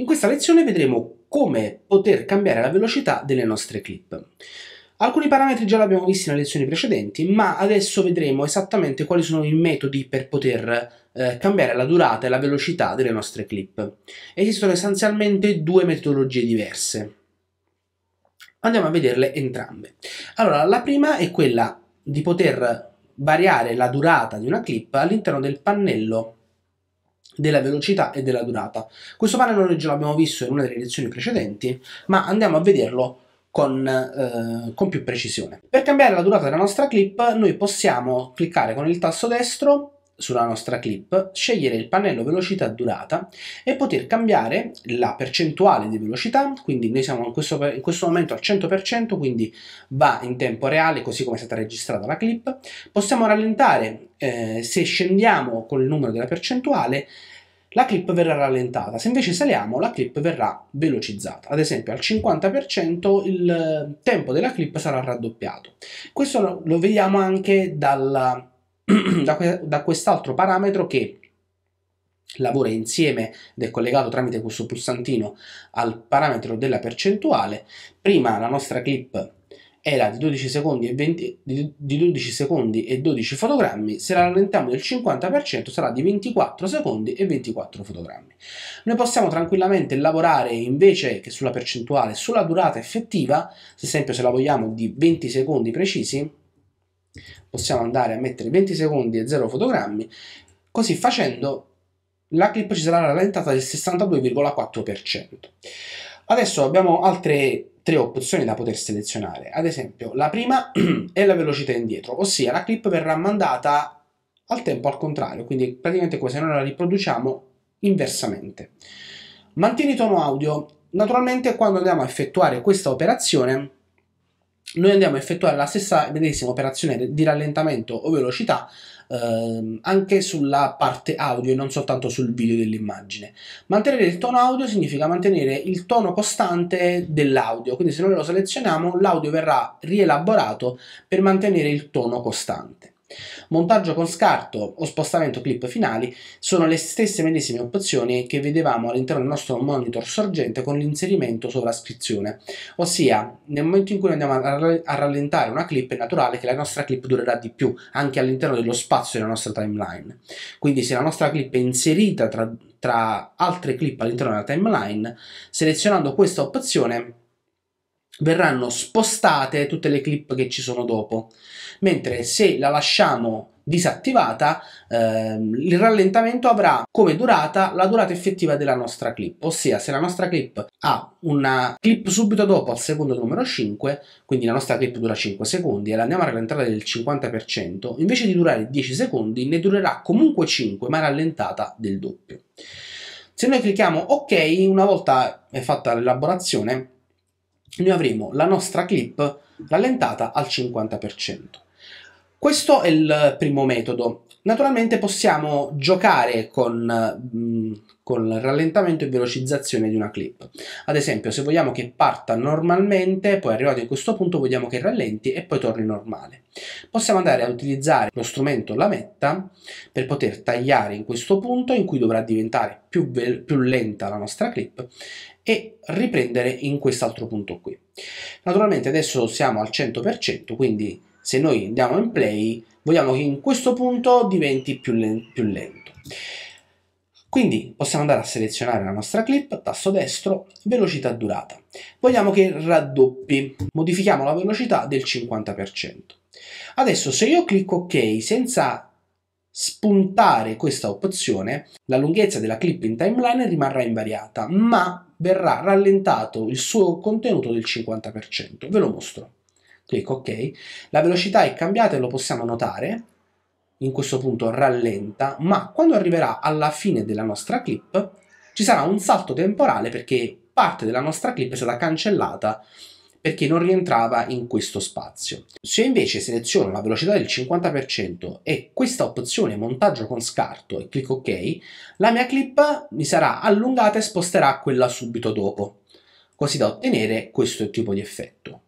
In questa lezione vedremo come poter cambiare la velocità delle nostre clip. Alcuni parametri già li abbiamo visti nelle lezioni precedenti, ma adesso vedremo esattamente quali sono i metodi per poter eh, cambiare la durata e la velocità delle nostre clip. Esistono essenzialmente due metodologie diverse. Andiamo a vederle entrambe. Allora, la prima è quella di poter variare la durata di una clip all'interno del pannello della velocità e della durata. Questo panel già l'abbiamo visto in una delle lezioni precedenti, ma andiamo a vederlo con, eh, con più precisione. Per cambiare la durata della nostra clip noi possiamo cliccare con il tasto destro sulla nostra clip, scegliere il pannello velocità durata e poter cambiare la percentuale di velocità, quindi noi siamo in questo, in questo momento al 100%, quindi va in tempo reale così come è stata registrata la clip. Possiamo rallentare eh, se scendiamo con il numero della percentuale la clip verrà rallentata, se invece saliamo la clip verrà velocizzata, ad esempio al 50% il tempo della clip sarà raddoppiato. Questo lo vediamo anche dalla da, que- da quest'altro parametro che lavora insieme ed è collegato tramite questo pulsantino al parametro della percentuale. Prima la nostra clip era di 12 secondi e 20, di 12 secondi e 12 fotogrammi, se la rallentiamo del 50% sarà di 24 secondi e 24 fotogrammi. Noi possiamo tranquillamente lavorare invece che sulla percentuale, sulla durata effettiva, se esempio se la vogliamo di 20 secondi precisi, possiamo andare a mettere 20 secondi e 0 fotogrammi, così facendo la clip ci sarà rallentata del 62,4%. Adesso abbiamo altre tre opzioni da poter selezionare, ad esempio la prima è la velocità indietro, ossia la clip verrà mandata al tempo al contrario, quindi praticamente come se noi la riproduciamo inversamente. Mantieni tono audio, naturalmente quando andiamo a effettuare questa operazione noi andiamo a effettuare la stessa medesima operazione di rallentamento o velocità ehm, anche sulla parte audio e non soltanto sul video dell'immagine. Mantenere il tono audio significa mantenere il tono costante dell'audio, quindi se noi lo selezioniamo l'audio verrà rielaborato per mantenere il tono costante. Montaggio con scarto o spostamento clip finali sono le stesse medesime opzioni che vedevamo all'interno del nostro monitor sorgente con l'inserimento sovrascrizione, ossia nel momento in cui andiamo a rallentare una clip è naturale che la nostra clip durerà di più anche all'interno dello spazio della nostra timeline. Quindi se la nostra clip è inserita tra, tra altre clip all'interno della timeline, selezionando questa opzione verranno spostate tutte le clip che ci sono dopo mentre se la lasciamo disattivata ehm, il rallentamento avrà come durata la durata effettiva della nostra clip ossia se la nostra clip ha una clip subito dopo al secondo numero 5 quindi la nostra clip dura 5 secondi e la andiamo a rallentare del 50% invece di durare 10 secondi ne durerà comunque 5 ma rallentata del doppio se noi clicchiamo ok una volta è fatta l'elaborazione noi avremo la nostra clip rallentata al 50% questo è il primo metodo. Naturalmente possiamo giocare con, mm, con il rallentamento e velocizzazione di una clip. Ad esempio, se vogliamo che parta normalmente, poi arrivato in questo punto vogliamo che rallenti e poi torni normale. Possiamo andare a utilizzare lo strumento lametta per poter tagliare in questo punto in cui dovrà diventare più, più lenta la nostra clip e riprendere in quest'altro punto qui. Naturalmente adesso siamo al 100%, quindi se noi andiamo in play vogliamo che in questo punto diventi più, lento. Quindi possiamo andare a selezionare la nostra clip, tasto destro, velocità durata. Vogliamo che raddoppi, modifichiamo la velocità del 50%. Adesso se io clicco ok senza spuntare questa opzione, la lunghezza della clip in timeline rimarrà invariata, ma verrà rallentato il suo contenuto del 50%. Ve lo mostro. Clicco ok. La velocità è cambiata e lo possiamo notare. In questo punto rallenta, ma quando arriverà alla fine della nostra clip ci sarà un salto temporale perché parte della nostra clip è stata cancellata perché non rientrava in questo spazio. Se invece seleziono la velocità del 50% e questa opzione montaggio con scarto e clicco ok, la mia clip mi sarà allungata e sposterà quella subito dopo, così da ottenere questo tipo di effetto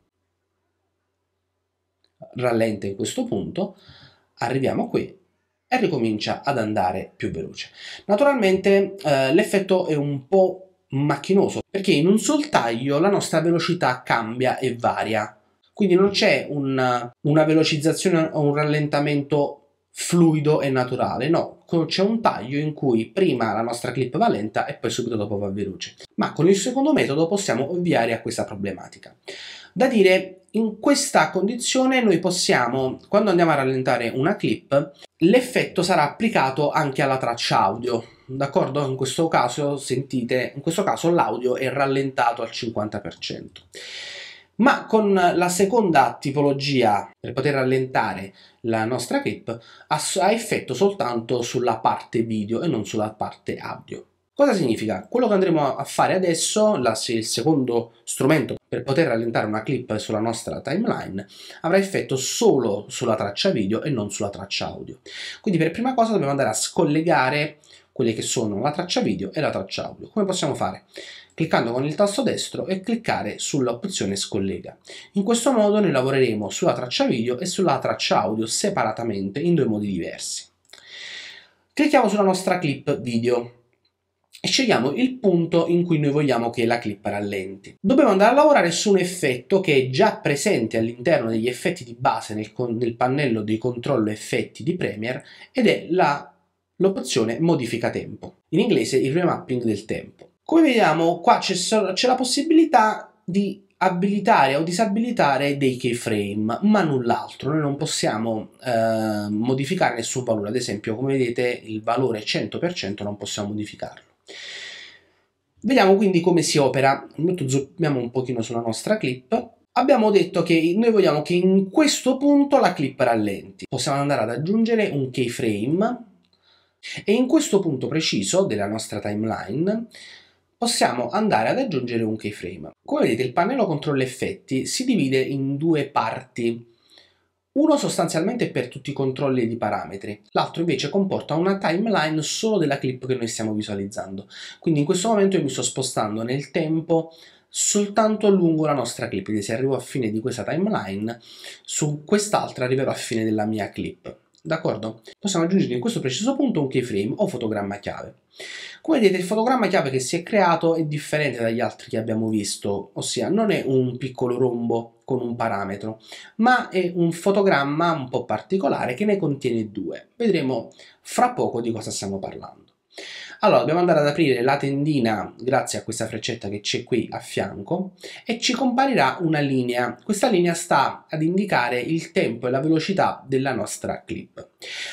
rallenta in questo punto, arriviamo qui e ricomincia ad andare più veloce. Naturalmente eh, l'effetto è un po' macchinoso perché in un sol taglio la nostra velocità cambia e varia, quindi non c'è un, una velocizzazione o un rallentamento fluido e naturale, no, c'è un taglio in cui prima la nostra clip va lenta e poi subito dopo va veloce. Ma con il secondo metodo possiamo ovviare a questa problematica. Da dire in questa condizione noi possiamo, quando andiamo a rallentare una clip, l'effetto sarà applicato anche alla traccia audio, d'accordo? In questo caso sentite, in questo caso l'audio è rallentato al 50%. Ma con la seconda tipologia, per poter rallentare la nostra clip, ha effetto soltanto sulla parte video e non sulla parte audio. Cosa significa? Quello che andremo a fare adesso, la, il secondo strumento per poter rallentare una clip sulla nostra timeline avrà effetto solo sulla traccia video e non sulla traccia audio. Quindi per prima cosa dobbiamo andare a scollegare quelle che sono la traccia video e la traccia audio. Come possiamo fare? Cliccando con il tasto destro e cliccare sull'opzione scollega. In questo modo noi lavoreremo sulla traccia video e sulla traccia audio separatamente in due modi diversi. Clicchiamo sulla nostra clip video e scegliamo il punto in cui noi vogliamo che la clip rallenti. Dobbiamo andare a lavorare su un effetto che è già presente all'interno degli effetti di base nel, nel pannello di controllo effetti di Premiere ed è l'opzione modifica tempo, in inglese il remapping del tempo. Come vediamo qua c'è la possibilità di abilitare o disabilitare dei keyframe, ma null'altro, noi non possiamo eh, modificare nessun valore, ad esempio come vedete il valore 100% non possiamo modificarlo. Vediamo quindi come si opera. Intanto zoomiamo un pochino sulla nostra clip. Abbiamo detto che noi vogliamo che in questo punto la clip rallenti. Possiamo andare ad aggiungere un keyframe e in questo punto preciso della nostra timeline possiamo andare ad aggiungere un keyframe. Come vedete il pannello controllo effetti si divide in due parti uno sostanzialmente è per tutti i controlli di parametri, l'altro invece comporta una timeline solo della clip che noi stiamo visualizzando. Quindi in questo momento io mi sto spostando nel tempo soltanto lungo la nostra clip, quindi se arrivo a fine di questa timeline, su quest'altra arriverò a fine della mia clip. D'accordo? Possiamo aggiungere in questo preciso punto un keyframe o fotogramma chiave. Come vedete il fotogramma chiave che si è creato è differente dagli altri che abbiamo visto, ossia non è un piccolo rombo con un parametro, ma è un fotogramma un po' particolare che ne contiene due. Vedremo fra poco di cosa stiamo parlando. Allora, dobbiamo andare ad aprire la tendina grazie a questa freccetta che c'è qui a fianco e ci comparirà una linea. Questa linea sta ad indicare il tempo e la velocità della nostra clip.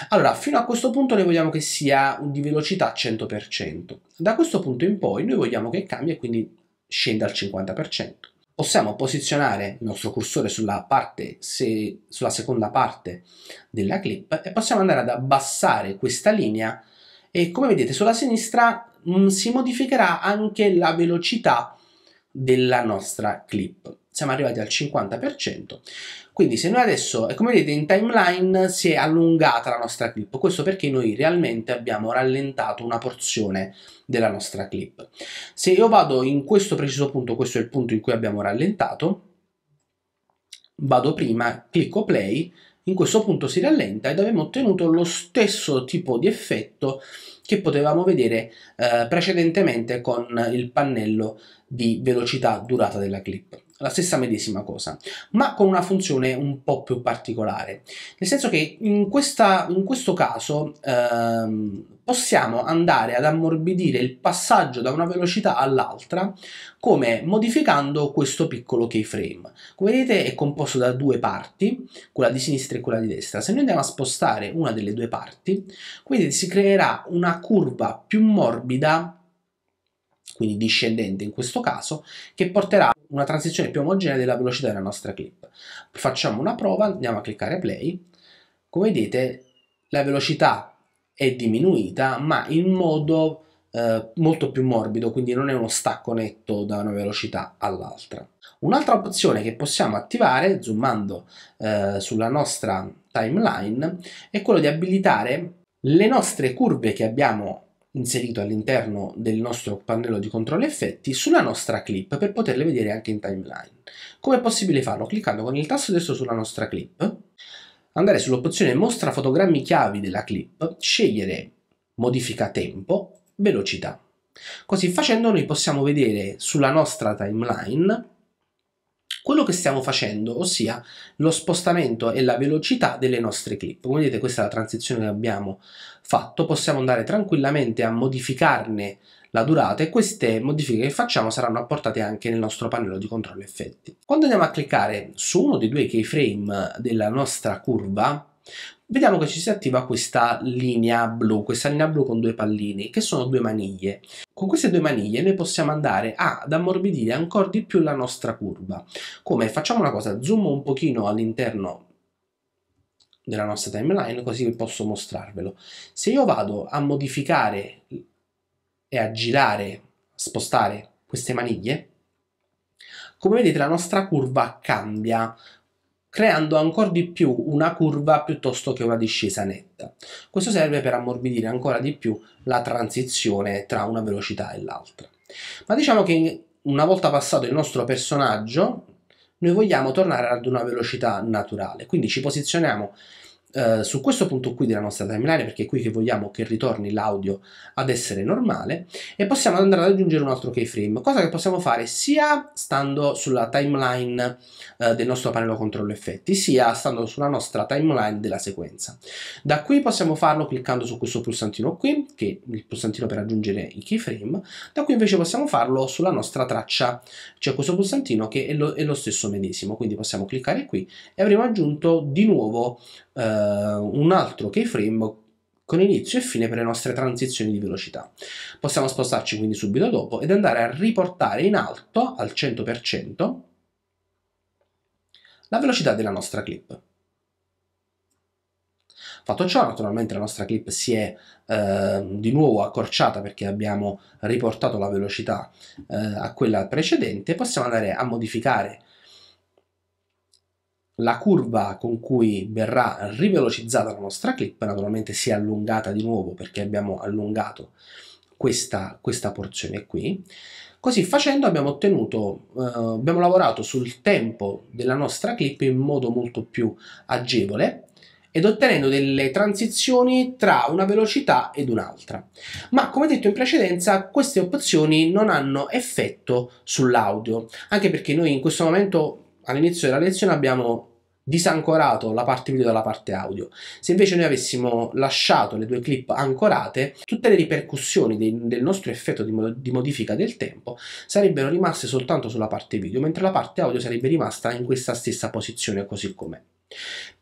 Allora, fino a questo punto noi vogliamo che sia di velocità 100%. Da questo punto in poi noi vogliamo che cambia e quindi scenda al 50% possiamo posizionare il nostro cursore sulla, parte, se, sulla seconda parte della clip e possiamo andare ad abbassare questa linea e come vedete sulla sinistra mh, mm, si modificherà anche la velocità della nostra clip. Siamo arrivati al 50%. Quindi se noi adesso, come vedete in timeline si è allungata la nostra clip, questo perché noi realmente abbiamo rallentato una porzione della nostra clip. Se io vado in questo preciso punto, questo è il punto in cui abbiamo rallentato, vado prima, clicco play, in questo punto si rallenta ed abbiamo ottenuto lo stesso tipo di effetto che potevamo vedere eh, precedentemente con il pannello di velocità durata della clip la stessa medesima cosa, ma con una funzione un po' più particolare. Nel senso che in, questa, in questo caso ehm, possiamo andare ad ammorbidire il passaggio da una velocità all'altra come modificando questo piccolo keyframe. Come vedete è composto da due parti, quella di sinistra e quella di destra. Se noi andiamo a spostare una delle due parti, quindi si creerà una curva più morbida quindi discendente in questo caso, che porterà una transizione più omogenea della velocità della nostra clip. Facciamo una prova, andiamo a cliccare play. Come vedete la velocità è diminuita ma in modo eh, molto più morbido, quindi non è uno stacco netto da una velocità all'altra. Un'altra opzione che possiamo attivare, zoomando eh, sulla nostra timeline, è quello di abilitare le nostre curve che abbiamo inserito all'interno del nostro pannello di controllo effetti sulla nostra clip per poterle vedere anche in timeline. Come è possibile farlo? Cliccando con il tasto destro sulla nostra clip, andare sull'opzione mostra fotogrammi chiavi della clip, scegliere modifica tempo, velocità. Così facendo noi possiamo vedere sulla nostra timeline quello che stiamo facendo, ossia lo spostamento e la velocità delle nostre clip. Come vedete questa è la transizione che abbiamo fatto, possiamo andare tranquillamente a modificarne la durata e queste modifiche che facciamo saranno apportate anche nel nostro pannello di controllo effetti. Quando andiamo a cliccare su uno dei due keyframe della nostra curva, vediamo che ci si attiva questa linea blu, questa linea blu con due pallini, che sono due maniglie. Con queste due maniglie noi possiamo andare ad ammorbidire ancora di più la nostra curva. Come? Facciamo una cosa, zoom un pochino all'interno della nostra timeline così vi posso mostrarvelo. Se io vado a modificare e a girare, spostare queste maniglie, come vedete la nostra curva cambia creando ancora di più una curva piuttosto che una discesa netta. Questo serve per ammorbidire ancora di più la transizione tra una velocità e l'altra. Ma diciamo che una volta passato il nostro personaggio, noi vogliamo tornare ad una velocità naturale, quindi ci posizioniamo eh, su questo punto qui della nostra timeline perché è qui che vogliamo che ritorni l'audio ad essere normale e possiamo andare ad aggiungere un altro keyframe cosa che possiamo fare sia stando sulla timeline eh, del nostro pannello controllo effetti sia stando sulla nostra timeline della sequenza da qui possiamo farlo cliccando su questo pulsantino qui che è il pulsantino per aggiungere i keyframe da qui invece possiamo farlo sulla nostra traccia cioè questo pulsantino che è lo, è lo stesso medesimo quindi possiamo cliccare qui e avremo aggiunto di nuovo eh, un altro keyframe con inizio e fine per le nostre transizioni di velocità. Possiamo spostarci quindi subito dopo ed andare a riportare in alto al 100% la velocità della nostra clip. Fatto ciò, naturalmente la nostra clip si è eh, di nuovo accorciata perché abbiamo riportato la velocità eh, a quella precedente, possiamo andare a modificare la curva con cui verrà rivelocizzata la nostra clip naturalmente si è allungata di nuovo perché abbiamo allungato questa, questa porzione qui. Così facendo abbiamo ottenuto, eh, abbiamo lavorato sul tempo della nostra clip in modo molto più agevole ed ottenendo delle transizioni tra una velocità ed un'altra. Ma come detto in precedenza, queste opzioni non hanno effetto sull'audio, anche perché noi in questo momento all'inizio della lezione abbiamo disancorato la parte video dalla parte audio. Se invece noi avessimo lasciato le due clip ancorate, tutte le ripercussioni dei, del nostro effetto di, mo di, modifica del tempo sarebbero rimaste soltanto sulla parte video, mentre la parte audio sarebbe rimasta in questa stessa posizione così com'è.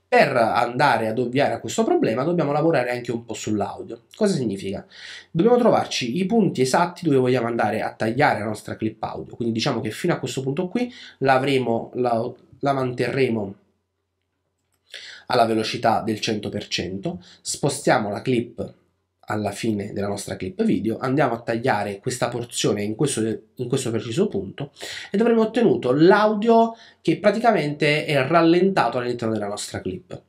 Per andare ad ovviare a questo problema dobbiamo lavorare anche un po' sull'audio. Cosa significa? Dobbiamo trovarci i punti esatti dove vogliamo andare a tagliare la nostra clip audio, quindi diciamo che fino a questo punto qui la, la manterremo alla velocità del 100%, spostiamo la clip alla fine della nostra clip video, andiamo a tagliare questa porzione in questo, in questo preciso punto ed avremo ottenuto l'audio che praticamente è rallentato all'interno della nostra clip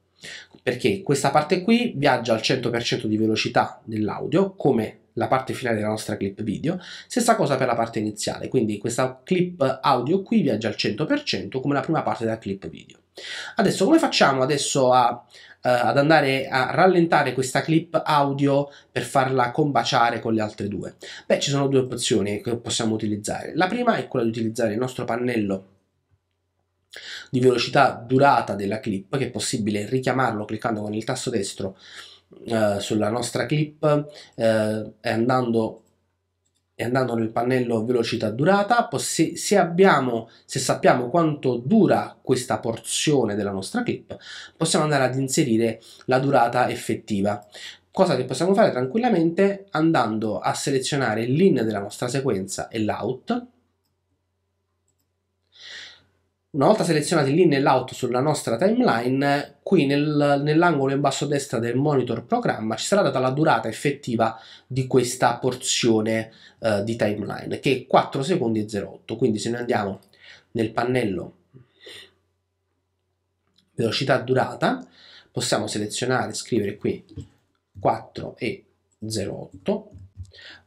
perché questa parte qui viaggia al 100% di velocità dell'audio come la parte finale della nostra clip video, stessa cosa per la parte iniziale, quindi questa clip audio qui viaggia al 100% come la prima parte della clip video. Adesso come facciamo adesso a eh, ad andare a rallentare questa clip audio per farla combaciare con le altre due? Beh, ci sono due opzioni che possiamo utilizzare. La prima è quella di utilizzare il nostro pannello di velocità durata della clip, che è possibile richiamarlo cliccando con il tasto destro eh, sulla nostra clip eh, e andando e andando nel pannello velocità durata, poss- se, abbiamo, se sappiamo quanto dura questa porzione della nostra clip, possiamo andare ad inserire la durata effettiva. Cosa che possiamo fare tranquillamente andando a selezionare l'in della nostra sequenza e l'out una volta selezionati l'in e l'out sulla nostra timeline, qui nel, nell'angolo in basso a destra del monitor programma ci sarà data la durata effettiva di questa porzione eh, di timeline, che è 4 secondi e 08. Quindi se noi andiamo nel pannello velocità durata, possiamo selezionare, e scrivere qui 4 e 08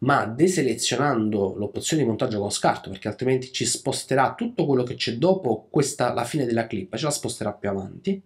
ma deselezionando l'opzione di montaggio con scarto perché altrimenti ci sposterà tutto quello che c'è dopo questa, la fine della clip, ce la sposterà più avanti.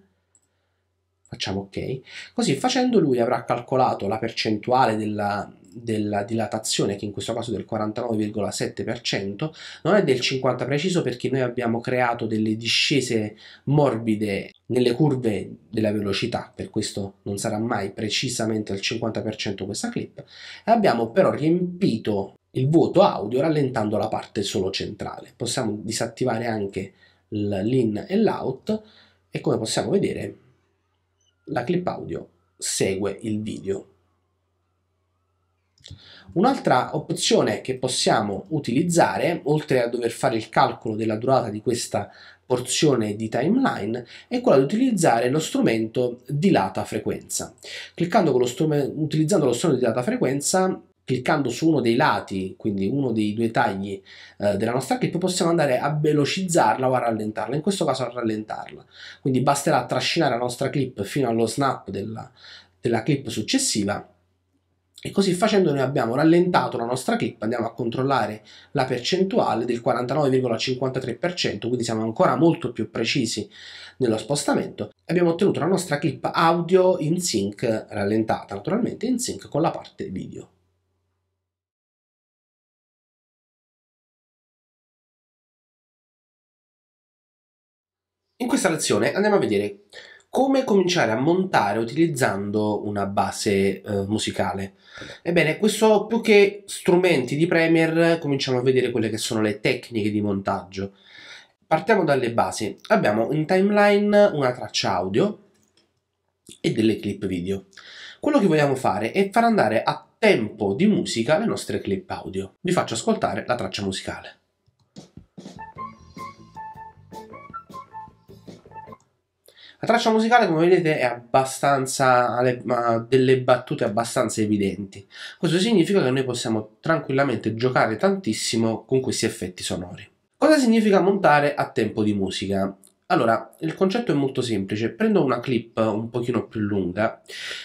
Facciamo ok. Così facendo lui avrà calcolato la percentuale della, della dilatazione, che in questo caso è del 49,7%, non è del 50% preciso perché noi abbiamo creato delle discese morbide nelle curve della velocità, per questo non sarà mai precisamente al 50% questa clip, abbiamo però riempito il vuoto audio rallentando la parte solo centrale. Possiamo disattivare anche l'in e l'out e come possiamo vedere la clip audio segue il video Un'altra opzione che possiamo utilizzare, oltre a dover fare il calcolo della durata di questa porzione di timeline è quella di utilizzare lo strumento dilata frequenza. Lo utilizzando lo strumento dilata frequenza, cliccando su uno dei lati, quindi uno dei due tagli eh, della nostra clip, possiamo andare a velocizzarla o a rallentarla, in questo caso a rallentarla. Quindi basterà trascinare la nostra clip fino allo snap della, della clip successiva e così facendo noi abbiamo rallentato la nostra clip, andiamo a controllare la percentuale del 49,53%, quindi siamo ancora molto più precisi nello spostamento. Abbiamo ottenuto la nostra clip audio in sync, rallentata naturalmente in sync con la parte video. In questa lezione andiamo a vedere come cominciare a montare utilizzando una base eh, musicale. Ebbene, questo più che strumenti di Premiere, cominciamo a vedere quelle che sono le tecniche di montaggio. Partiamo dalle basi. Abbiamo in timeline una traccia audio e delle clip video. Quello che vogliamo fare è far andare a tempo di musica le nostre clip audio. Vi faccio ascoltare la traccia musicale. La traccia musicale, come vedete, è abbastanza ha delle battute abbastanza evidenti. Questo significa che noi possiamo tranquillamente giocare tantissimo con questi effetti sonori. Cosa significa montare a tempo di musica? Allora, il concetto è molto semplice. Prendo una clip un pochino più lunga,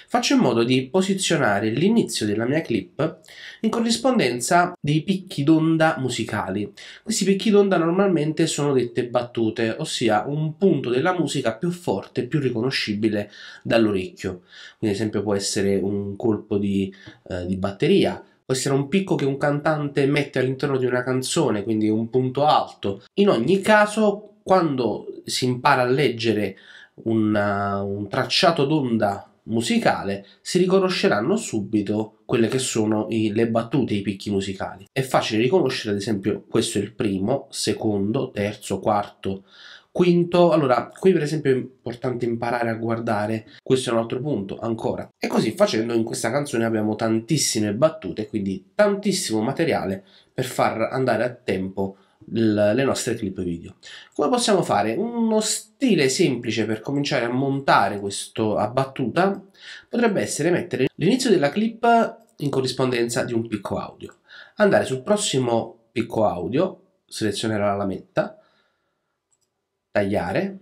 faccio in modo di posizionare l'inizio della mia clip in corrispondenza dei picchi d'onda musicali. Questi picchi d'onda normalmente sono dette battute, ossia un punto della musica più forte, più riconoscibile dall'orecchio. Quindi, ad esempio, può essere un colpo di, eh, di batteria, può essere un picco che un cantante mette all'interno di una canzone, quindi un punto alto. In ogni caso, quando si impara a leggere una, un tracciato d'onda musicale, si riconosceranno subito quelle che sono i, le battute, i picchi musicali. È facile riconoscere, ad esempio, questo è il primo, secondo, terzo, quarto, quinto. Allora, qui per esempio è importante imparare a guardare, questo è un altro punto ancora. E così facendo in questa canzone abbiamo tantissime battute, quindi tantissimo materiale per far andare a tempo le nostre clip video. Come possiamo fare? Uno stile semplice per cominciare a montare questo a battuta potrebbe essere mettere l'inizio della clip in corrispondenza di un picco audio. Andare sul prossimo picco audio, selezionare la lametta, tagliare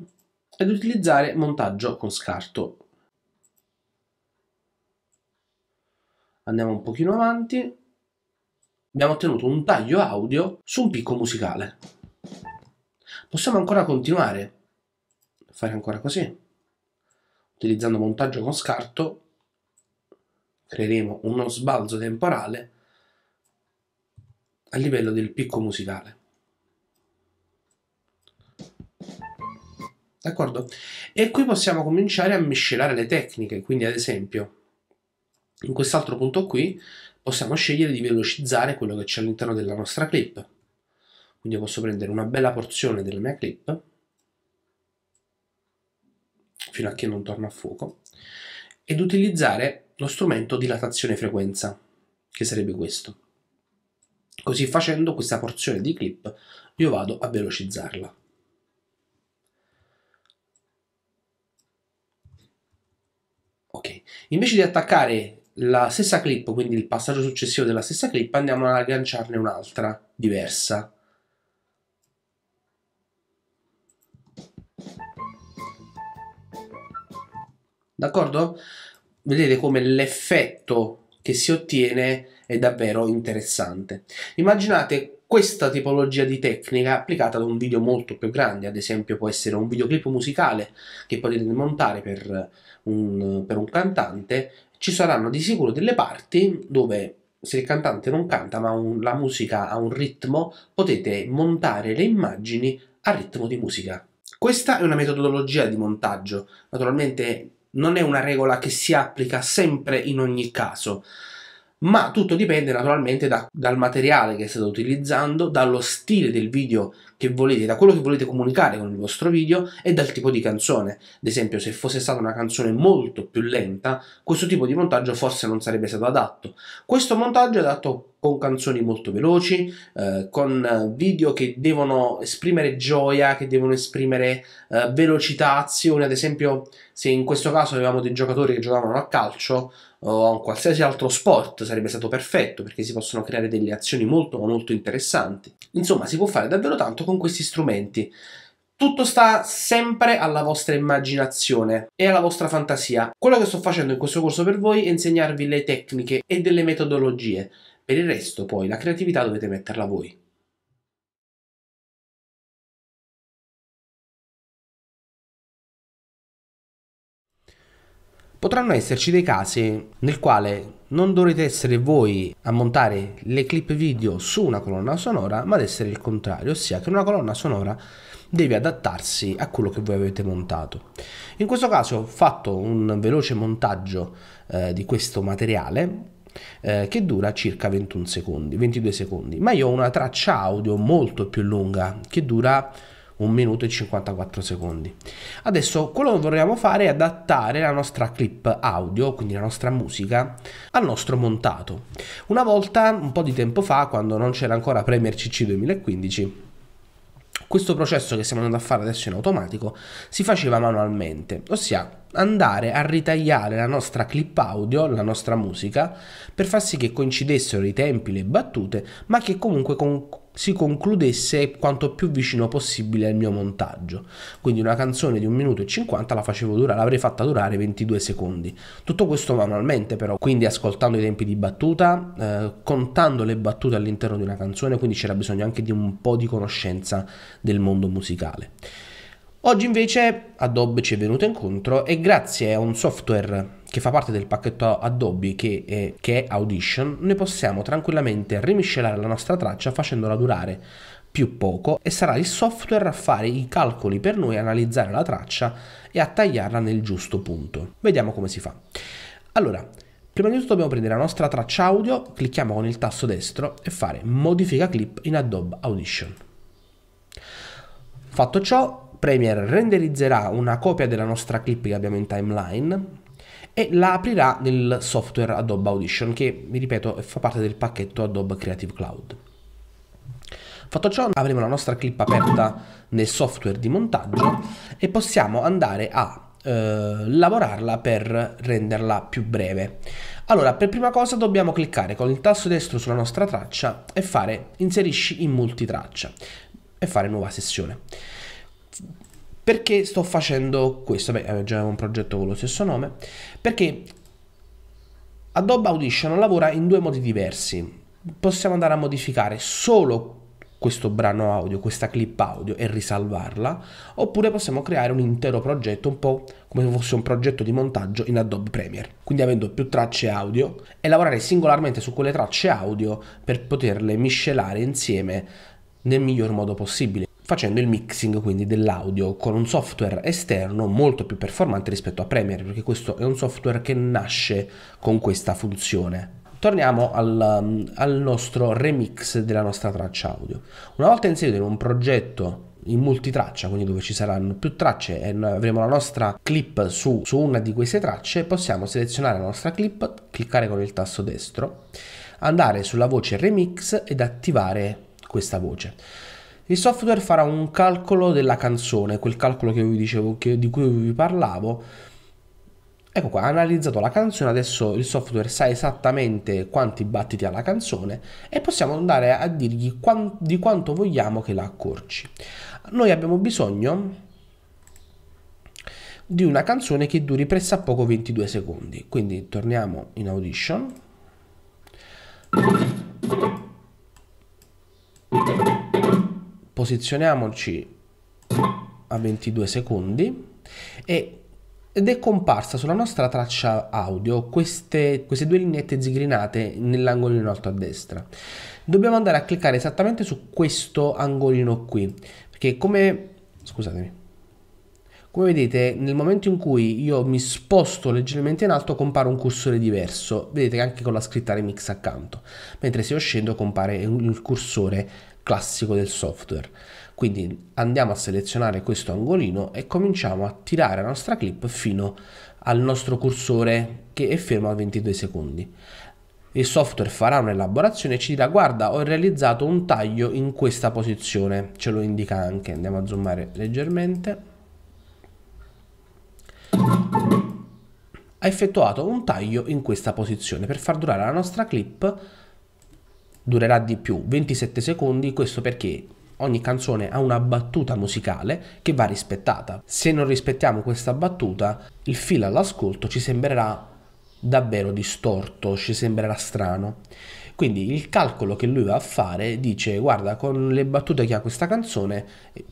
ed utilizzare montaggio con scarto. Andiamo un pochino avanti abbiamo ottenuto un taglio audio su un picco musicale. Possiamo ancora continuare, fare ancora così. Utilizzando montaggio con scarto, creeremo uno sbalzo temporale a livello del picco musicale. D'accordo? E qui possiamo cominciare a miscelare le tecniche, quindi ad esempio in quest'altro punto qui possiamo scegliere di velocizzare quello che c'è all'interno della nostra clip. Quindi io posso prendere una bella porzione della mia clip, fino a che non torna a fuoco, ed utilizzare lo strumento dilatazione frequenza, che sarebbe questo. Così facendo questa porzione di clip io vado a velocizzarla. Ok, invece di attaccare la stessa clip, quindi il passaggio successivo della stessa clip, andiamo ad agganciarne un'altra diversa. D'accordo? Vedete come l'effetto che si ottiene è davvero interessante. Immaginate questa tipologia di tecnica applicata ad un video molto più grande, ad esempio può essere un videoclip musicale che potete montare per un, per un cantante ci saranno di sicuro delle parti dove se il cantante non canta ma un, la musica ha un ritmo, potete montare le immagini a ritmo di musica. Questa è una metodologia di montaggio, naturalmente non è una regola che si applica sempre in ogni caso ma tutto dipende naturalmente da, dal materiale che state utilizzando, dallo stile del video che volete, da quello che volete comunicare con il vostro video e dal tipo di canzone. Ad esempio, se fosse stata una canzone molto più lenta, questo tipo di montaggio forse non sarebbe stato adatto. Questo montaggio è adatto con canzoni molto veloci, eh, con video che devono esprimere gioia, che devono esprimere eh, velocità, azione. Ad esempio, se in questo caso avevamo dei giocatori che giocavano a calcio, o a un qualsiasi altro sport sarebbe stato perfetto perché si possono creare delle azioni molto molto interessanti. Insomma, si può fare davvero tanto con questi strumenti. Tutto sta sempre alla vostra immaginazione e alla vostra fantasia. Quello che sto facendo in questo corso per voi è insegnarvi le tecniche e delle metodologie. Per il resto, poi, la creatività dovete metterla voi. Potranno esserci dei casi nel quale non dovrete essere voi a montare le clip video su una colonna sonora, ma ad essere il contrario, ossia che una colonna sonora deve adattarsi a quello che voi avete montato. In questo caso ho fatto un veloce montaggio eh, di questo materiale eh, che dura circa 21 secondi, 22 secondi, ma io ho una traccia audio molto più lunga che dura 1 minuto e 54 secondi. Adesso quello che vorremmo fare è adattare la nostra clip audio, quindi la nostra musica, al nostro montato. Una volta, un po' di tempo fa, quando non c'era ancora Premiere CC 2015, questo processo che stiamo andando a fare adesso in automatico si faceva manualmente, ossia andare a ritagliare la nostra clip audio, la nostra musica, per far sì che coincidessero i tempi, le battute, ma che comunque con si concludesse quanto più vicino possibile al mio montaggio. Quindi una canzone di 1 minuto e 50 la facevo durare, l'avrei fatta durare 22 secondi. Tutto questo manualmente però, quindi ascoltando i tempi di battuta, eh, contando le battute all'interno di una canzone, quindi c'era bisogno anche di un po' di conoscenza del mondo musicale. Oggi invece Adobe ci è venuto incontro e grazie a un software che fa parte del pacchetto Adobe che è, che è Audition, noi possiamo tranquillamente rimiscelare la nostra traccia facendola durare più poco e sarà il software a fare i calcoli per noi, analizzare la traccia e a tagliarla nel giusto punto. Vediamo come si fa. Allora, prima di tutto dobbiamo prendere la nostra traccia audio, clicchiamo con il tasto destro e fare modifica clip in Adobe Audition. Fatto ciò, Premiere renderizzerà una copia della nostra clip che abbiamo in timeline e la aprirà nel software Adobe Audition che, vi ripeto, fa parte del pacchetto Adobe Creative Cloud. Fatto ciò avremo la nostra clip aperta nel software di montaggio e possiamo andare a eh, lavorarla per renderla più breve. Allora, per prima cosa dobbiamo cliccare con il tasto destro sulla nostra traccia e fare inserisci in multitraccia e fare nuova sessione. Perché sto facendo questo? Beh, avevo già un progetto con lo stesso nome. Perché Adobe Audition lavora in due modi diversi. Possiamo andare a modificare solo questo brano audio, questa clip audio e risalvarla, oppure possiamo creare un intero progetto, un po' come se fosse un progetto di montaggio in Adobe Premiere, quindi avendo più tracce audio e lavorare singolarmente su quelle tracce audio per poterle miscelare insieme nel miglior modo possibile facendo il mixing quindi dell'audio con un software esterno molto più performante rispetto a Premiere perché questo è un software che nasce con questa funzione. Torniamo al, mm, al nostro remix della nostra traccia audio. Una volta inserito in un progetto in multitraccia, quindi dove ci saranno più tracce e avremo la nostra clip su, su, una di queste tracce, possiamo selezionare la nostra clip, cliccare con il tasto destro, andare sulla voce remix ed attivare questa voce il software farà un calcolo della canzone, quel calcolo che vi dicevo, che, di cui vi parlavo. Ecco qua, ha analizzato la canzone, adesso il software sa esattamente quanti battiti ha la canzone e possiamo andare a dirgli quant di quanto vogliamo che la accorci. Noi abbiamo bisogno di una canzone che duri pressappoco 22 secondi. Quindi torniamo in Audition posizioniamoci a 22 secondi e, ed è comparsa sulla nostra traccia audio queste, queste due lineette zigrinate nell'angolino in alto a destra. Dobbiamo andare a cliccare esattamente su questo angolino qui, perché come... scusatemi. Come vedete, nel momento in cui io mi sposto leggermente in alto compare un cursore diverso, vedete anche con la scritta Remix accanto, mentre se io scendo compare il cursore classico del software. Quindi andiamo a selezionare questo angolino e cominciamo a tirare la nostra clip fino al nostro cursore che è fermo a 22 secondi. Il software farà un'elaborazione e ci dirà guarda ho realizzato un taglio in questa posizione, ce lo indica anche, andiamo a zoomare leggermente. Ha effettuato un taglio in questa posizione per far durare la nostra clip durerà di più, 27 secondi, questo perché ogni canzone ha una battuta musicale che va rispettata. Se non rispettiamo questa battuta, il filo all'ascolto ci sembrerà davvero distorto, ci sembrerà strano. Quindi il calcolo che lui va a fare dice guarda con le battute che ha questa canzone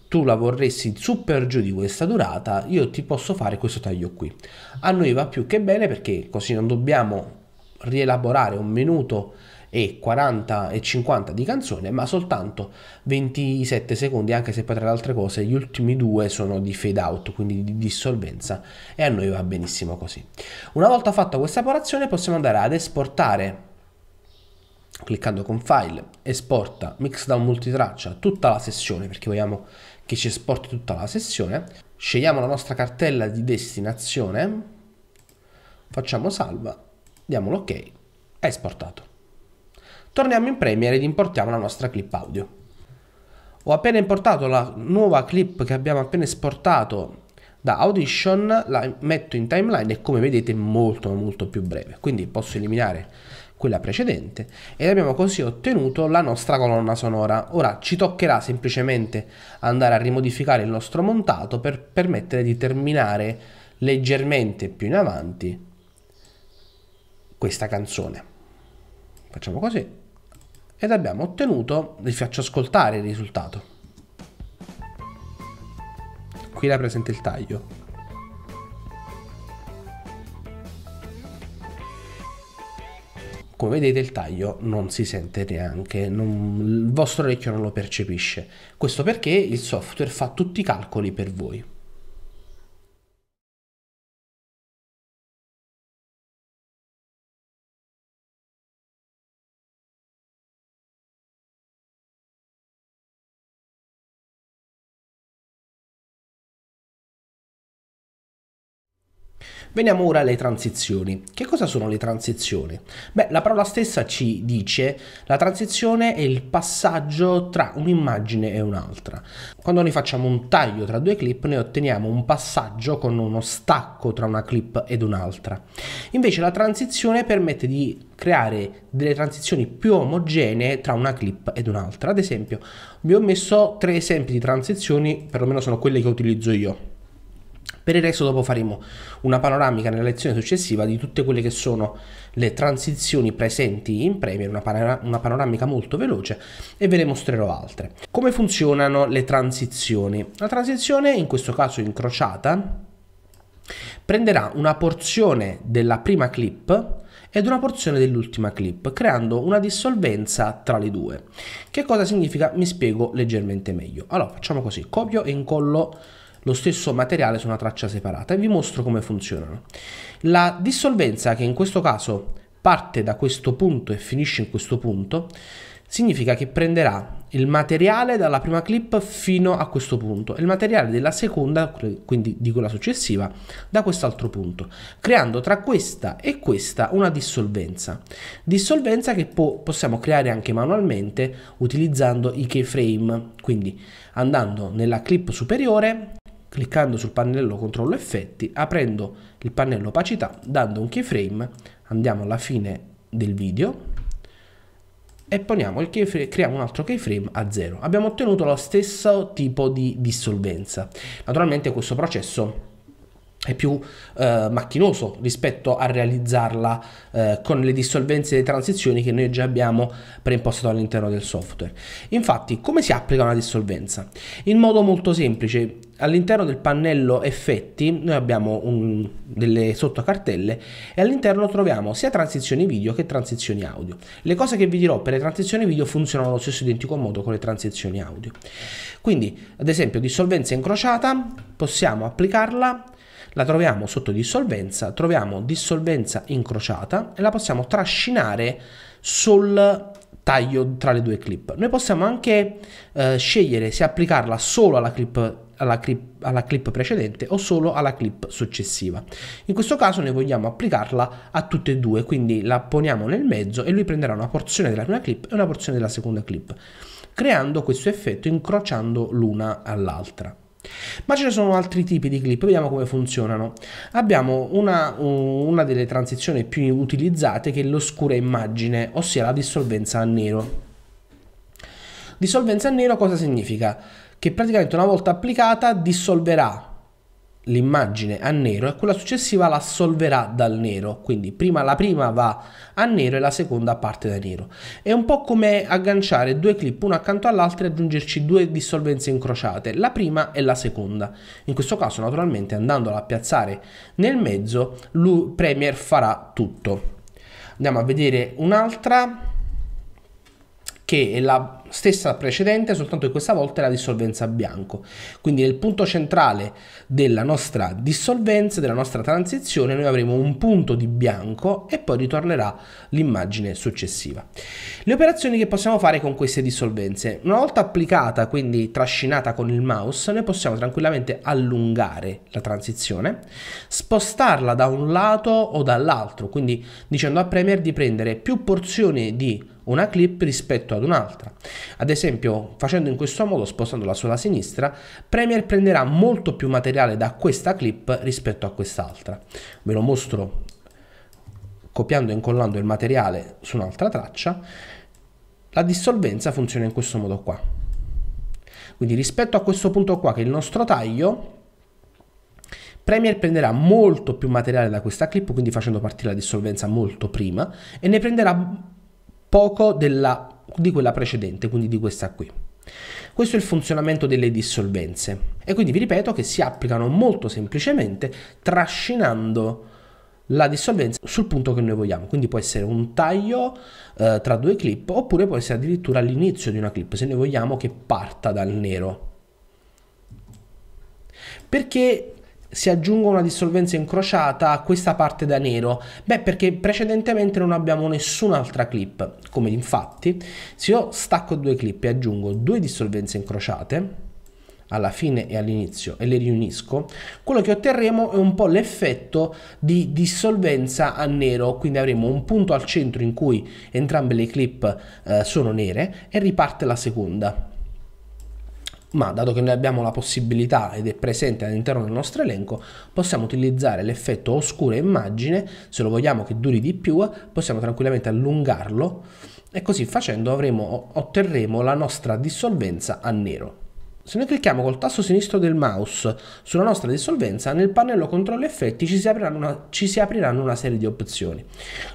tu la vorresti su per giù di questa durata, io ti posso fare questo taglio qui. A noi va più che bene perché così non dobbiamo rielaborare un minuto e 40 e 50 di canzone, ma soltanto 27 secondi, anche se poi tra le altre cose gli ultimi due sono di fade out, quindi di dissolvenza e a noi va benissimo così. Una volta fatta questa operazione possiamo andare ad esportare cliccando con file esporta mixdown multitraccia tutta la sessione perché vogliamo che ci esporti tutta la sessione scegliamo la nostra cartella di destinazione facciamo salva diamo l'ok ok, è esportato torniamo in Premiere ed importiamo la nostra clip audio. Ho appena importato la nuova clip che abbiamo appena esportato da Audition, la metto in timeline e come vedete è molto molto più breve, quindi posso eliminare quella precedente ed abbiamo così ottenuto la nostra colonna sonora. Ora ci toccherà semplicemente andare a rimodificare il nostro montato per permettere di terminare leggermente più in avanti questa canzone. Facciamo così ed abbiamo ottenuto, vi faccio ascoltare il risultato. Qui rappresenta il taglio. Come vedete il taglio non si sente neanche, non, il vostro orecchio non lo percepisce. Questo perché il software fa tutti i calcoli per voi. Veniamo ora alle transizioni. Che cosa sono le transizioni? Beh, la parola stessa ci dice la transizione è il passaggio tra un'immagine e un'altra. Quando noi facciamo un taglio tra due clip, noi otteniamo un passaggio con uno stacco tra una clip ed un'altra. Invece la transizione permette di creare delle transizioni più omogenee tra una clip ed un'altra. Ad esempio, vi ho messo tre esempi di transizioni, perlomeno sono quelle che utilizzo io. Per il resto dopo faremo una panoramica nella lezione successiva di tutte quelle che sono le transizioni presenti in Premiere, una, panora una panoramica molto veloce e ve le mostrerò altre. Come funzionano le transizioni? La transizione, in questo caso incrociata, prenderà una porzione della prima clip ed una porzione dell'ultima clip, creando una dissolvenza tra le due. Che cosa significa? Mi spiego leggermente meglio. Allora, facciamo così, copio e incollo lo stesso materiale su una traccia separata e vi mostro come funzionano. La dissolvenza che in questo caso parte da questo punto e finisce in questo punto significa che prenderà il materiale dalla prima clip fino a questo punto e il materiale della seconda, quindi di quella successiva, da quest'altro punto, creando tra questa e questa una dissolvenza. Dissolvenza che po possiamo creare anche manualmente utilizzando i keyframe, quindi andando nella clip superiore, cliccando sul pannello controllo effetti, aprendo il pannello opacità, dando un keyframe, andiamo alla fine del video e poniamo il keyframe, creiamo un altro keyframe a 0. Abbiamo ottenuto lo stesso tipo di dissolvenza. Naturalmente questo processo è più eh, macchinoso rispetto a realizzarla eh, con le dissolvenze e le transizioni che noi già abbiamo preimpostato all'interno del software. Infatti, come si applica una dissolvenza? In modo molto semplice, all'interno del pannello effetti noi abbiamo un, delle sottocartelle e all'interno troviamo sia transizioni video che transizioni audio. Le cose che vi dirò per le transizioni video funzionano allo stesso identico modo con le transizioni audio. Quindi, ad esempio, dissolvenza incrociata possiamo applicarla la troviamo sotto dissolvenza, troviamo dissolvenza incrociata e la possiamo trascinare sul taglio tra le due clip. Noi possiamo anche eh, scegliere se applicarla solo alla clip alla clip, alla clip, precedente o solo alla clip successiva. In questo caso noi vogliamo applicarla a tutte e due, quindi la poniamo nel mezzo e lui prenderà una porzione della prima clip e una porzione della seconda clip, creando questo effetto incrociando l'una all'altra. Ma ce ne sono altri tipi di clip, vediamo come funzionano. Abbiamo una, una delle transizioni più utilizzate che è l'oscura immagine, ossia la dissolvenza a nero. Dissolvenza a nero cosa significa? Che praticamente una volta applicata dissolverà l'immagine a nero e quella successiva la assolverà dal nero quindi prima la prima va a nero e la seconda parte da nero è un po' come agganciare due clip uno accanto all'altro e aggiungerci due dissolvenze incrociate la prima e la seconda in questo caso naturalmente andandola a piazzare nel mezzo lui, premier farà tutto andiamo a vedere un'altra che è la stessa precedente, soltanto che questa volta è la dissolvenza bianco. Quindi nel punto centrale della nostra dissolvenza, della nostra transizione, noi avremo un punto di bianco e poi ritornerà l'immagine successiva. Le operazioni che possiamo fare con queste dissolvenze. Una volta applicata, quindi trascinata con il mouse, noi possiamo tranquillamente allungare la transizione, spostarla da un lato o dall'altro, quindi dicendo a Premiere di prendere più porzioni di una clip rispetto ad un'altra. Ad esempio, facendo in questo modo, spostandola sulla sinistra, Premiere prenderà molto più materiale da questa clip rispetto a quest'altra. Ve lo mostro copiando e incollando il materiale su un'altra traccia. La dissolvenza funziona in questo modo qua. Quindi rispetto a questo punto qua che è il nostro taglio, Premiere prenderà molto più materiale da questa clip, quindi facendo partire la dissolvenza molto prima, e ne prenderà poco della, di quella precedente, quindi di questa qui. Questo è il funzionamento delle dissolvenze e quindi vi ripeto che si applicano molto semplicemente trascinando la dissolvenza sul punto che noi vogliamo, quindi può essere un taglio eh, tra due clip oppure può essere addirittura all'inizio di una clip se noi vogliamo che parta dal nero. Perché se aggiungo una dissolvenza incrociata a questa parte da nero? Beh, perché precedentemente non abbiamo nessun'altra clip, come infatti se io stacco due clip e aggiungo due dissolvenze incrociate, alla fine e all'inizio e le riunisco, quello che otterremo è un po' l'effetto di dissolvenza a nero, quindi avremo un punto al centro in cui entrambe le clip eh, sono nere e riparte la seconda ma dato che noi abbiamo la possibilità ed è presente all'interno del nostro elenco, possiamo utilizzare l'effetto oscura immagine, se lo vogliamo che duri di più, possiamo tranquillamente allungarlo e così facendo avremo, otterremo la nostra dissolvenza a nero. Se noi clicchiamo col tasto sinistro del mouse sulla nostra dissolvenza, nel pannello controllo effetti ci si, una, ci si apriranno una serie di opzioni.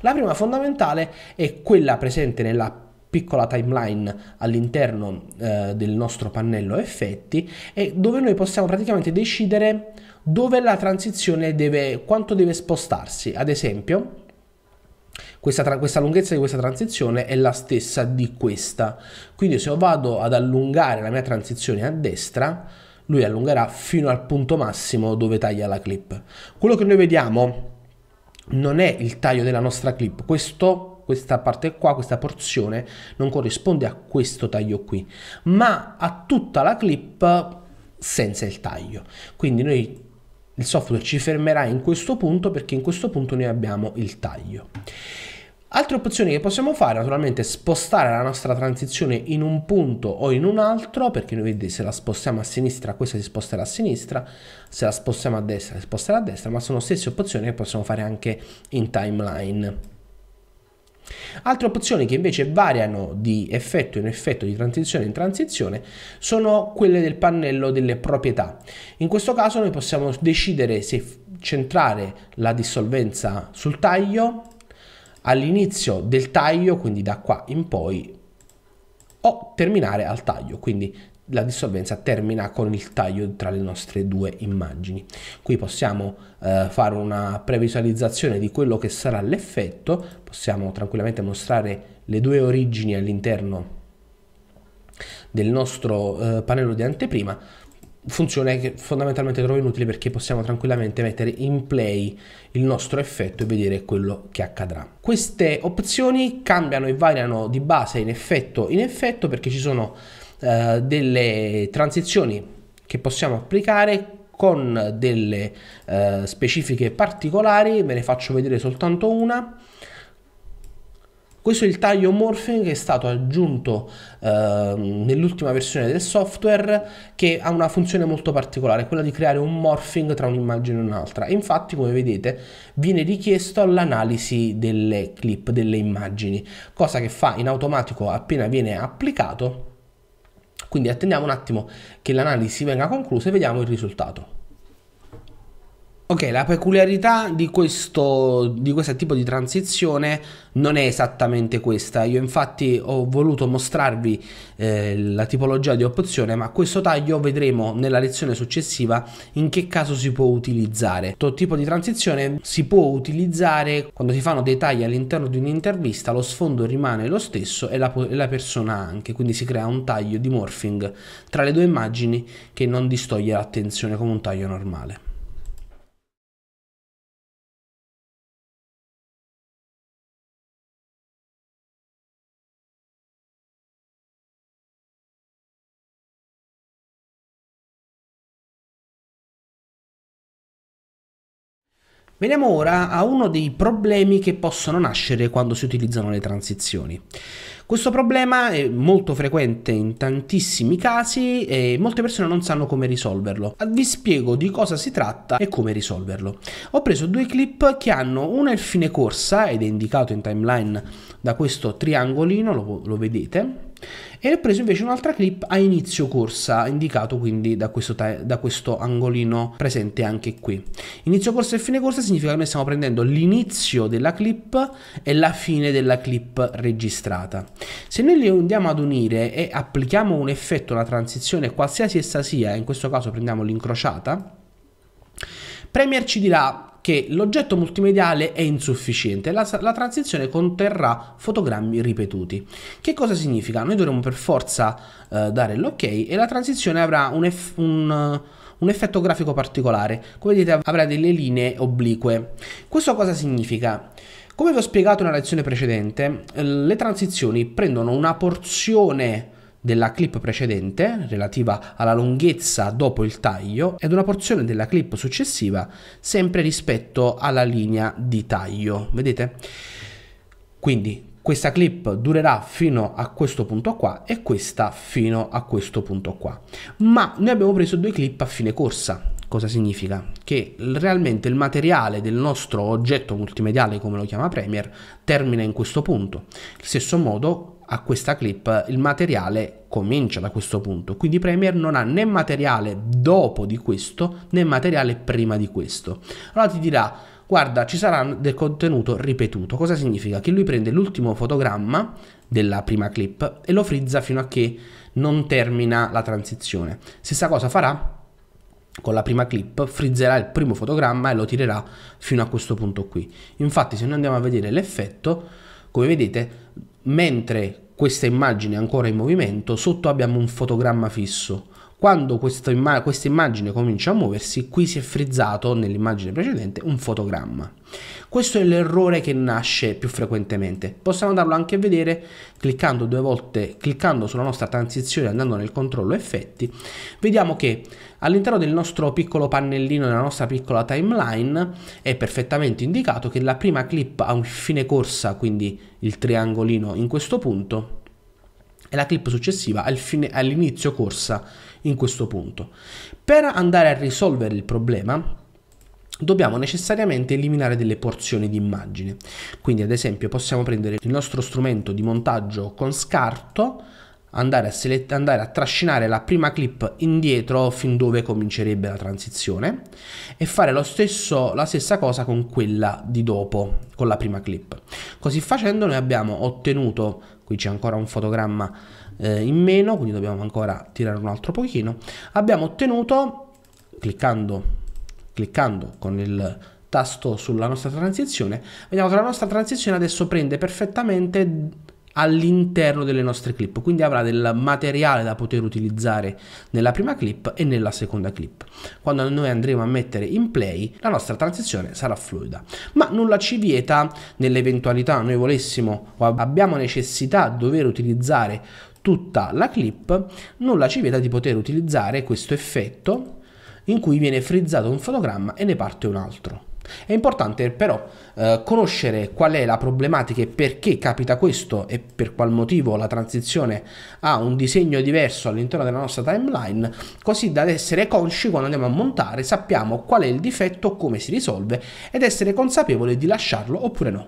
La prima fondamentale è quella presente nella piccola timeline all'interno eh, del nostro pannello effetti e dove noi possiamo praticamente decidere dove la transizione deve, quanto deve spostarsi. Ad esempio, questa, questa, lunghezza di questa transizione è la stessa di questa. Quindi se io vado ad allungare la mia transizione a destra, lui allungherà fino al punto massimo dove taglia la clip. Quello che noi vediamo non è il taglio della nostra clip, questo questa parte qua, questa porzione non corrisponde a questo taglio qui, ma a tutta la clip senza il taglio. Quindi noi il software ci fermerà in questo punto perché in questo punto noi abbiamo il taglio. Altre opzioni che possiamo fare, naturalmente, spostare la nostra transizione in un punto o in un altro, perché noi vedete se la spostiamo a sinistra, questa si sposterà a sinistra, se la spostiamo a destra, si sposterà a destra, ma sono stesse opzioni che possiamo fare anche in timeline. Altre opzioni che invece variano di effetto in effetto, di transizione in transizione, sono quelle del pannello delle proprietà. In questo caso noi possiamo decidere se centrare la dissolvenza sul taglio, all'inizio del taglio, quindi da qua in poi, o terminare al taglio, quindi la dissolvenza termina con il taglio tra le nostre due immagini. Qui possiamo eh, fare una previsualizzazione di quello che sarà l'effetto, possiamo tranquillamente mostrare le due origini all'interno del nostro eh, pannello di anteprima, funzione che fondamentalmente trovo inutile perché possiamo tranquillamente mettere in play il nostro effetto e vedere quello che accadrà. Queste opzioni cambiano e variano di base in effetto in effetto perché ci sono eh, delle transizioni che possiamo applicare con delle eh, specifiche particolari, ve ne faccio vedere soltanto una. Questo è il taglio morphing che è stato aggiunto eh, nell'ultima versione del software che ha una funzione molto particolare, quella di creare un morphing tra un'immagine e un'altra. Infatti, come vedete, viene richiesto l'analisi delle clip, delle immagini, cosa che fa in automatico appena viene applicato quindi attendiamo un attimo che l'analisi venga conclusa e vediamo il risultato. Ok, la peculiarità di questo, di questo, tipo di transizione non è esattamente questa. Io infatti ho voluto mostrarvi eh, la tipologia di opzione, ma questo taglio vedremo nella lezione successiva in che caso si può utilizzare. Questo tipo di transizione si può utilizzare quando si fanno dei tagli all'interno di un'intervista, lo sfondo rimane lo stesso e la, e la persona anche, quindi si crea un taglio di morphing tra le due immagini che non distoglie l'attenzione come un taglio normale. Veniamo ora a uno dei problemi che possono nascere quando si utilizzano le transizioni. Questo problema è molto frequente in tantissimi casi e molte persone non sanno come risolverlo. Vi spiego di cosa si tratta e come risolverlo. Ho preso due clip che hanno una il fine corsa ed è indicato in timeline da questo triangolino, lo, lo vedete, e ho preso invece un'altra clip a inizio corsa, indicato quindi da questo, da questo angolino presente anche qui. Inizio corsa e fine corsa significa che noi stiamo prendendo l'inizio della clip e la fine della clip registrata. Se noi li andiamo ad unire e applichiamo un effetto, una transizione, qualsiasi essa sia, in questo caso prendiamo l'incrociata, Premiere ci dirà che l'oggetto multimediale è insufficiente, la, la transizione conterrà fotogrammi ripetuti. Che cosa significa? Noi dovremo per forza eh, dare l'ok e la transizione avrà un, eff, un, un effetto grafico particolare, come vedete avrà delle linee oblique. Questo cosa significa? Come vi ho spiegato nella lezione precedente, le transizioni prendono una porzione della clip precedente relativa alla lunghezza dopo il taglio ed una porzione della clip successiva sempre rispetto alla linea di taglio vedete quindi questa clip durerà fino a questo punto qua e questa fino a questo punto qua ma noi abbiamo preso due clip a fine corsa cosa significa? Che realmente il materiale del nostro oggetto multimediale, come lo chiama premier termina in questo punto. In stesso modo, a questa clip il materiale comincia da questo punto, quindi Premiere non ha né materiale dopo di questo né materiale prima di questo. Allora ti dirà, guarda ci sarà del contenuto ripetuto, cosa significa? Che lui prende l'ultimo fotogramma della prima clip e lo frizza fino a che non termina la transizione. Stessa cosa farà con la prima clip frizzerà il primo fotogramma e lo tirerà fino a questo punto qui infatti se noi andiamo a vedere l'effetto come vedete mentre questa immagine ancora in movimento, sotto abbiamo un fotogramma fisso. Quando questa, imma- questa immagine comincia a muoversi, qui si è frizzato nell'immagine precedente un fotogramma. Questo è l'errore che nasce più frequentemente. Possiamo andarlo anche a vedere cliccando due volte, cliccando sulla nostra transizione andando nel controllo effetti, vediamo che all'interno del nostro piccolo pannellino, della nostra piccola timeline, è perfettamente indicato che la prima clip ha un fine corsa, quindi il triangolino in questo punto, e la clip successiva ha all'inizio corsa in questo punto. Per andare a risolvere il problema dobbiamo necessariamente eliminare delle porzioni di immagine. Quindi ad esempio possiamo prendere il nostro strumento di montaggio con scarto andare a, andare a trascinare la prima clip indietro fin dove comincerebbe la transizione e fare stesso, la stessa cosa con quella di dopo, con la prima clip. Così facendo noi abbiamo ottenuto, qui c'è ancora un fotogramma eh, in meno, quindi dobbiamo ancora tirare un altro pochino, abbiamo ottenuto, cliccando, cliccando con il tasto sulla nostra transizione, vediamo che la nostra transizione adesso prende perfettamente all'interno delle nostre clip quindi avrà del materiale da poter utilizzare nella prima clip e nella seconda clip quando noi andremo a mettere in play la nostra transizione sarà fluida ma nulla ci vieta nell'eventualità noi volessimo o abbiamo necessità di dover utilizzare tutta la clip nulla ci vieta di poter utilizzare questo effetto in cui viene frizzato un fotogramma e ne parte un altro è importante però eh, conoscere qual è la problematica e perché capita questo e per qual motivo la transizione ha un disegno diverso all'interno della nostra timeline, così da essere consci quando andiamo a montare, sappiamo qual è il difetto, come si risolve ed essere consapevoli di lasciarlo oppure no.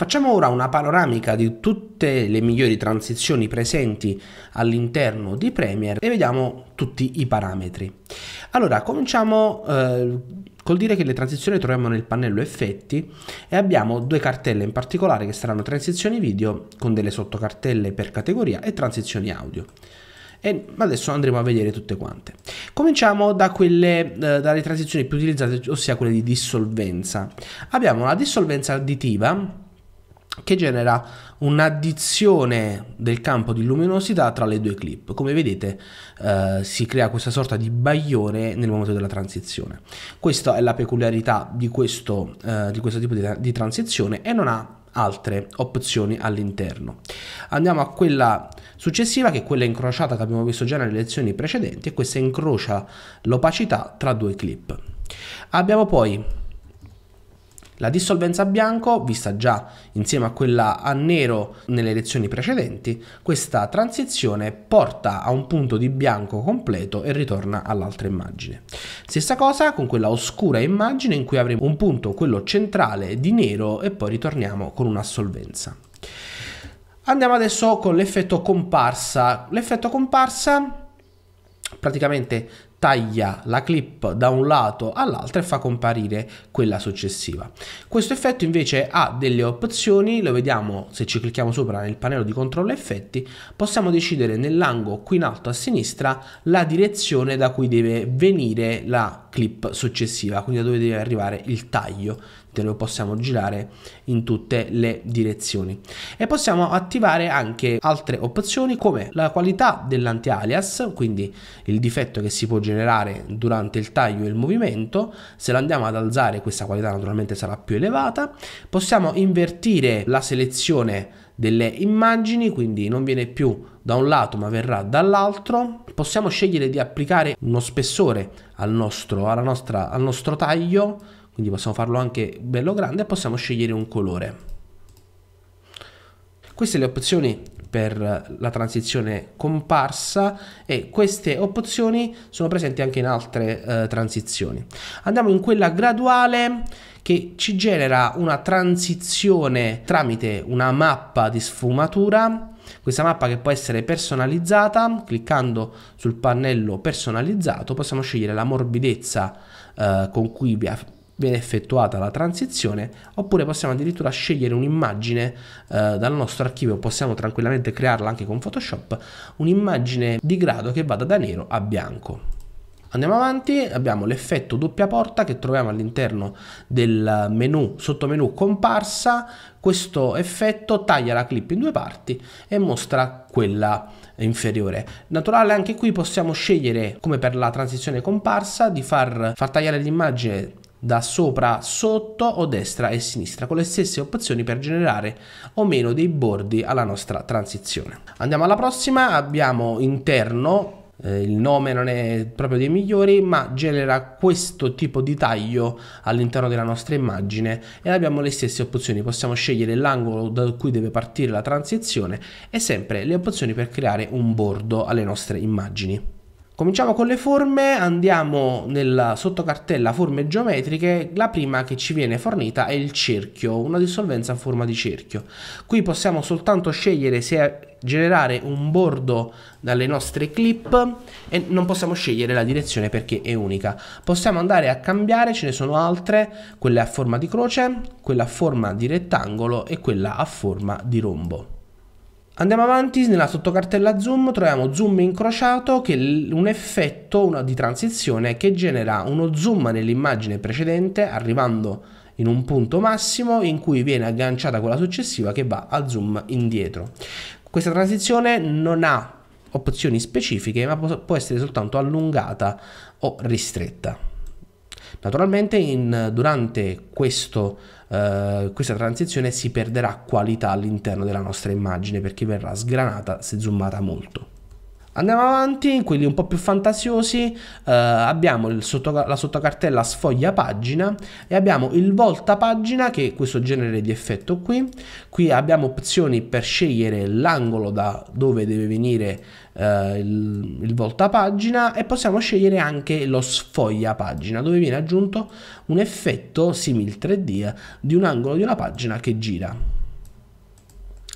Facciamo ora una panoramica di tutte le migliori transizioni presenti all'interno di Premiere e vediamo tutti i parametri. Allora, cominciamo eh, col dire che le transizioni le troviamo nel pannello effetti e abbiamo due cartelle in particolare che saranno transizioni video con delle sottocartelle per categoria e transizioni audio. E adesso andremo a vedere tutte quante. Cominciamo da quelle, eh, dalle transizioni più utilizzate, ossia quelle di dissolvenza. Abbiamo la dissolvenza additiva che genera un'addizione del campo di luminosità tra le due clip. Come vedete eh, si crea questa sorta di baglione nel momento della transizione. Questa è la peculiarità di questo, eh, di questo tipo di, di transizione e non ha altre opzioni all'interno. Andiamo a quella successiva che è quella incrociata che abbiamo visto già nelle lezioni precedenti e questa incrocia l'opacità tra due clip. Abbiamo poi la dissolvenza a bianco, vista già insieme a quella a nero nelle lezioni precedenti, questa transizione porta a un punto di bianco completo e ritorna all'altra immagine. Stessa cosa con quella oscura immagine in cui avremo un punto, quello centrale, di nero e poi ritorniamo con un'assolvenza. Andiamo adesso con l'effetto comparsa. L'effetto comparsa praticamente taglia la clip da un lato all'altro e fa comparire quella successiva. Questo effetto invece ha delle opzioni, lo vediamo se ci clicchiamo sopra nel pannello di controllo effetti, possiamo decidere nell'angolo qui in alto a sinistra la direzione da cui deve venire la clip successiva, quindi da dove deve arrivare il taglio te lo possiamo girare in tutte le direzioni e possiamo attivare anche altre opzioni come la qualità dell'anti-alias quindi il difetto che si può generare durante il taglio e il movimento se lo andiamo ad alzare questa qualità naturalmente sarà più elevata possiamo invertire la selezione delle immagini quindi non viene più da un lato ma verrà dall'altro possiamo scegliere di applicare uno spessore al nostro, nostra, al nostro taglio quindi possiamo farlo anche bello grande e possiamo scegliere un colore queste le opzioni per la transizione comparsa e queste opzioni sono presenti anche in altre eh, transizioni andiamo in quella graduale che ci genera una transizione tramite una mappa di sfumatura questa mappa che può essere personalizzata cliccando sul pannello personalizzato possiamo scegliere la morbidezza eh, con cui viene effettuata la transizione oppure possiamo addirittura scegliere un'immagine eh, dal nostro archivio, possiamo tranquillamente crearla anche con Photoshop, un'immagine di grado che vada da nero a bianco. Andiamo avanti, abbiamo l'effetto doppia porta che troviamo all'interno del menu sotto menu comparsa. Questo effetto taglia la clip in due parti e mostra quella inferiore. Naturale anche qui possiamo scegliere come per la transizione comparsa di far, far tagliare l'immagine da sopra sotto o destra e sinistra con le stesse opzioni per generare o meno dei bordi alla nostra transizione. Andiamo alla prossima, abbiamo interno eh, il nome non è proprio dei migliori, ma genera questo tipo di taglio all'interno della nostra immagine e abbiamo le stesse opzioni. Possiamo scegliere l'angolo da cui deve partire la transizione e sempre le opzioni per creare un bordo alle nostre immagini. Cominciamo con le forme, andiamo nella sottocartella forme geometriche, la prima che ci viene fornita è il cerchio, una dissolvenza a forma di cerchio. Qui possiamo soltanto scegliere se generare un bordo dalle nostre clip e non possiamo scegliere la direzione perché è unica. Possiamo andare a cambiare, ce ne sono altre, quelle a forma di croce, quella a forma di rettangolo e quella a forma di rombo. Andiamo avanti, nella sottocartella zoom troviamo zoom incrociato che è un effetto una, di transizione che genera uno zoom nell'immagine precedente arrivando in un punto massimo in cui viene agganciata quella successiva che va a zoom indietro. Questa transizione non ha opzioni specifiche ma può essere soltanto allungata o ristretta. Naturalmente in, durante questo eh, questa transizione si perderà qualità all'interno della nostra immagine perché verrà sgranata se zoomata molto. Andiamo avanti, quelli un po' più fantasiosi, eh, abbiamo sotto, la sottocartella sfoglia pagina e abbiamo il volta pagina che è questo genere di effetto qui, qui abbiamo opzioni per scegliere l'angolo da dove deve venire eh, il, il volta pagina e possiamo scegliere anche lo sfoglia pagina dove viene aggiunto un effetto simil 3D di un angolo di una pagina che gira.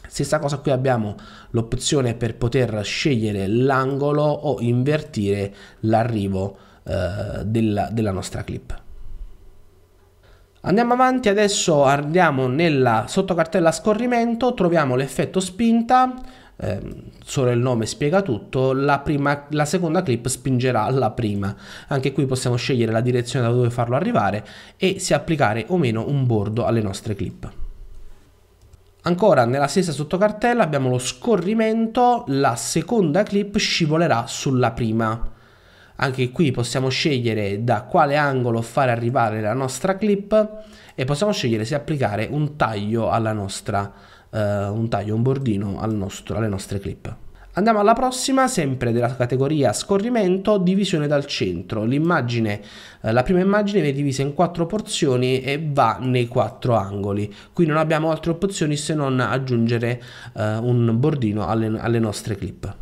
Stessa cosa qui abbiamo l'opzione per poter scegliere l'angolo o invertire l'arrivo eh, della, della nostra clip. Andiamo avanti, adesso andiamo nella sottocartella scorrimento, troviamo l'effetto spinta, eh, solo il nome spiega tutto, la, prima, la seconda clip spingerà alla prima. Anche qui possiamo scegliere la direzione da dove farlo arrivare e se applicare o meno un bordo alle nostre clip. Ancora nella stessa sottocartella abbiamo lo scorrimento, la seconda clip scivolerà sulla prima. Anche qui possiamo scegliere da quale angolo fare arrivare la nostra clip e possiamo scegliere se applicare un taglio alla nostra clip eh, un taglio, un bordino al nostro, alle nostre clip. Andiamo alla prossima, sempre della categoria scorrimento, divisione dal centro. L'immagine, eh, la prima immagine viene divisa in quattro porzioni e va nei quattro angoli. Qui non abbiamo altre opzioni se non aggiungere eh, un bordino alle, alle nostre clip.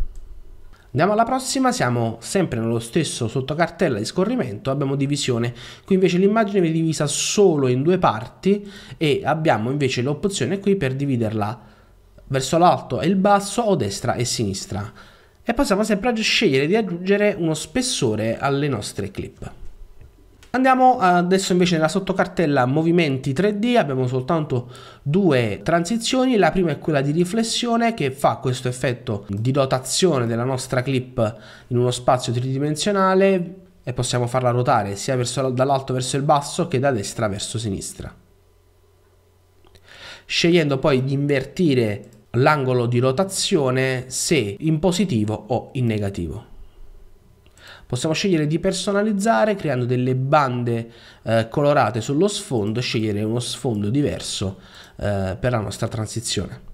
Andiamo alla prossima, siamo sempre nello stesso sottocartella di scorrimento, abbiamo divisione, qui invece l'immagine viene divisa solo in due parti e abbiamo invece l'opzione qui per dividerla verso l'alto e il basso o destra e sinistra. E possiamo sempre scegliere di aggiungere uno spessore alle nostre clip. Andiamo eh, adesso invece nella sottocartella movimenti 3D, abbiamo soltanto due transizioni, la prima è quella di riflessione che fa questo effetto di dotazione della nostra clip in uno spazio tridimensionale e possiamo farla ruotare sia verso, dall'alto verso il basso che da destra verso sinistra. Scegliendo poi di invertire l'angolo di rotazione se in positivo o in negativo. Possiamo scegliere di personalizzare creando delle bande eh, colorate sullo sfondo, scegliere uno sfondo diverso eh, per la nostra transizione.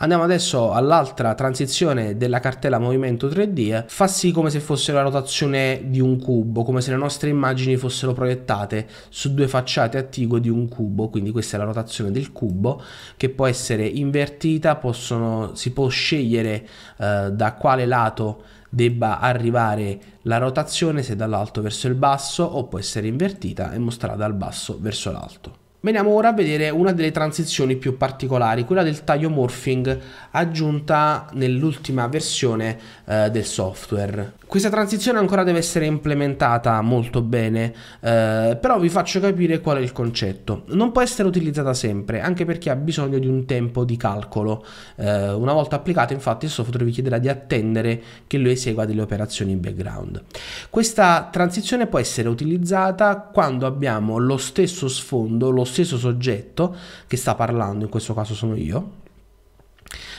Andiamo adesso all'altra transizione della cartella movimento 3D, fa sì come se fosse la rotazione di un cubo, come se le nostre immagini fossero proiettate su due facciate attigue di un cubo, quindi questa è la rotazione del cubo che può essere invertita, possono, si può scegliere eh, da quale lato debba arrivare la rotazione se dall'alto verso il basso o può essere invertita e mostrata dal basso verso l'alto. Veniamo ora a vedere una delle transizioni più particolari, quella del taglio morphing aggiunta nell'ultima versione eh, del software. Questa transizione ancora deve essere implementata molto bene, eh, però vi faccio capire qual è il concetto. Non può essere utilizzata sempre, anche perché ha bisogno di un tempo di calcolo. Eh, una volta applicato, infatti, il software vi chiederà di attendere che lui esegua delle operazioni in background. Questa transizione può essere utilizzata quando abbiamo lo stesso sfondo, lo stesso soggetto che sta parlando, in questo caso sono io,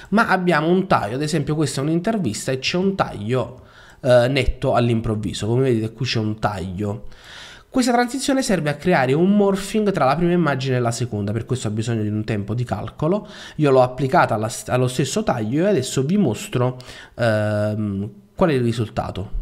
ma abbiamo un taglio, ad esempio questa è un'intervista e c'è un taglio eh, netto all'improvviso, come vedete qui c'è un taglio. Questa transizione serve a creare un morphing tra la prima immagine e la seconda, per questo ha bisogno di un tempo di calcolo. Io l'ho applicata alla, allo stesso taglio e adesso vi mostro ehm, qual è il risultato.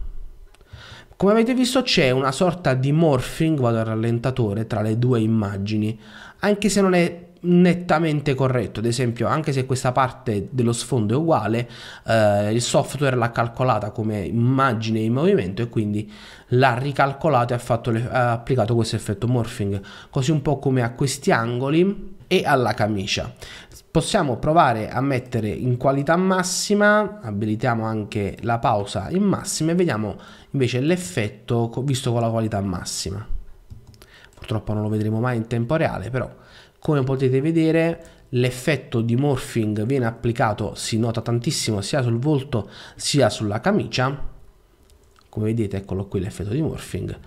Come avete visto c'è una sorta di morphing, vado al rallentatore, tra le due immagini, anche se non è nettamente corretto. Ad esempio, anche se questa parte dello sfondo è uguale, eh, il software l'ha calcolata come immagine in movimento e quindi l'ha ricalcolato e ha, le, ha applicato questo effetto morphing, così un po' come a questi angoli e alla camicia. Possiamo provare a mettere in qualità massima, abilitiamo anche la pausa in massima e vediamo invece l'effetto visto con la qualità massima. Purtroppo non lo vedremo mai in tempo reale, però come potete vedere l'effetto di morphing viene applicato, si nota tantissimo sia sul volto sia sulla camicia. Come vedete eccolo qui l'effetto di morphing.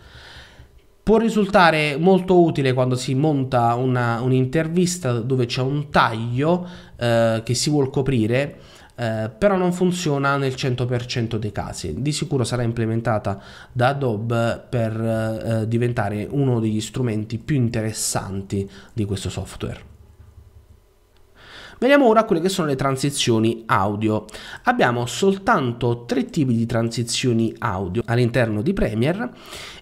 Può risultare molto utile quando si monta un'intervista dove c'è un taglio eh, che si vuole coprire eh, però non funziona nel 100% dei casi. Di sicuro sarà implementata da Adobe per eh, diventare uno degli strumenti più interessanti di questo software. Veniamo ora a quelle che sono le transizioni audio. Abbiamo soltanto tre tipi di transizioni audio all'interno di Premiere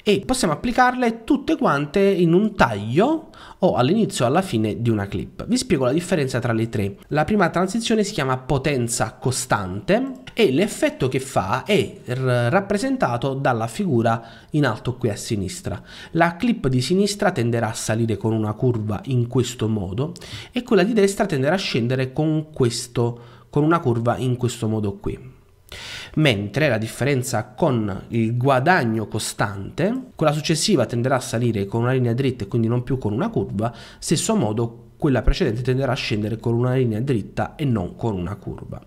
e possiamo applicarle tutte quante in un taglio o all'inizio o alla fine di una clip. Vi spiego la differenza tra le tre. La prima transizione si chiama potenza costante e l'effetto che fa è rappresentato dalla figura in alto qui a sinistra. La clip di sinistra tenderà a salire con una curva in questo modo e quella di destra tenderà a scendere con, questo, con una curva in questo modo qui mentre la differenza con il guadagno costante, quella successiva tenderà a salire con una linea dritta e quindi non più con una curva, stesso modo quella precedente tenderà a scendere con una linea dritta e non con una curva.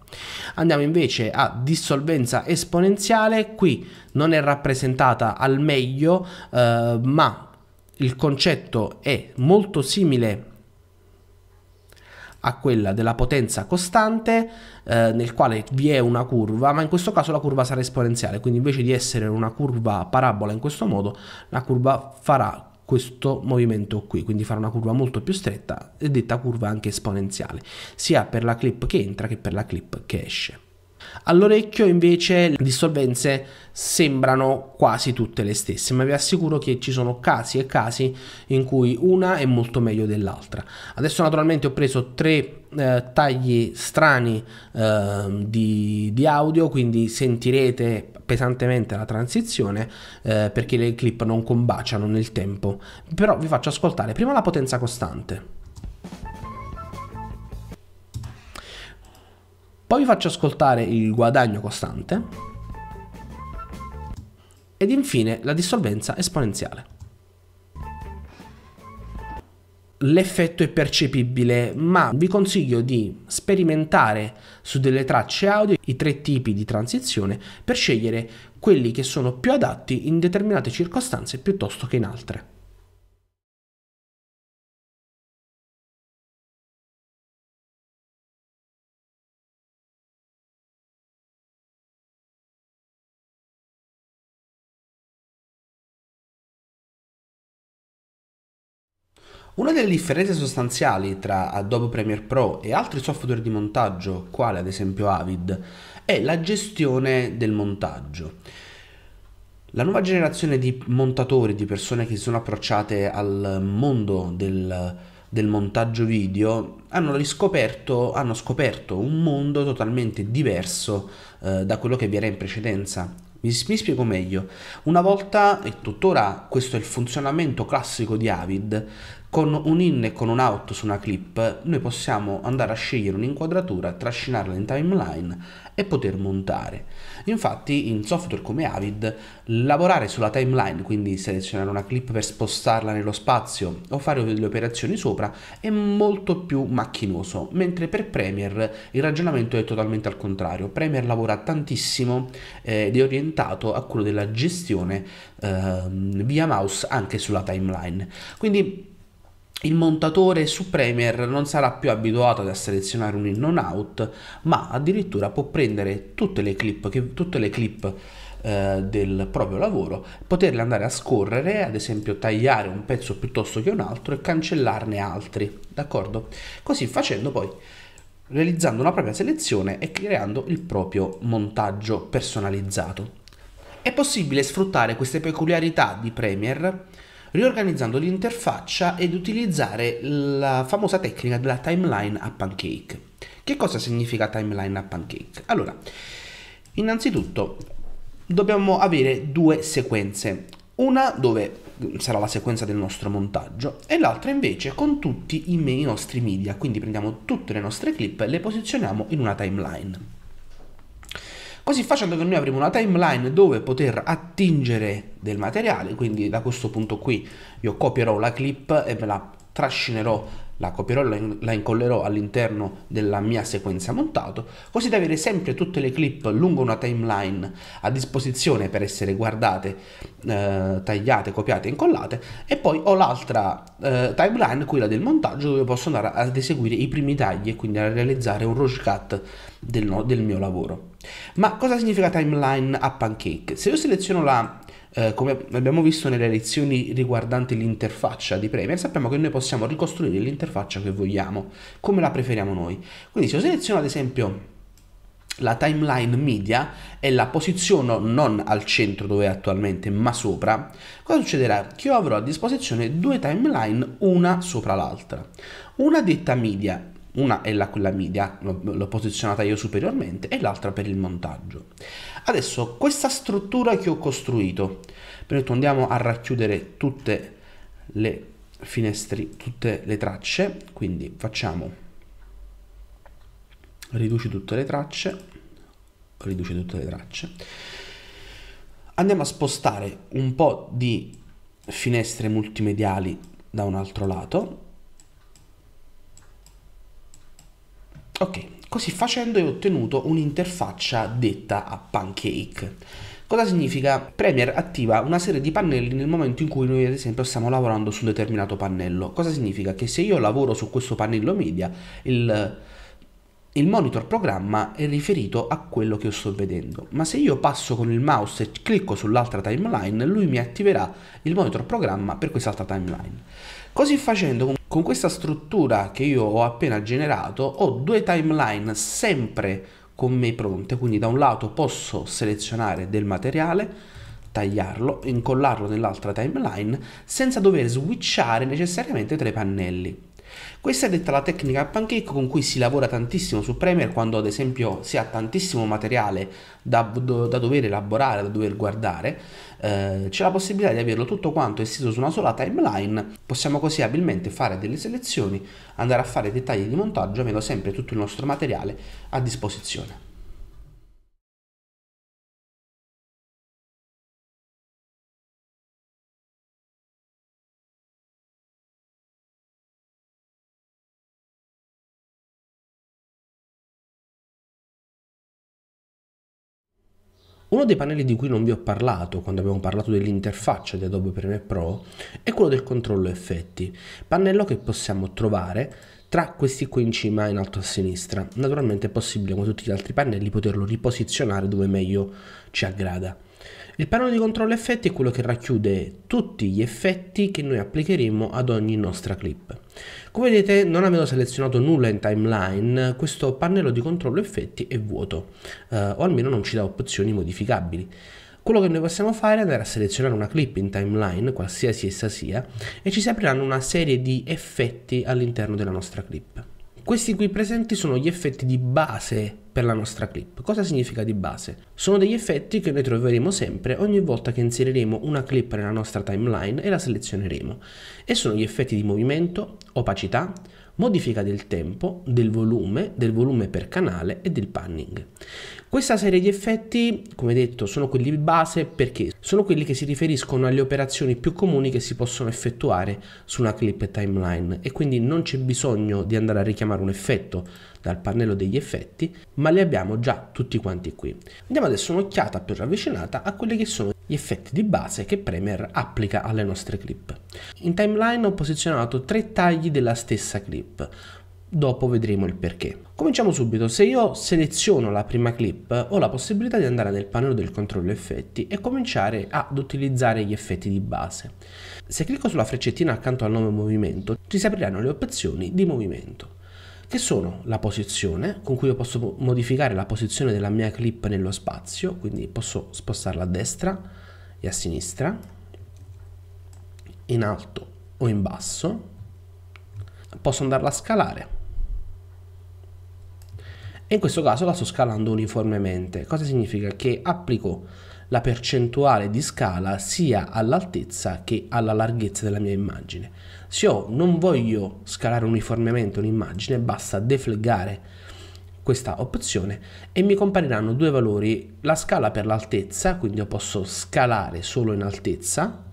Andiamo invece a dissolvenza esponenziale, qui non è rappresentata al meglio, eh, ma il concetto è molto simile a quella della potenza costante, eh, nel quale vi è una curva, ma in questo caso la curva sarà esponenziale, quindi invece di essere una curva parabola in questo modo, la curva farà questo movimento qui, quindi farà una curva molto più stretta, detta curva anche esponenziale, sia per la clip che entra che per la clip che esce. All'orecchio invece le dissolvenze sembrano quasi tutte le stesse, ma vi assicuro che ci sono casi e casi in cui una è molto meglio dell'altra. Adesso naturalmente ho preso tre eh, tagli strani eh, di, di, audio, quindi sentirete pesantemente la transizione eh, perché le clip non combaciano nel tempo, però vi faccio ascoltare prima la potenza costante. Poi vi faccio ascoltare il guadagno costante ed infine la dissolvenza esponenziale. L'effetto è percepibile, ma vi consiglio di sperimentare su delle tracce audio i tre tipi di transizione per scegliere quelli che sono più adatti in determinate circostanze piuttosto che in altre. Una delle differenze sostanziali tra Adobe Premiere Pro e altri software di montaggio, quale ad esempio Avid, è la gestione del montaggio. La nuova generazione di montatori, di persone che si sono approcciate al mondo del, del montaggio video, hanno riscoperto, hanno scoperto un mondo totalmente diverso eh, da quello che vi era in precedenza. Mi, spiego meglio. Una volta, e tuttora questo è il funzionamento classico di Avid, con un in e con un out su una clip noi possiamo andare a scegliere un'inquadratura, trascinarla in timeline e poter montare. Infatti in software come Avid lavorare sulla timeline, quindi selezionare una clip per spostarla nello spazio o fare delle operazioni sopra, è molto più macchinoso, mentre per Premiere il ragionamento è totalmente al contrario. Premiere lavora tantissimo eh, ed è orientato a quello della gestione eh, via mouse anche sulla timeline. Quindi il montatore su Premiere non sarà più abituato a selezionare un in un out, ma addirittura può prendere tutte le clip, che, tutte le clip eh, del proprio lavoro, poterle andare a scorrere, ad esempio tagliare un pezzo piuttosto che un altro e cancellarne altri, d'accordo? Così facendo poi realizzando una propria selezione e creando il proprio montaggio personalizzato. È possibile sfruttare queste peculiarità di Premiere riorganizzando l'interfaccia ed utilizzare la famosa tecnica della timeline a pancake. Che cosa significa timeline a pancake? Allora, innanzitutto dobbiamo avere due sequenze, una dove mm, sarà la sequenza del nostro montaggio e l'altra invece con tutti i nostri media, quindi prendiamo tutte le nostre clip e le posizioniamo in una timeline. Così facendo che noi avremo una timeline dove poter attingere del materiale, quindi da questo punto qui io copierò la clip e me la trascinerò la copierò, la, in- la incollerò all'interno della mia sequenza montato, così da avere sempre tutte le clip lungo una timeline a disposizione per essere guardate, eh, tagliate, copiate, incollate e poi ho l'altra eh, timeline, quella del montaggio, dove posso andare ad eseguire i primi tagli e quindi a realizzare un rush cut del, no- del mio lavoro. Ma cosa significa timeline a pancake? Se io seleziono la eh, come abbiamo visto nelle lezioni riguardanti l'interfaccia di Premiere, sappiamo che noi possiamo ricostruire l'interfaccia che vogliamo, come la preferiamo noi. Quindi se io seleziono ad esempio la timeline media e la posiziono non al centro dove è attualmente ma sopra, cosa succederà? Che io avrò a disposizione due timeline una sopra l'altra. Una detta media, una è la, quella media, l'ho posizionata io superiormente, e l'altra per il montaggio. Adesso questa struttura che ho costruito, prima andiamo a racchiudere tutte le finestre, tutte le tracce, quindi facciamo riduci tutte le tracce, riduce tutte le tracce. Andiamo a spostare un po' di finestre multimediali da un altro lato. Ok, Così facendo è ottenuto un'interfaccia detta a pancake. Cosa significa? Premiere attiva una serie di pannelli nel momento in cui noi ad esempio stiamo lavorando su un determinato pannello. Cosa significa? Che se io lavoro su questo pannello media, il, il monitor programma è riferito a quello che io sto vedendo, ma se io passo con il mouse e clicco sull'altra timeline, lui mi attiverà il monitor programma per quest'altra timeline. Così facendo, con questa struttura che io ho appena generato, ho due timeline sempre con me pronte, quindi da un lato posso selezionare del materiale, tagliarlo, incollarlo nell'altra timeline senza dover switchare necessariamente tra i pannelli. Questa è detta la tecnica pancake con cui si lavora tantissimo su Premiere quando ad esempio si ha tantissimo materiale da, da dover elaborare, da dover guardare eh, c'è la possibilità di averlo tutto quanto esteso su una sola timeline, possiamo così abilmente fare delle selezioni, andare a fare dettagli di montaggio avendo sempre tutto il nostro materiale a disposizione. Uno dei pannelli di cui non vi ho parlato quando abbiamo parlato dell'interfaccia di Adobe Premiere Pro è quello del controllo effetti, pannello che possiamo trovare tra questi qui in cima in alto a sinistra. Naturalmente è possibile come tutti gli altri pannelli poterlo riposizionare dove meglio ci aggrada. Il pannello di controllo effetti è quello che racchiude tutti gli effetti che noi applicheremo ad ogni nostra clip. Come vedete non avendo selezionato nulla in timeline questo pannello di controllo effetti è vuoto eh, o almeno non ci dà opzioni modificabili. Quello che noi possiamo fare è andare a selezionare una clip in timeline, qualsiasi essa sia, e ci si apriranno una serie di effetti all'interno della nostra clip. Questi qui presenti sono gli effetti di base per la nostra clip. Cosa significa di base? Sono degli effetti che noi troveremo sempre ogni volta che inseriremo una clip nella nostra timeline e la selezioneremo. E sono gli effetti di movimento, opacità, modifica del tempo, del volume, del volume per canale e del panning. Questa serie di effetti, come detto, sono quelli base perché sono quelli che si riferiscono alle operazioni più comuni che si possono effettuare su una clip timeline e quindi non c'è bisogno di andare a richiamare un effetto dal pannello degli effetti, ma li abbiamo già tutti quanti qui. Diamo adesso un'occhiata più ravvicinata a quelli che sono gli effetti di base che Premiere applica alle nostre clip. In timeline ho posizionato tre tagli della stessa clip, Dopo vedremo il perché. Cominciamo subito, se io seleziono la prima clip ho la possibilità di andare nel pannello del controllo effetti e cominciare ad utilizzare gli effetti di base. Se clicco sulla freccettina accanto al nome movimento ci si apriranno le opzioni di movimento che sono la posizione con cui io posso modificare la posizione della mia clip nello spazio, quindi posso spostarla a destra e a sinistra, in alto o in basso, posso andarla a scalare e in questo caso la sto scalando uniformemente. Cosa significa? Che applico la percentuale di scala sia all'altezza che alla larghezza della mia immagine. Se io non voglio scalare uniformemente un'immagine, basta defleggare questa opzione e mi compariranno due valori, la scala per l'altezza, quindi io posso scalare solo in altezza,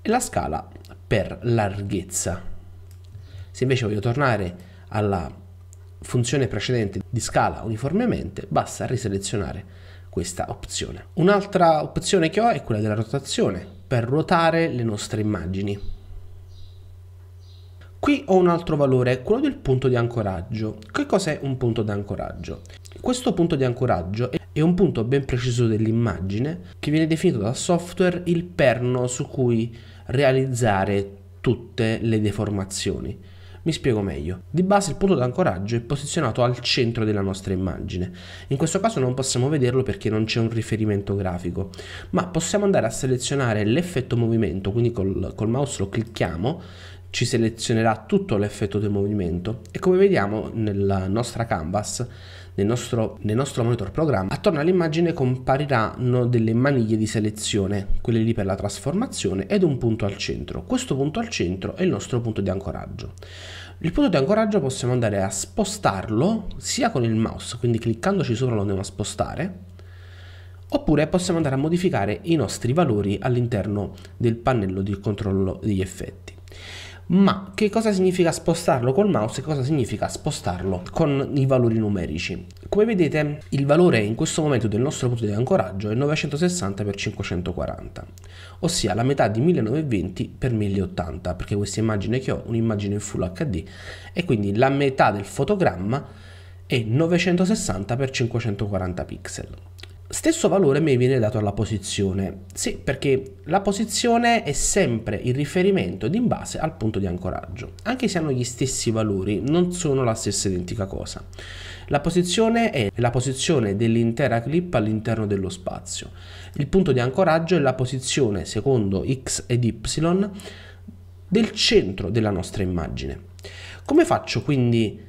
e la scala per larghezza. Se invece voglio tornare alla funzione precedente di scala uniformemente, basta riselezionare questa opzione. Un'altra opzione che ho è quella della rotazione per ruotare le nostre immagini. Qui ho un altro valore, quello del punto di ancoraggio. Che cos'è un punto di ancoraggio? Questo punto di ancoraggio è un punto ben preciso dell'immagine che viene definito dal software il perno su cui realizzare tutte le deformazioni. Mi spiego meglio. Di base il punto d'ancoraggio è posizionato al centro della nostra immagine. In questo caso non possiamo vederlo perché non c'è un riferimento grafico, ma possiamo andare a selezionare l'effetto movimento, quindi col, col mouse lo clicchiamo, ci selezionerà tutto l'effetto del movimento e come vediamo nella nostra canvas nel nostro, nel nostro monitor programma, attorno all'immagine compariranno delle maniglie di selezione, quelle lì per la trasformazione, ed un punto al centro. Questo punto al centro è il nostro punto di ancoraggio. Il punto di ancoraggio possiamo andare a spostarlo sia con il mouse, quindi cliccandoci sopra lo andiamo a spostare, oppure possiamo andare a modificare i nostri valori all'interno del pannello di controllo degli effetti ma che cosa significa spostarlo col mouse e cosa significa spostarlo con i valori numerici. Come vedete il valore in questo momento del nostro punto di ancoraggio è 960x540, ossia la metà di 1920x1080, perché questa immagine che ho è un'immagine in Full HD e quindi la metà del fotogramma è 960x540 pixel. Stesso valore mi viene dato alla posizione, sì perché la posizione è sempre il riferimento ed in base al punto di ancoraggio, anche se hanno gli stessi valori non sono la stessa identica cosa. La posizione è la posizione dell'intera clip all'interno dello spazio, il punto di ancoraggio è la posizione secondo x ed y del centro della nostra immagine. Come faccio quindi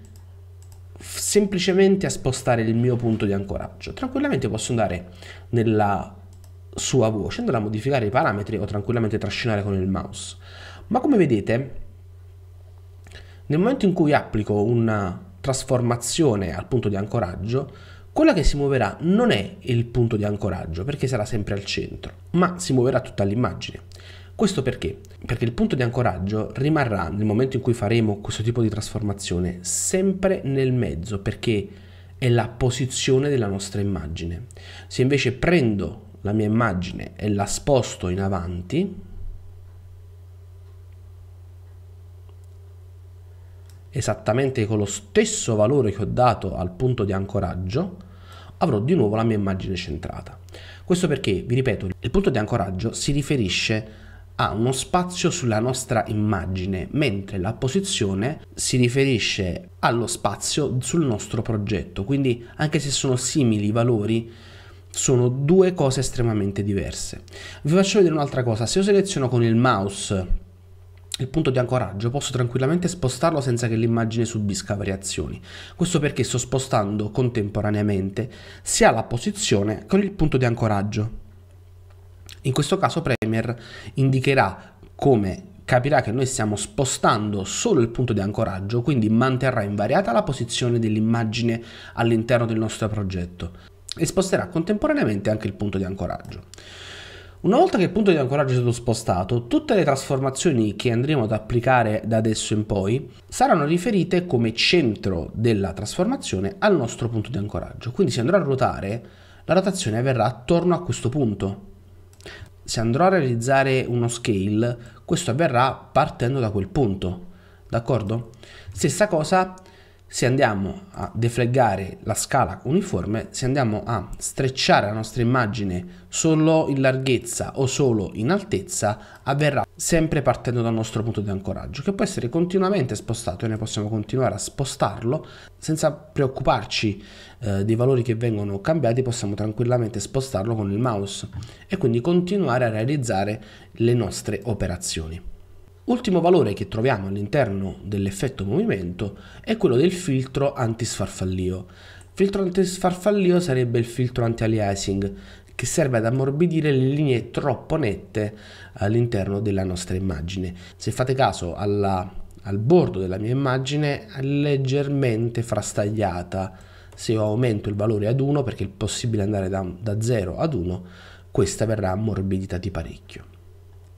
semplicemente a spostare il mio punto di ancoraggio. Tranquillamente posso andare nella sua voce, andare a modificare i parametri o tranquillamente trascinare con il mouse. Ma come vedete, nel momento in cui applico una trasformazione al punto di ancoraggio, quella che si muoverà non è il punto di ancoraggio, perché sarà sempre al centro, ma si muoverà tutta l'immagine. Questo perché? Perché il punto di ancoraggio rimarrà nel momento in cui faremo questo tipo di trasformazione sempre nel mezzo perché è la posizione della nostra immagine. Se invece prendo la mia immagine e la sposto in avanti, esattamente con lo stesso valore che ho dato al punto di ancoraggio, avrò di nuovo la mia immagine centrata. Questo perché, vi ripeto, il punto di ancoraggio si riferisce a ha uno spazio sulla nostra immagine, mentre la posizione si riferisce allo spazio sul nostro progetto. Quindi anche se sono simili i valori, sono due cose estremamente diverse. Vi faccio vedere un'altra cosa. Se io seleziono con il mouse il punto di ancoraggio posso tranquillamente spostarlo senza che l'immagine subisca variazioni. Questo perché sto spostando contemporaneamente sia la posizione con il punto di ancoraggio. In questo caso Premier indicherà come capirà che noi stiamo spostando solo il punto di ancoraggio, quindi manterrà invariata la posizione dell'immagine all'interno del nostro progetto e sposterà contemporaneamente anche il punto di ancoraggio. Una volta che il punto di ancoraggio è stato spostato, tutte le trasformazioni che andremo ad applicare da adesso in poi saranno riferite come centro della trasformazione al nostro punto di ancoraggio. Quindi si andrà a ruotare, la rotazione avverrà attorno a questo punto, se andrò a realizzare uno scale, questo avverrà partendo da quel punto, d'accordo? Stessa cosa se andiamo a defleggare la scala uniforme, se andiamo a strecciare la nostra immagine solo in larghezza o solo in altezza, avverrà sempre partendo dal nostro punto di ancoraggio, che può essere continuamente spostato e noi possiamo continuare a spostarlo senza preoccuparci eh, dei valori che vengono cambiati, possiamo tranquillamente spostarlo con il mouse e quindi continuare a realizzare le nostre operazioni. Ultimo valore che troviamo all'interno dell'effetto movimento è quello del filtro antisfarfallio. Il filtro antisfarfallio sarebbe il filtro anti-aliasing che serve ad ammorbidire le linee troppo nette all'interno della nostra immagine. Se fate caso alla, al bordo della mia immagine è leggermente frastagliata, se io aumento il valore ad 1 perché è possibile andare da, da 0 ad 1, questa verrà ammorbidita di parecchio.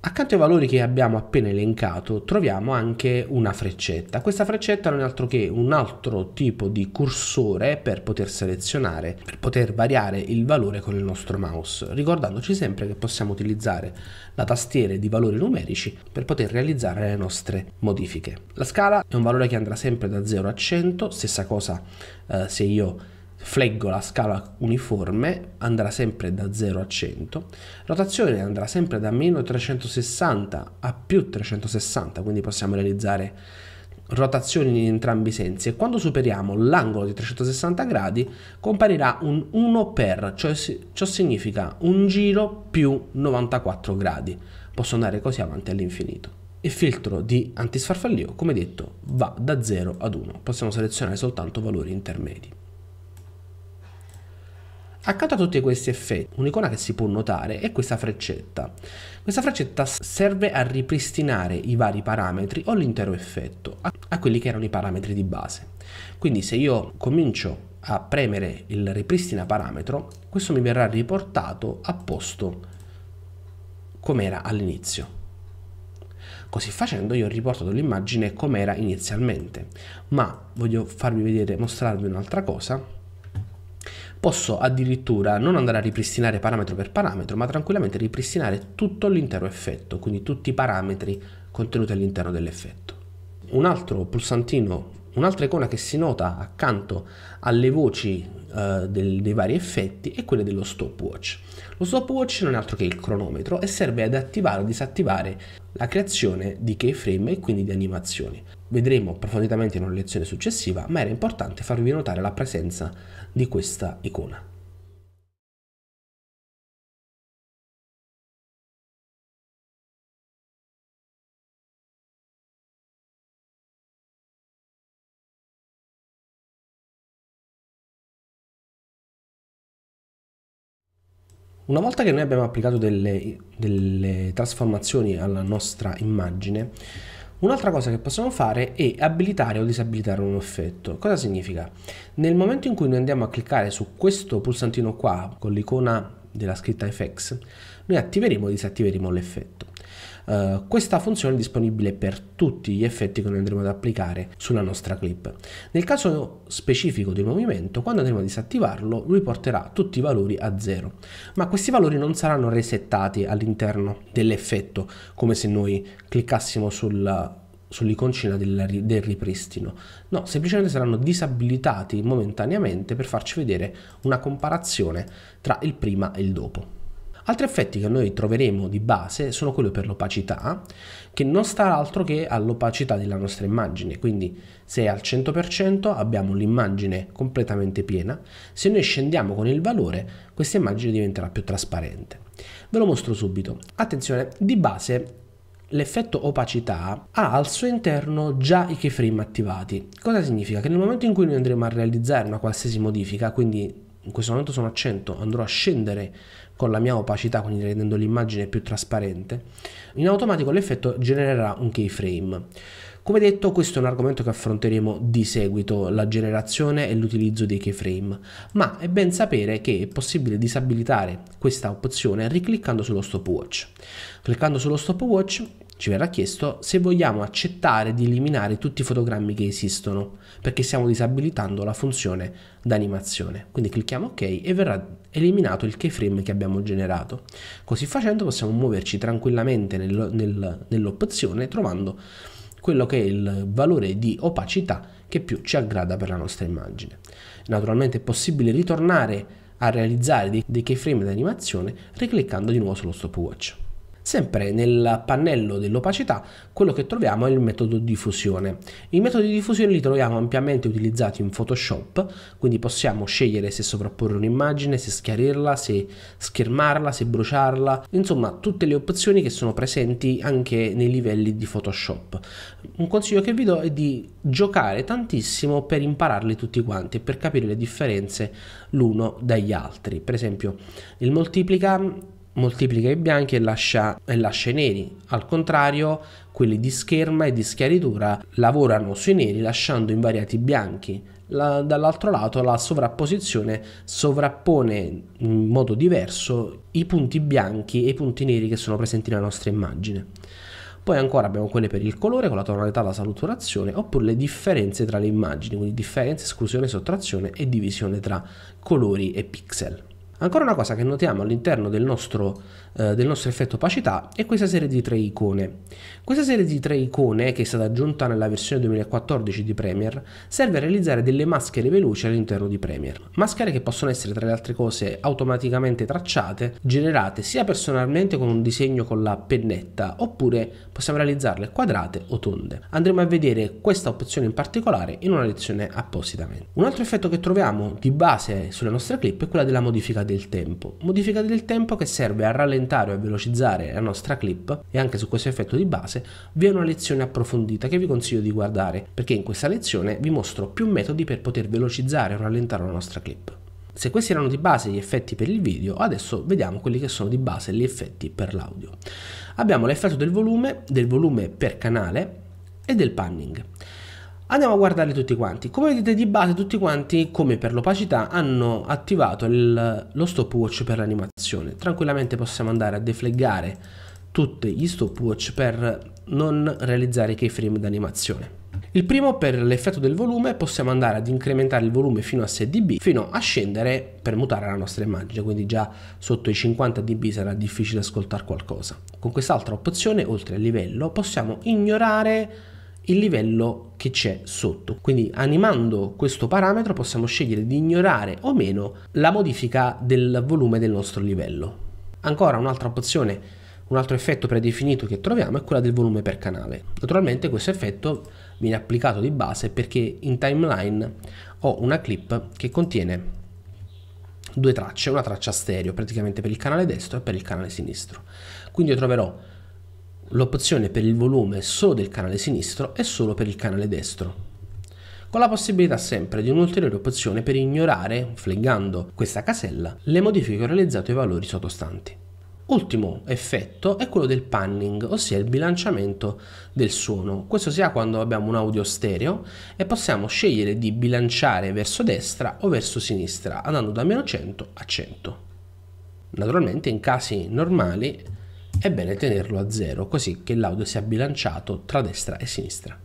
Accanto ai valori che abbiamo appena elencato troviamo anche una freccetta. Questa freccetta non è altro che un altro tipo di cursore per poter selezionare, per poter variare il valore con il nostro mouse, ricordandoci sempre che possiamo utilizzare la tastiera di valori numerici per poter realizzare le nostre modifiche. La scala è un valore che andrà sempre da 0 a 100, stessa cosa eh, se io Fleggo la scala uniforme, andrà sempre da 0 a 100, rotazione andrà sempre da meno 360 a più 360, quindi possiamo realizzare rotazioni in entrambi i sensi e quando superiamo l'angolo di 360 gradi comparirà un 1 per, cioè ciò significa un giro più 94 gradi. Posso andare così avanti all'infinito. Il filtro di antisfarfallio, come detto, va da 0 ad 1. Possiamo selezionare soltanto valori intermedi. Accanto a tutti questi effetti, un'icona che si può notare è questa freccetta. Questa freccetta serve a ripristinare i vari parametri o l'intero effetto a, a quelli che erano i parametri di base. Quindi se io comincio a premere il ripristina parametro, questo mi verrà riportato a posto come era all'inizio. Così facendo io ho riportato l'immagine come era inizialmente, ma voglio farvi vedere, mostrarvi un'altra cosa posso addirittura non andare a ripristinare parametro per parametro, ma tranquillamente ripristinare tutto l'intero effetto, quindi tutti i parametri contenuti all'interno dell'effetto. Un altro pulsantino, un'altra icona che si nota accanto alle voci eh, del, dei vari effetti è quella dello stopwatch. Lo stopwatch non è altro che il cronometro e serve ad attivare o disattivare la creazione di keyframe e quindi di animazioni vedremo approfonditamente in una lezione successiva, ma era importante farvi notare la presenza di questa icona. Una volta che noi abbiamo applicato delle, delle trasformazioni alla nostra immagine, Un'altra cosa che possiamo fare è abilitare o disabilitare un effetto. Cosa significa? Nel momento in cui noi andiamo a cliccare su questo pulsantino qua con l'icona della scritta FX, noi attiveremo o disattiveremo l'effetto. Eh, questa funzione è disponibile per tutti gli effetti che noi andremo ad applicare sulla nostra clip. Nel caso specifico del movimento, quando andremo a disattivarlo, lui porterà tutti i valori a zero. ma questi valori non saranno resettati all'interno dell'effetto, come se noi cliccassimo sul sull'iconcina del, del, ripristino. No, semplicemente saranno disabilitati momentaneamente per farci vedere una comparazione tra il prima e il dopo. Altri effetti che noi troveremo di base sono quello per l'opacità, che non sta altro che all'opacità della nostra immagine, quindi se è al 100% abbiamo l'immagine completamente piena, se noi scendiamo con il valore questa immagine diventerà più trasparente. Ve lo mostro subito. Attenzione, di base l'effetto opacità ha al suo interno già i keyframe attivati. Cosa significa? Che nel momento in cui noi andremo a realizzare una qualsiasi modifica, quindi in questo momento sono a 100, andrò a scendere con la mia opacità, quindi rendendo l'immagine più trasparente, in automatico l'effetto genererà un keyframe. Come detto, questo è un argomento che affronteremo di seguito, la generazione e l'utilizzo dei keyframe, ma è ben sapere che è possibile disabilitare questa opzione ricliccando sullo stopwatch. Cliccando sullo stopwatch ci verrà chiesto se vogliamo accettare di eliminare tutti i fotogrammi che esistono, perché stiamo disabilitando la funzione d'animazione. Quindi clicchiamo OK e verrà eliminato il keyframe che abbiamo generato. Così facendo possiamo muoverci tranquillamente nel, nel, nell'opzione trovando quello che è il valore di opacità che più ci aggrada per la nostra immagine. Naturalmente è possibile ritornare a realizzare dei, dei keyframe d'animazione ricliccando di nuovo sullo stopwatch. Sempre nel pannello dell'opacità quello che troviamo è il metodo di diffusione. I metodi di diffusione li troviamo ampiamente utilizzati in Photoshop, quindi possiamo scegliere se sovrapporre un'immagine, se schiarirla, se schermarla, se bruciarla, insomma tutte le opzioni che sono presenti anche nei livelli di Photoshop. Un consiglio che vi do è di giocare tantissimo per impararli tutti quanti e per capire le differenze l'uno dagli altri. Per esempio il moltiplica moltiplica i bianchi e lascia, e lascia i neri. Al contrario, quelli di scherma e di schiaritura lavorano sui neri lasciando invariati i bianchi. La, dall'altro lato la sovrapposizione sovrappone in modo diverso i punti bianchi e i punti neri che sono presenti nella nostra immagine. Poi ancora abbiamo quelle per il colore, con la tonalità, la saluturazione, oppure le differenze tra le immagini, quindi differenza, esclusione, sottrazione e divisione tra colori e pixel. Ancora una cosa che notiamo all'interno del nostro eh, del nostro effetto opacità è questa serie di tre icone. Questa serie di tre icone, che è stata aggiunta nella versione 2014 di Premiere, serve a realizzare delle maschere veloci all'interno di Premiere. Maschere che possono essere tra le altre cose automaticamente tracciate, generate sia personalmente con un disegno con la pennetta, oppure possiamo realizzarle quadrate o tonde. Andremo a vedere questa opzione in particolare in una lezione appositamente. Un altro effetto che troviamo di base sulle nostre clip è quella della modifica del tempo. Modifica del tempo che serve a rallentare aumentare o velocizzare la nostra clip e anche su questo effetto di base vi è una lezione approfondita che vi consiglio di guardare perché in questa lezione vi mostro più metodi per poter velocizzare o rallentare la nostra clip. Se questi erano di base gli effetti per il video, adesso vediamo quelli che sono di base gli effetti per l'audio. Abbiamo l'effetto del volume, del volume per canale e del panning. Andiamo a guardarli tutti quanti. Come vedete di base tutti quanti, come per l'opacità, hanno attivato il, lo stopwatch per l'animazione. Tranquillamente possiamo andare a defleggare tutti gli stopwatch per non realizzare keyframe d'animazione. Il primo per l'effetto del volume possiamo andare ad incrementare il volume fino a 6 dB fino a scendere per mutare la nostra immagine quindi già sotto i 50 dB sarà difficile ascoltare qualcosa. Con quest'altra opzione oltre al livello possiamo ignorare il livello che c'è sotto. Quindi animando questo parametro possiamo scegliere di ignorare o meno la modifica del volume del nostro livello. Ancora un'altra opzione, un altro effetto predefinito che troviamo è quella del volume per canale. Naturalmente questo effetto viene applicato di base perché in timeline ho una clip che contiene due tracce, una traccia stereo praticamente per il canale destro e per il canale sinistro. Quindi io troverò l'opzione per il volume solo del canale sinistro e solo per il canale destro con la possibilità sempre di un'ulteriore opzione per ignorare, fleggando questa casella, le modifiche realizzate ai valori sottostanti. Ultimo effetto è quello del panning, ossia il bilanciamento del suono. Questo si ha quando abbiamo un audio stereo e possiamo scegliere di bilanciare verso destra o verso sinistra, andando da meno 100 a 100. Naturalmente in casi normali è bene tenerlo a zero così che l'audio sia bilanciato tra destra e sinistra.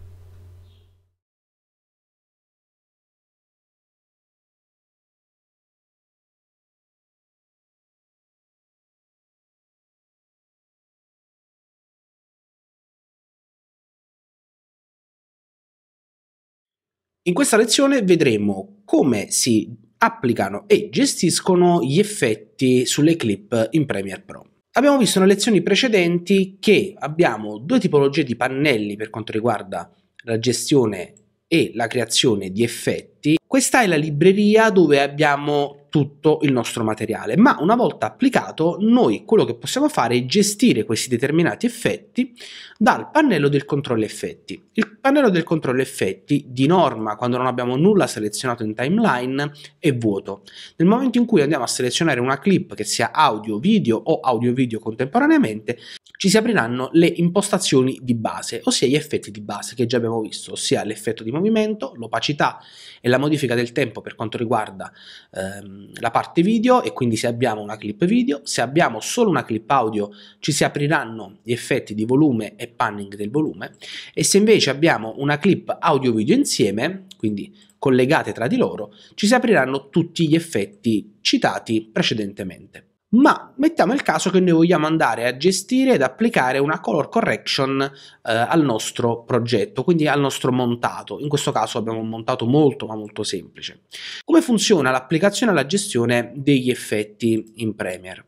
In questa lezione vedremo come si applicano e gestiscono gli effetti sulle clip in Premiere Pro. Abbiamo visto nelle lezioni precedenti che abbiamo due tipologie di pannelli per quanto riguarda la gestione e la creazione di effetti. Questa è la libreria dove abbiamo tutto il nostro materiale, ma una volta applicato noi quello che possiamo fare è gestire questi determinati effetti dal pannello del controllo effetti. Il pannello del controllo effetti di norma quando non abbiamo nulla selezionato in timeline è vuoto. Nel momento in cui andiamo a selezionare una clip che sia audio video o audio video contemporaneamente ci si apriranno le impostazioni di base, ossia gli effetti di base che già abbiamo visto, ossia l'effetto di movimento, l'opacità e la modifica del tempo per quanto riguarda ehm, Ehm, la parte video e quindi se abbiamo una clip video, se abbiamo solo una clip audio ci si apriranno gli effetti di volume e panning del volume e se invece abbiamo una clip audio video insieme, quindi collegate tra di loro, ci si apriranno tutti gli effetti citati precedentemente ma mettiamo il caso che noi vogliamo andare a gestire ed applicare una color correction eh, al nostro progetto, quindi al nostro montato. In questo caso abbiamo un montato molto ma molto semplice. Come funziona l'applicazione e la gestione degli effetti in Premiere?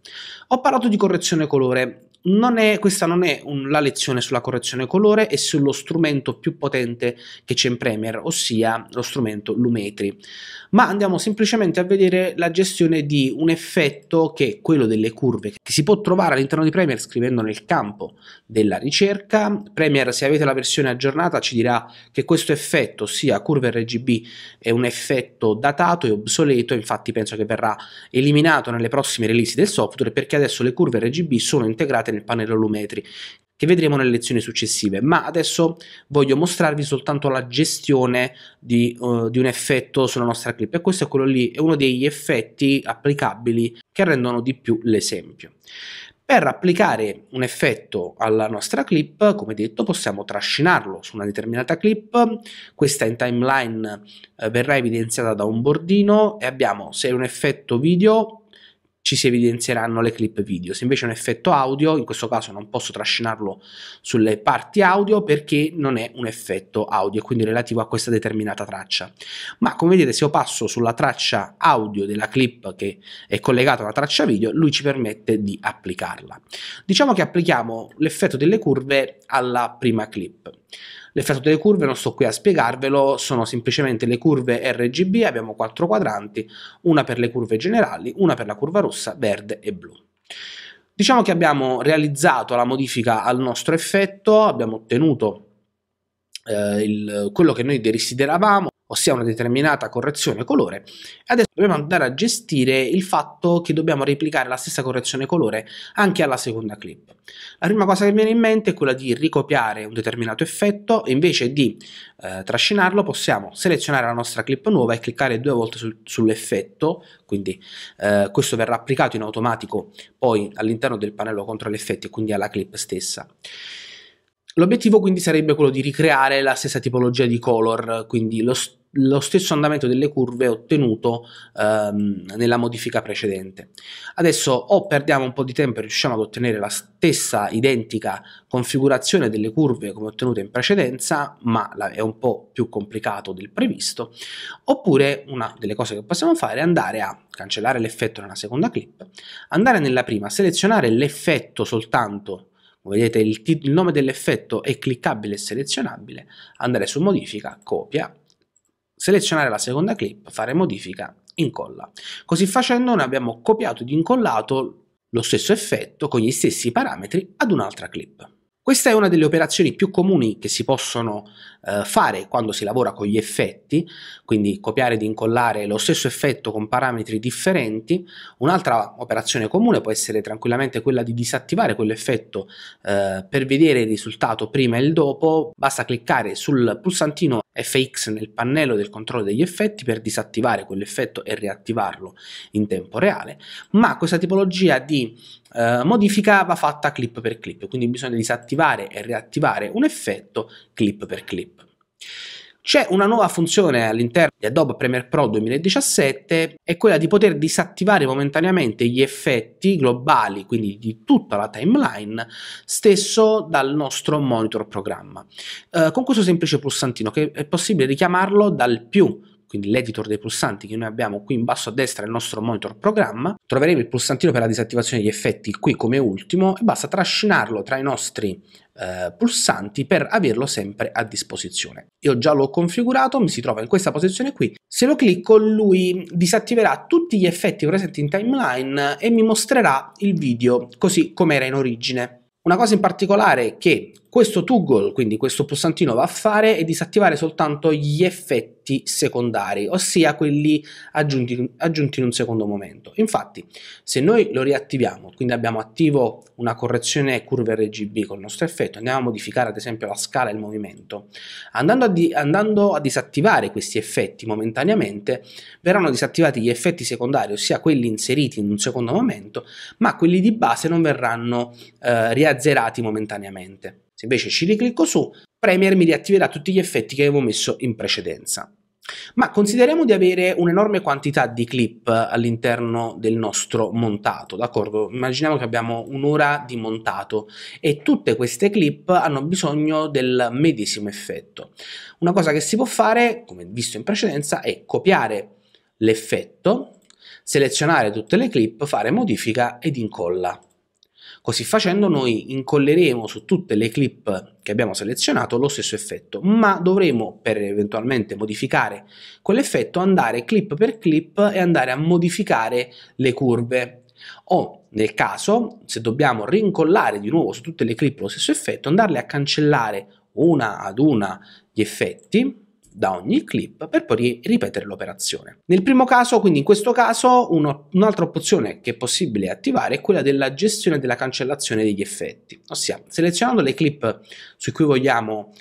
Ho parlato di correzione colore, non è, questa non è un, la lezione sulla correzione colore e sullo strumento più potente che c'è in Premiere, ossia lo strumento Lumetri ma andiamo semplicemente a vedere la gestione di un effetto che è quello delle curve, che si può trovare all'interno di Premiere scrivendo nel campo della ricerca. Premiere, se avete la versione aggiornata, ci dirà che questo effetto, ossia curve RGB, è un effetto datato e obsoleto, infatti penso che verrà eliminato nelle prossime release del software, perché adesso le curve RGB sono integrate nel pannello Lumetri, che vedremo nelle lezioni successive, ma adesso voglio mostrarvi soltanto la gestione di, uh, di un effetto sulla nostra clip e questo è quello lì, è uno degli effetti applicabili che rendono di più l'esempio. Per applicare un effetto alla nostra clip, come detto, possiamo trascinarlo su una determinata clip, questa in timeline eh, verrà evidenziata da un bordino e abbiamo se è un effetto video ci si evidenzieranno le clip video. Se invece è un effetto audio, in questo caso non posso trascinarlo sulle parti audio perché non è un effetto audio, quindi relativo a questa determinata traccia. Ma come vedete, se io passo sulla traccia audio della clip che è collegata alla traccia video, lui ci permette di applicarla. Diciamo che applichiamo l'effetto delle curve alla prima clip. L'effetto delle curve non sto qui a spiegarvelo, sono semplicemente le curve RGB, abbiamo quattro quadranti, una per le curve generali, una per la curva rossa, verde e blu. Diciamo che abbiamo realizzato la modifica al nostro effetto, abbiamo ottenuto eh, il, quello che noi desideravamo, ossia una determinata correzione colore. Adesso dobbiamo andare a gestire il fatto che dobbiamo replicare la stessa correzione colore anche alla seconda clip. La prima cosa che mi viene in mente è quella di ricopiare un determinato effetto e invece di eh, trascinarlo possiamo selezionare la nostra clip nuova e cliccare due volte sul, sull'effetto, quindi eh, questo verrà applicato in automatico poi all'interno del pannello controllo effetti e quindi alla clip stessa. L'obiettivo quindi sarebbe quello di ricreare la stessa tipologia di color, quindi lo, stesso lo stesso andamento delle curve ottenuto ehm, nella modifica precedente. Adesso o perdiamo un po' di tempo e riusciamo ad ottenere la stessa identica configurazione delle curve come ottenute in precedenza, ma è un po' più complicato del previsto, oppure una delle cose che possiamo fare è andare a cancellare l'effetto nella seconda clip, andare nella prima, selezionare l'effetto soltanto vedete il, il nome dell'effetto è cliccabile e selezionabile, andare su modifica, copia, selezionare la seconda clip, fare modifica, incolla. Così facendo noi abbiamo copiato ed incollato lo stesso effetto con gli stessi parametri ad un'altra clip. Questa è una delle operazioni più comuni che si possono eh, fare quando si lavora con gli effetti, quindi copiare ed incollare lo stesso effetto con parametri differenti. Un'altra operazione comune può essere tranquillamente quella di disattivare quell'effetto eh, per vedere il risultato prima e il dopo. Basta cliccare sul pulsantino FX nel pannello del controllo degli effetti per disattivare quell'effetto e riattivarlo in tempo reale, ma questa tipologia di eh, modifica va fatta clip per clip, quindi bisogna disattivare e riattivare un effetto clip per clip. C'è una nuova funzione all'interno di Adobe Premiere Pro 2017, è quella di poter disattivare momentaneamente gli effetti globali, quindi di tutta la timeline, stesso dal nostro monitor programma. Eh, con questo semplice pulsantino che è possibile richiamarlo dal più, quindi l'editor dei pulsanti che noi abbiamo qui in basso a destra del nostro monitor programma, troveremo il pulsantino per la disattivazione degli effetti qui come ultimo e basta trascinarlo tra i nostri eh, pulsanti per averlo sempre a disposizione. Io già l'ho configurato, mi si trova in questa posizione qui. Se lo clicco lui disattiverà tutti gli effetti presenti in timeline e mi mostrerà il video così come era in origine. Una cosa in particolare che questo toggle, quindi questo pulsantino va a fare è disattivare soltanto gli effetti secondari, ossia quelli aggiunti, aggiunti in un secondo momento. Infatti, se noi lo riattiviamo, quindi abbiamo attivo una correzione curva RGB con il nostro effetto, andiamo a modificare ad esempio la scala e il movimento, andando a, di, andando a disattivare questi effetti momentaneamente, verranno disattivati gli effetti secondari, ossia quelli inseriti in un secondo momento, ma quelli di base non verranno eh, riazzerati momentaneamente. Se invece ci riclicco su, Premiere mi riattiverà tutti gli effetti che avevo messo in precedenza. Ma consideriamo di avere un'enorme quantità di clip all'interno del nostro montato, d'accordo? Immaginiamo che abbiamo un'ora di montato e tutte queste clip hanno bisogno del medesimo effetto. Una cosa che si può fare, come visto in precedenza, è copiare l'effetto, selezionare tutte le clip, fare modifica ed incolla. Così facendo noi incolleremo su tutte le clip che abbiamo selezionato lo stesso effetto, ma dovremo per eventualmente modificare quell'effetto andare clip per clip e andare a modificare le curve o nel caso se dobbiamo rincollare di nuovo su tutte le clip lo stesso effetto andarle a cancellare una ad una gli effetti da ogni clip per poi ripetere l'operazione. Nel primo caso, quindi in questo caso, uno, un'altra opzione che è possibile attivare è quella della gestione della cancellazione degli effetti, ossia selezionando le clip su cui vogliamo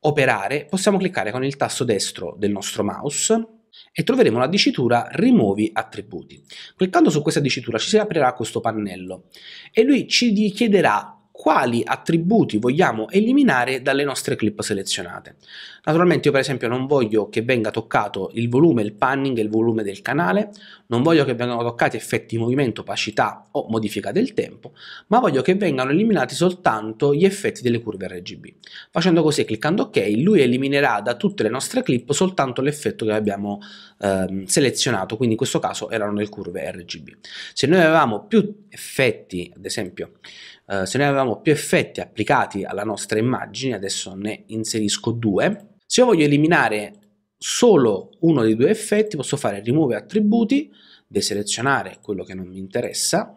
operare possiamo cliccare con il tasto destro del nostro mouse e troveremo la dicitura rimuovi attributi. Cliccando su questa dicitura ci si aprirà questo pannello e lui ci chiederà quali attributi vogliamo eliminare dalle nostre clip selezionate. Naturalmente io per esempio non voglio che venga toccato il volume, il panning e il volume del canale, non voglio che vengano toccati effetti di movimento, opacità o modifica del tempo, ma voglio che vengano eliminati soltanto gli effetti delle curve RGB. Facendo così, e cliccando ok, lui eliminerà da tutte le nostre clip soltanto l'effetto che abbiamo ehm, selezionato, quindi in questo caso erano le curve RGB. Se noi avevamo più effetti, ad esempio eh, se noi avevamo più effetti applicati alla nostra immagine, adesso ne inserisco due. Se io voglio eliminare solo uno dei due effetti, posso fare remove attributi, deselezionare quello che non mi interessa,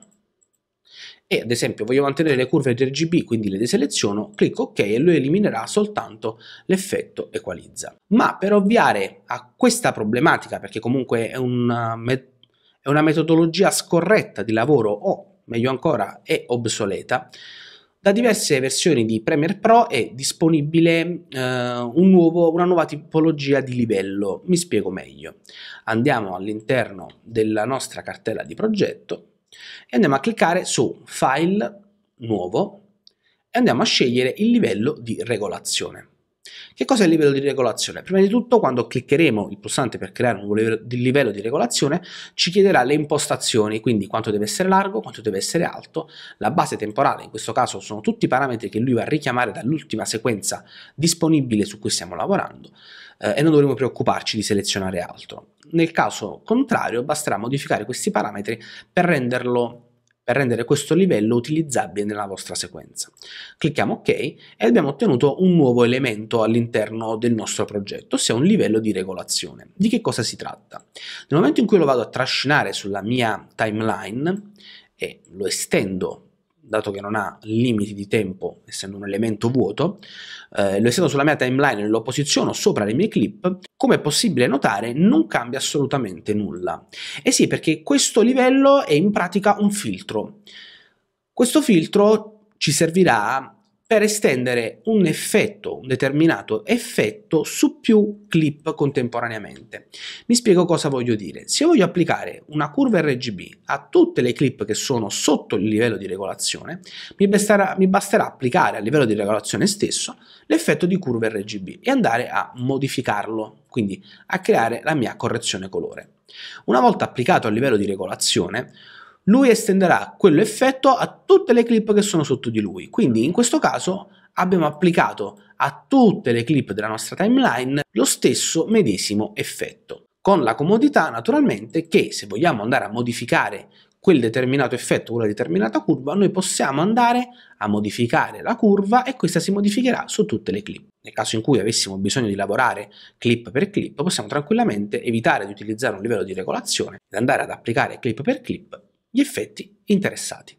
e ad esempio voglio mantenere le curve di RGB, quindi le deseleziono, clicco ok e lui eliminerà soltanto l'effetto equalizza. Ma per ovviare a questa problematica, perché comunque è una, eh, è una metodologia scorretta di lavoro o meglio ancora è obsoleta, da diverse versioni di Premiere Pro è disponibile eh, un nuovo, una nuova tipologia di livello. Mi spiego meglio. Andiamo all'interno della nostra cartella di progetto e andiamo a cliccare su File, Nuovo e andiamo a scegliere il livello di regolazione. Che cos'è il livello di regolazione? Prima di tutto, quando cliccheremo il pulsante per creare un livello di regolazione, ci chiederà le impostazioni, quindi quanto deve essere largo, quanto deve essere alto, la base temporale, in questo caso sono tutti i parametri che lui va a richiamare dall'ultima sequenza disponibile su cui stiamo lavorando eh, e non dovremo preoccuparci di selezionare altro. Nel caso contrario, basterà modificare questi parametri per renderlo per rendere questo livello utilizzabile nella vostra sequenza. Clicchiamo ok e abbiamo ottenuto un nuovo elemento all'interno del nostro progetto, ossia un livello di regolazione. Di che cosa si tratta? Nel momento in cui lo vado a trascinare sulla mia timeline e lo estendo dato che non ha limiti di tempo, essendo un elemento vuoto, eh, lo estendo sulla mia timeline e lo posiziono sopra le mie clip, come è possibile notare non cambia assolutamente nulla. E eh sì, perché questo livello è in pratica un filtro. Questo filtro ci servirà per estendere un effetto, un determinato effetto su più clip contemporaneamente. Mi spiego cosa voglio dire. Se voglio applicare una curva RGB a tutte le clip che sono sotto il livello di regolazione, mi basterà, mi basterà applicare a livello di regolazione stesso l'effetto di curva RGB e andare a modificarlo, quindi a creare la mia correzione colore. Una volta applicato a livello di regolazione, lui estenderà quell'effetto a tutte le clip che sono sotto di lui. Quindi in questo caso abbiamo applicato a tutte le clip della nostra timeline lo stesso medesimo effetto, con la comodità naturalmente che se vogliamo andare a modificare quel determinato effetto, quella determinata curva, noi possiamo andare a modificare la curva e questa si modificherà su tutte le clip. Nel caso in cui avessimo bisogno di lavorare clip per clip, possiamo tranquillamente evitare di utilizzare un livello di regolazione ed andare ad applicare clip per clip gli effetti interessati.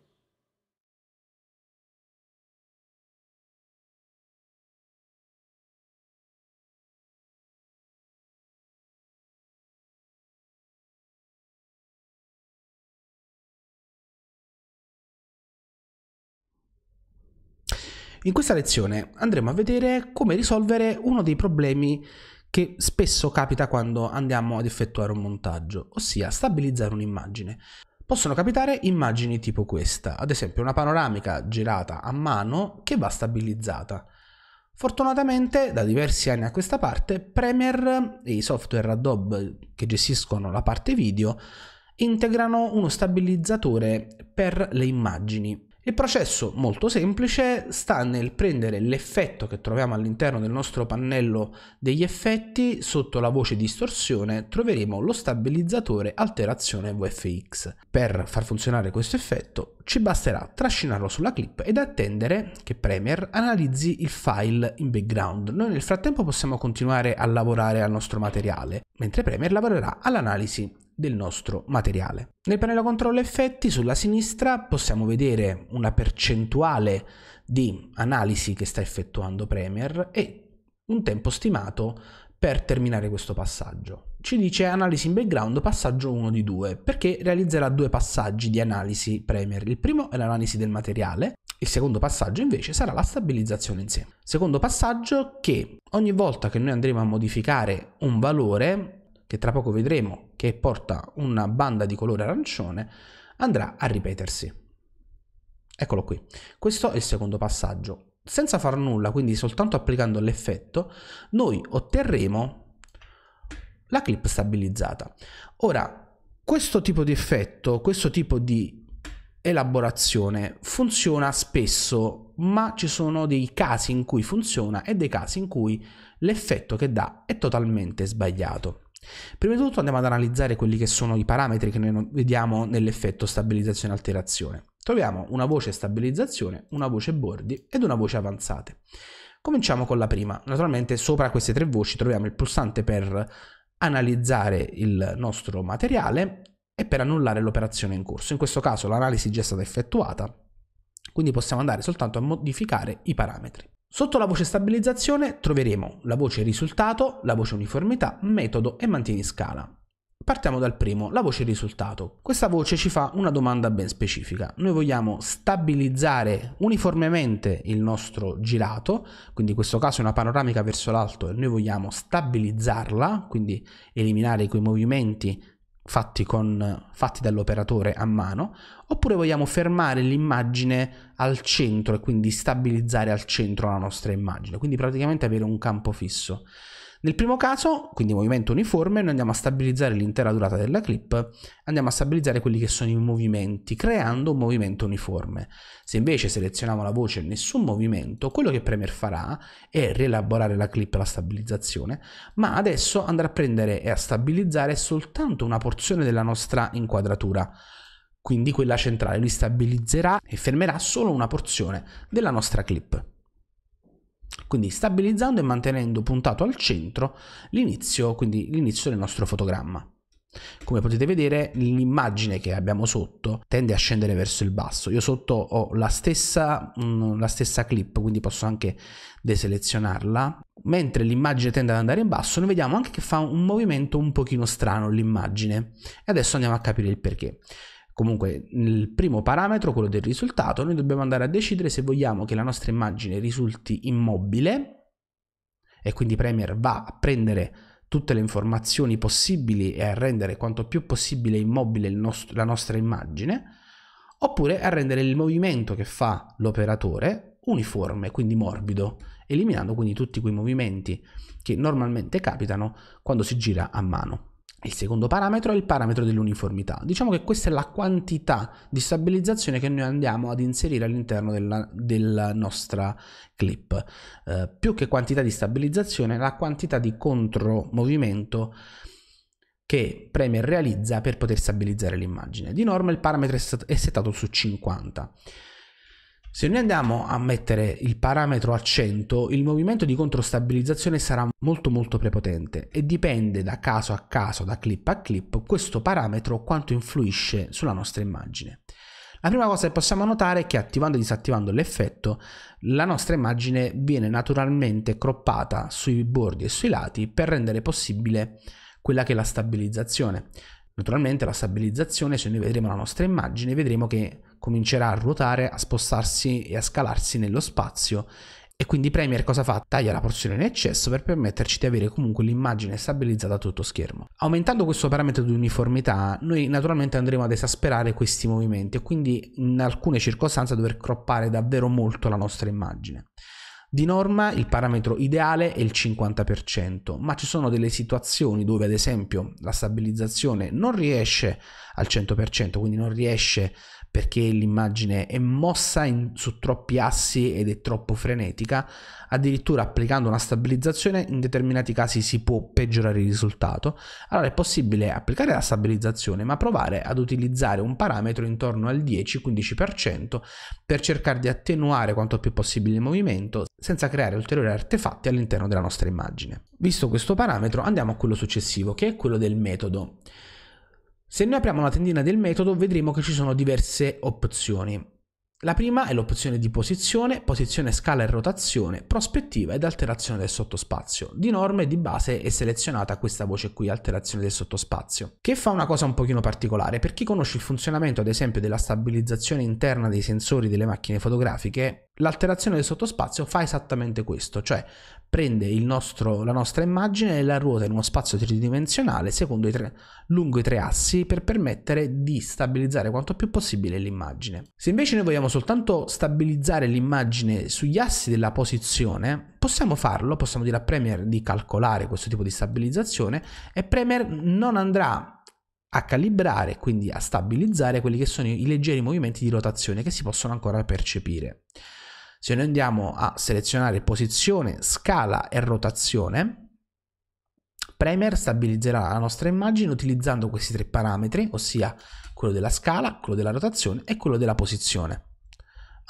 In questa lezione andremo a vedere come risolvere uno dei problemi che spesso capita quando andiamo ad effettuare un montaggio, ossia stabilizzare un'immagine possono capitare immagini tipo questa, ad esempio una panoramica girata a mano che va stabilizzata. Fortunatamente, da diversi anni a questa parte, Premiere e i software Adobe che gestiscono la parte video integrano uno stabilizzatore per le immagini il processo, molto semplice, sta nel prendere l'effetto che troviamo all'interno del nostro pannello degli effetti, sotto la voce distorsione troveremo lo stabilizzatore alterazione VFX. Per far funzionare questo effetto ci basterà trascinarlo sulla clip ed attendere che Premiere analizzi il file in background. Noi nel frattempo possiamo continuare a lavorare al nostro materiale, mentre Premiere lavorerà all'analisi del nostro materiale. Nel pannello controllo effetti sulla sinistra possiamo vedere una percentuale di analisi che sta effettuando Premier e un tempo stimato per terminare questo passaggio. Ci dice analisi in background passaggio 1 di 2 perché realizzerà due passaggi di analisi Premier. Il primo è l'analisi del materiale il secondo passaggio invece sarà la stabilizzazione in sé. Secondo passaggio che ogni volta che noi andremo a modificare un valore che tra poco vedremo che porta una banda di colore arancione, andrà a ripetersi. Eccolo qui. Questo è il secondo passaggio. Senza far nulla, quindi soltanto applicando l'effetto, noi otterremo la clip stabilizzata. Ora, questo tipo di effetto, questo tipo di elaborazione funziona spesso, ma ci sono dei casi in cui funziona e dei casi in cui l'effetto che dà è totalmente sbagliato. Prima di tutto andiamo ad analizzare quelli che sono i parametri che noi vediamo nell'effetto stabilizzazione-alterazione. Troviamo una voce stabilizzazione, una voce bordi ed una voce avanzate. Cominciamo con la prima. Naturalmente sopra queste tre voci troviamo il pulsante per analizzare il nostro materiale e per annullare l'operazione in corso. In questo caso l'analisi è già stata effettuata, quindi possiamo andare soltanto a modificare i parametri. Sotto la voce stabilizzazione troveremo la voce risultato, la voce uniformità, metodo e mantieni scala. Partiamo dal primo, la voce risultato. Questa voce ci fa una domanda ben specifica. Noi vogliamo stabilizzare uniformemente il nostro girato, quindi in questo caso è una panoramica verso l'alto e noi vogliamo stabilizzarla, quindi eliminare quei movimenti fatti, con, fatti dall'operatore a mano, oppure vogliamo fermare l'immagine al centro e quindi stabilizzare al centro la nostra immagine, quindi praticamente avere un campo fisso. Nel primo caso, quindi movimento uniforme, noi andiamo a stabilizzare l'intera durata della clip, andiamo a stabilizzare quelli che sono i movimenti, creando un movimento uniforme. Se invece selezioniamo la voce nessun movimento, quello che Premiere farà è rielaborare la clip e la stabilizzazione, ma adesso andrà a prendere e a stabilizzare soltanto una porzione della nostra inquadratura quindi quella centrale, lui stabilizzerà e fermerà solo una porzione della nostra clip quindi stabilizzando e mantenendo puntato al centro l'inizio, l'inizio del nostro fotogramma. Come potete vedere l'immagine che abbiamo sotto tende a scendere verso il basso. Io sotto ho la stessa, mh, mm, la stessa clip, quindi posso anche deselezionarla. Mentre l'immagine tende ad andare in basso, noi vediamo anche che fa un movimento un pochino strano l'immagine. E adesso andiamo a capire il perché. Comunque, nel primo parametro, quello del risultato, noi dobbiamo andare a decidere se vogliamo che la nostra immagine risulti immobile e quindi Premiere va a prendere tutte le informazioni possibili e a rendere quanto più possibile immobile nostro, la nostra immagine, oppure a rendere il movimento che fa l'operatore uniforme, quindi morbido, eliminando quindi tutti quei movimenti che normalmente capitano quando si gira a mano. Il secondo parametro è il parametro dell'uniformità. Diciamo che questa è la quantità di stabilizzazione che noi andiamo ad inserire all'interno della, della nostra clip. Eh, più che quantità di stabilizzazione, la quantità di contromovimento che Premiere realizza per poter stabilizzare l'immagine. Di norma il parametro è, set- è settato su 50. Se noi andiamo a mettere il parametro a 100, il movimento di controstabilizzazione sarà molto molto prepotente e dipende da caso a caso, da clip a clip, questo parametro quanto influisce sulla nostra immagine. La prima cosa che possiamo notare è che attivando e disattivando l'effetto, la nostra immagine viene naturalmente croppata sui bordi e sui lati per rendere possibile quella che è la stabilizzazione. Naturalmente la stabilizzazione, se noi vedremo la nostra immagine, vedremo che comincerà a ruotare, a spostarsi e a scalarsi nello spazio e quindi Premiere cosa fa? Taglia la porzione in eccesso per permetterci di avere comunque l'immagine stabilizzata a tutto schermo. Aumentando questo parametro di uniformità, noi naturalmente andremo ad esasperare questi movimenti e quindi in alcune circostanze dover croppare davvero molto la nostra immagine. Di norma il parametro ideale è il 50%, ma ci sono delle situazioni dove ad esempio la stabilizzazione non riesce al 100%, quindi non riesce a perché l'immagine è mossa in, su troppi assi ed è troppo frenetica, addirittura applicando una stabilizzazione in determinati casi si può peggiorare il risultato, allora è possibile applicare la stabilizzazione ma provare ad utilizzare un parametro intorno al 10-15% per cercare di attenuare quanto più possibile il movimento senza creare ulteriori artefatti all'interno della nostra immagine. Visto questo parametro andiamo a quello successivo che è quello del metodo. Se noi apriamo la tendina del metodo vedremo che ci sono diverse opzioni. La prima è l'opzione di posizione, posizione, scala e rotazione, prospettiva ed alterazione del sottospazio. Di norma e di base è selezionata questa voce qui, alterazione del sottospazio, che fa una cosa un pochino particolare. Per chi conosce il funzionamento ad esempio della stabilizzazione interna dei sensori delle macchine fotografiche, l'alterazione del sottospazio fa esattamente questo, cioè prende nostro, la nostra immagine e la ruota in uno spazio tridimensionale i tre, lungo i tre assi per permettere di stabilizzare quanto più possibile l'immagine. Se invece noi vogliamo soltanto stabilizzare l'immagine sugli assi della posizione, possiamo farlo, possiamo dire a Premiere di calcolare questo tipo di stabilizzazione e Premiere non andrà a calibrare, quindi a stabilizzare quelli che sono i leggeri movimenti di rotazione che si possono ancora percepire. Se noi andiamo a selezionare posizione, scala e rotazione, Premier stabilizzerà la nostra immagine utilizzando questi tre parametri, ossia quello della scala, quello della rotazione e quello della posizione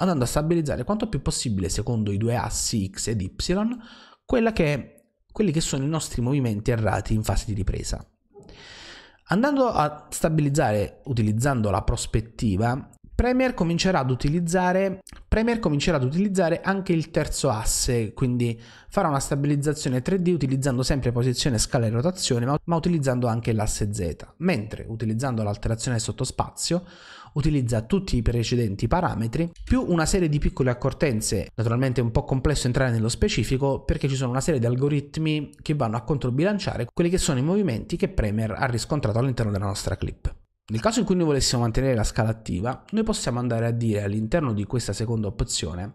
andando a stabilizzare quanto più possibile secondo i due assi x ed y che, quelli che sono i nostri movimenti errati in fase di ripresa. Andando a stabilizzare utilizzando la prospettiva Premier comincerà ad utilizzare Premier comincerà ad utilizzare anche il terzo asse, quindi farà una stabilizzazione 3D utilizzando sempre posizione, scala e rotazione, ma, ma utilizzando anche l'asse Z, mentre utilizzando l'alterazione sottospazio utilizza tutti i precedenti parametri più una serie di piccole accortenze. Naturalmente è un po' complesso entrare nello specifico perché ci sono una serie di algoritmi che vanno a controbilanciare quelli che sono i movimenti che Premier ha riscontrato all'interno della nostra clip. Nel caso in cui noi volessimo mantenere la scala attiva, noi possiamo andare a dire all'interno di questa seconda opzione,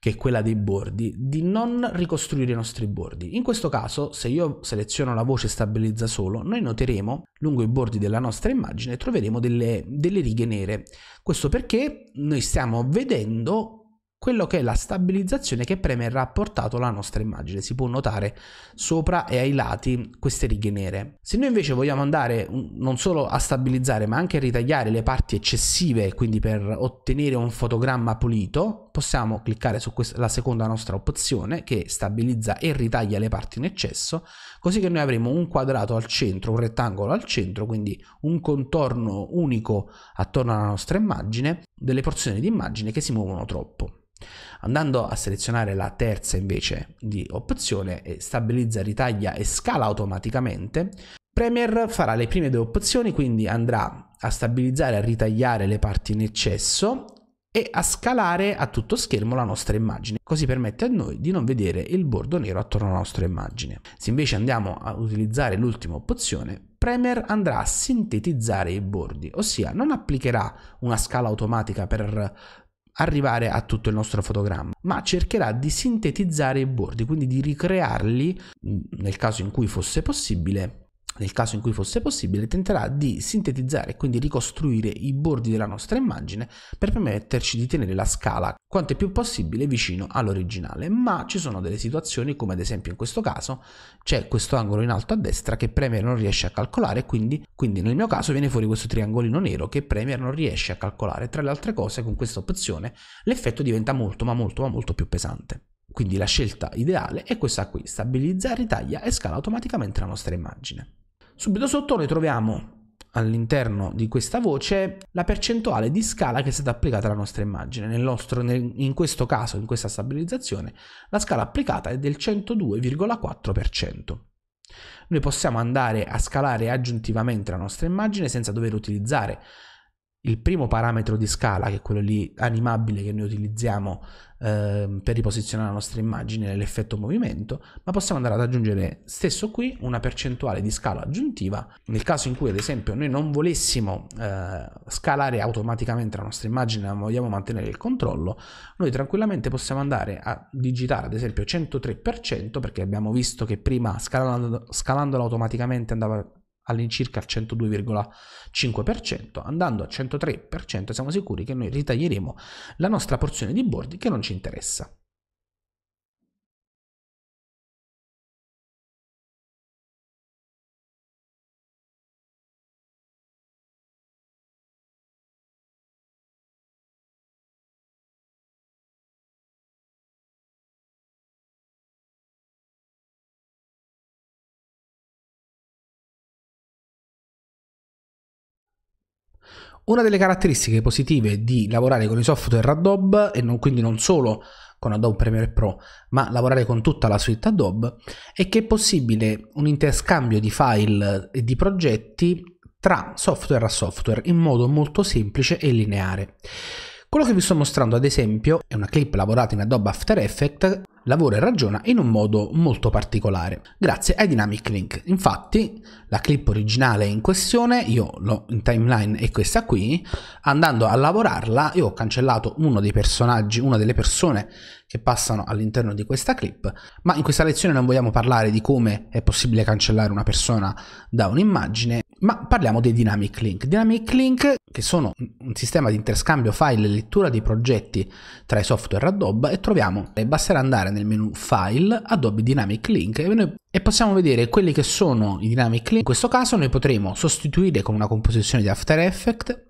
che è quella dei bordi, di non ricostruire i nostri bordi. In questo caso, se io seleziono la voce stabilizza solo, noi noteremo lungo i bordi della nostra immagine troveremo delle, delle righe nere. Questo perché noi stiamo vedendo quello che è la stabilizzazione che preme il rapportato alla nostra immagine. Si può notare sopra e ai lati queste righe nere. Se noi invece vogliamo andare mm, non solo a stabilizzare ma anche a ritagliare le parti eccessive, quindi per ottenere un fotogramma pulito, possiamo cliccare sulla seconda nostra opzione che stabilizza e ritaglia le parti in eccesso, così che noi avremo un quadrato al centro, un rettangolo al centro, quindi un contorno unico attorno alla nostra immagine, delle porzioni di immagine che si muovono troppo. Andando a selezionare la terza invece di opzione, stabilizza, ritaglia e scala automaticamente, Premier farà le prime due opzioni, quindi andrà a stabilizzare e a ritagliare le parti in eccesso e a scalare a tutto schermo la nostra immagine. Così permette a noi di non vedere il bordo nero attorno alla nostra immagine. Se invece andiamo a utilizzare l'ultima opzione, Premiere andrà a sintetizzare i bordi, ossia non applicherà una scala automatica per arrivare a tutto il nostro fotogramma, ma cercherà di sintetizzare i bordi, quindi di ricrearli mm, nel caso in cui fosse possibile nel caso in cui fosse possibile, tenterà di sintetizzare e quindi ricostruire i bordi della nostra immagine per permetterci di tenere la scala quanto più possibile vicino all'originale, ma ci sono delle situazioni come ad esempio in questo caso c'è questo angolo in alto a destra che Premiere non riesce a calcolare, quindi, quindi nel mio caso viene fuori questo triangolino nero che Premiere non riesce a calcolare. Tra le altre cose con questa opzione l'effetto diventa molto ma molto ma molto più pesante. Quindi la scelta ideale è questa qui, stabilizza, ritaglia e scala automaticamente la nostra immagine. Subito sotto noi troviamo all'interno di questa voce la percentuale di scala che è stata applicata alla nostra immagine. Nel nostro, nel, in questo caso, in questa stabilizzazione, la scala applicata è del 102,4%. Noi possiamo andare a scalare aggiuntivamente la nostra immagine senza dover utilizzare il primo parametro di scala, che è quello lì animabile che noi utilizziamo eh, per riposizionare la nostra immagine, l'effetto movimento, ma possiamo andare ad aggiungere stesso qui una percentuale di scala aggiuntiva. Nel caso in cui ad esempio noi non volessimo eh, scalare automaticamente la nostra immagine, ma vogliamo mantenere il controllo, noi tranquillamente possiamo andare a digitare ad esempio 103% perché abbiamo visto che prima scalandola automaticamente andava all'incirca al 102,5%, andando al 103% siamo sicuri che noi ritaglieremo la nostra porzione di bordi che non ci interessa. Una delle caratteristiche positive di lavorare con i software Adobe, e non, quindi non solo con Adobe Premiere Pro, ma lavorare con tutta la suite Adobe, è che è possibile un interscambio di file e di progetti tra software a software in modo molto semplice e lineare. Quello che vi sto mostrando ad esempio è una clip lavorata in Adobe After Effects lavora e ragiona in un modo molto particolare, grazie ai dynamic link. Infatti, la clip originale in questione, io l'ho in timeline è questa qui, andando a lavorarla, io ho cancellato uno dei personaggi, una delle persone che passano all'interno di questa clip, ma in questa lezione non vogliamo parlare di come è possibile cancellare una persona da un'immagine, ma parliamo dei dynamic link. Dynamic link che sono un sistema di interscambio file e lettura di progetti tra i software Adobe e troviamo, basterà andare nel menu File, Adobe Dynamic Link e, noi, e possiamo vedere quelli che sono i Dynamic Link. In questo caso noi potremo sostituire con una composizione di After Effects,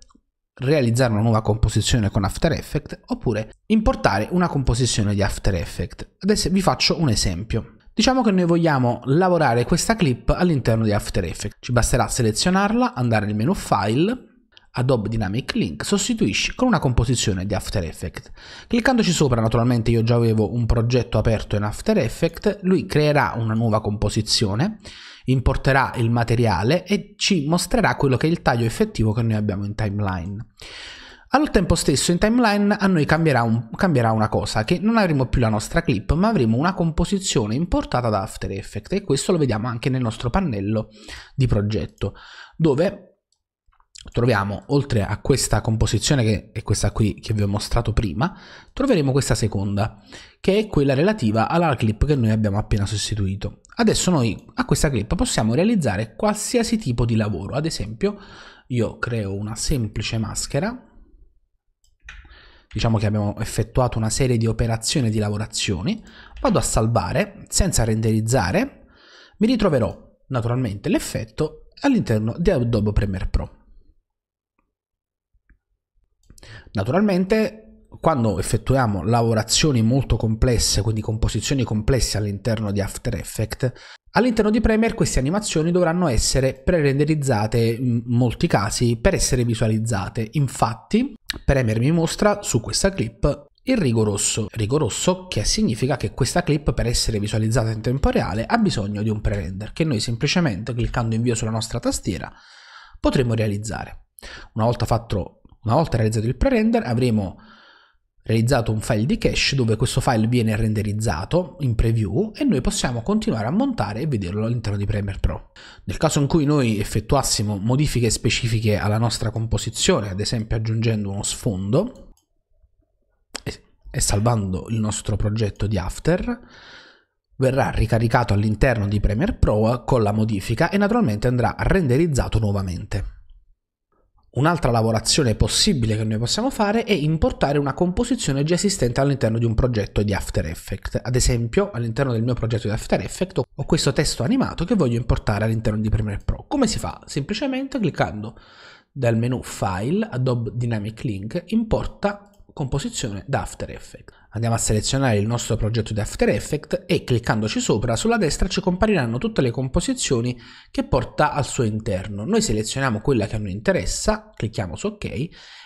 realizzare una nuova composizione con After Effects oppure importare una composizione di After Effects. Adesso vi faccio un esempio. Diciamo che noi vogliamo lavorare questa clip all'interno di After Effects. Ci basterà selezionarla, andare nel menu File, Adobe Dynamic Link sostituisci con una composizione di After Effects. Cliccandoci sopra, naturalmente io già avevo un progetto aperto in After Effects, lui creerà una nuova composizione, importerà il materiale e ci mostrerà quello che è il taglio effettivo che noi abbiamo in timeline. Al tempo stesso in timeline a noi cambierà, un, cambierà, una cosa, che non avremo più la nostra clip, ma avremo una composizione importata da After Effects e questo lo vediamo anche nel nostro pannello di progetto, dove troviamo, oltre a questa composizione che è questa qui che vi ho mostrato prima, troveremo questa seconda, che è quella relativa alla clip che noi abbiamo appena sostituito. Adesso noi a questa clip possiamo realizzare qualsiasi tipo di lavoro, ad esempio io creo una semplice maschera, diciamo che abbiamo effettuato una serie di operazioni di lavorazioni, vado a salvare senza renderizzare, mi ritroverò naturalmente l'effetto all'interno di Adobe Premiere Pro. Naturalmente quando effettuiamo lavorazioni molto complesse, quindi composizioni complesse all'interno di After Effects, all'interno di Premiere queste animazioni dovranno essere pre-renderizzate in molti casi per essere visualizzate. Infatti, Premiere mi mostra su questa clip il rigo rosso. Rigo rosso che significa che questa clip per essere visualizzata in tempo reale ha bisogno di un pre-render che noi semplicemente cliccando invio sulla nostra tastiera potremo realizzare. Una volta fatto una volta realizzato il pre-render avremo realizzato un file di cache dove questo file viene renderizzato in preview e noi possiamo continuare a montare e vederlo all'interno di Premiere Pro. Nel caso in cui noi effettuassimo modifiche specifiche alla nostra composizione, ad esempio aggiungendo uno sfondo e salvando il nostro progetto di After, verrà ricaricato all'interno di Premiere Pro con la modifica e naturalmente andrà renderizzato nuovamente. Un'altra lavorazione possibile che noi possiamo fare è importare una composizione già esistente all'interno di un progetto di After Effects. Ad esempio, all'interno del mio progetto di After Effects ho questo testo animato che voglio importare all'interno di Premiere Pro. Come si fa? Semplicemente cliccando dal menu File, Adobe Dynamic Link, importa composizione da After Effects. Andiamo a selezionare il nostro progetto di After Effects e cliccandoci sopra sulla destra ci compariranno tutte le composizioni che porta al suo interno. Noi selezioniamo quella che a noi interessa, clicchiamo su ok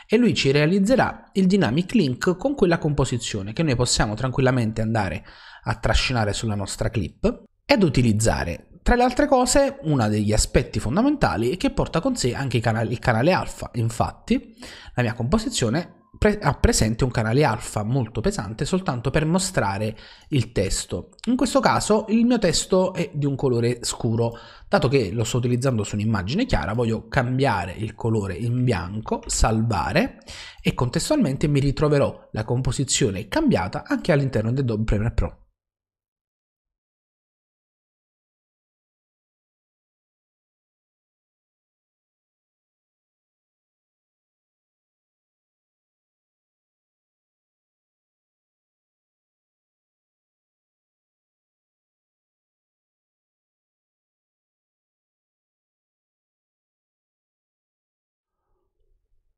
e lui ci realizzerà il dynamic link con quella composizione che noi possiamo tranquillamente andare a trascinare sulla nostra clip ed utilizzare. Tra le altre cose, uno degli aspetti fondamentali è che porta con sé anche il canale, il canale alfa. Infatti, la mia composizione pre- ha presente un canale alfa molto pesante soltanto per mostrare il testo. In questo caso il mio testo è di un colore scuro. Dato che lo sto utilizzando su un'immagine chiara, voglio cambiare il colore in bianco, salvare e contestualmente mi ritroverò la composizione cambiata anche all'interno di Adobe Premiere Pro.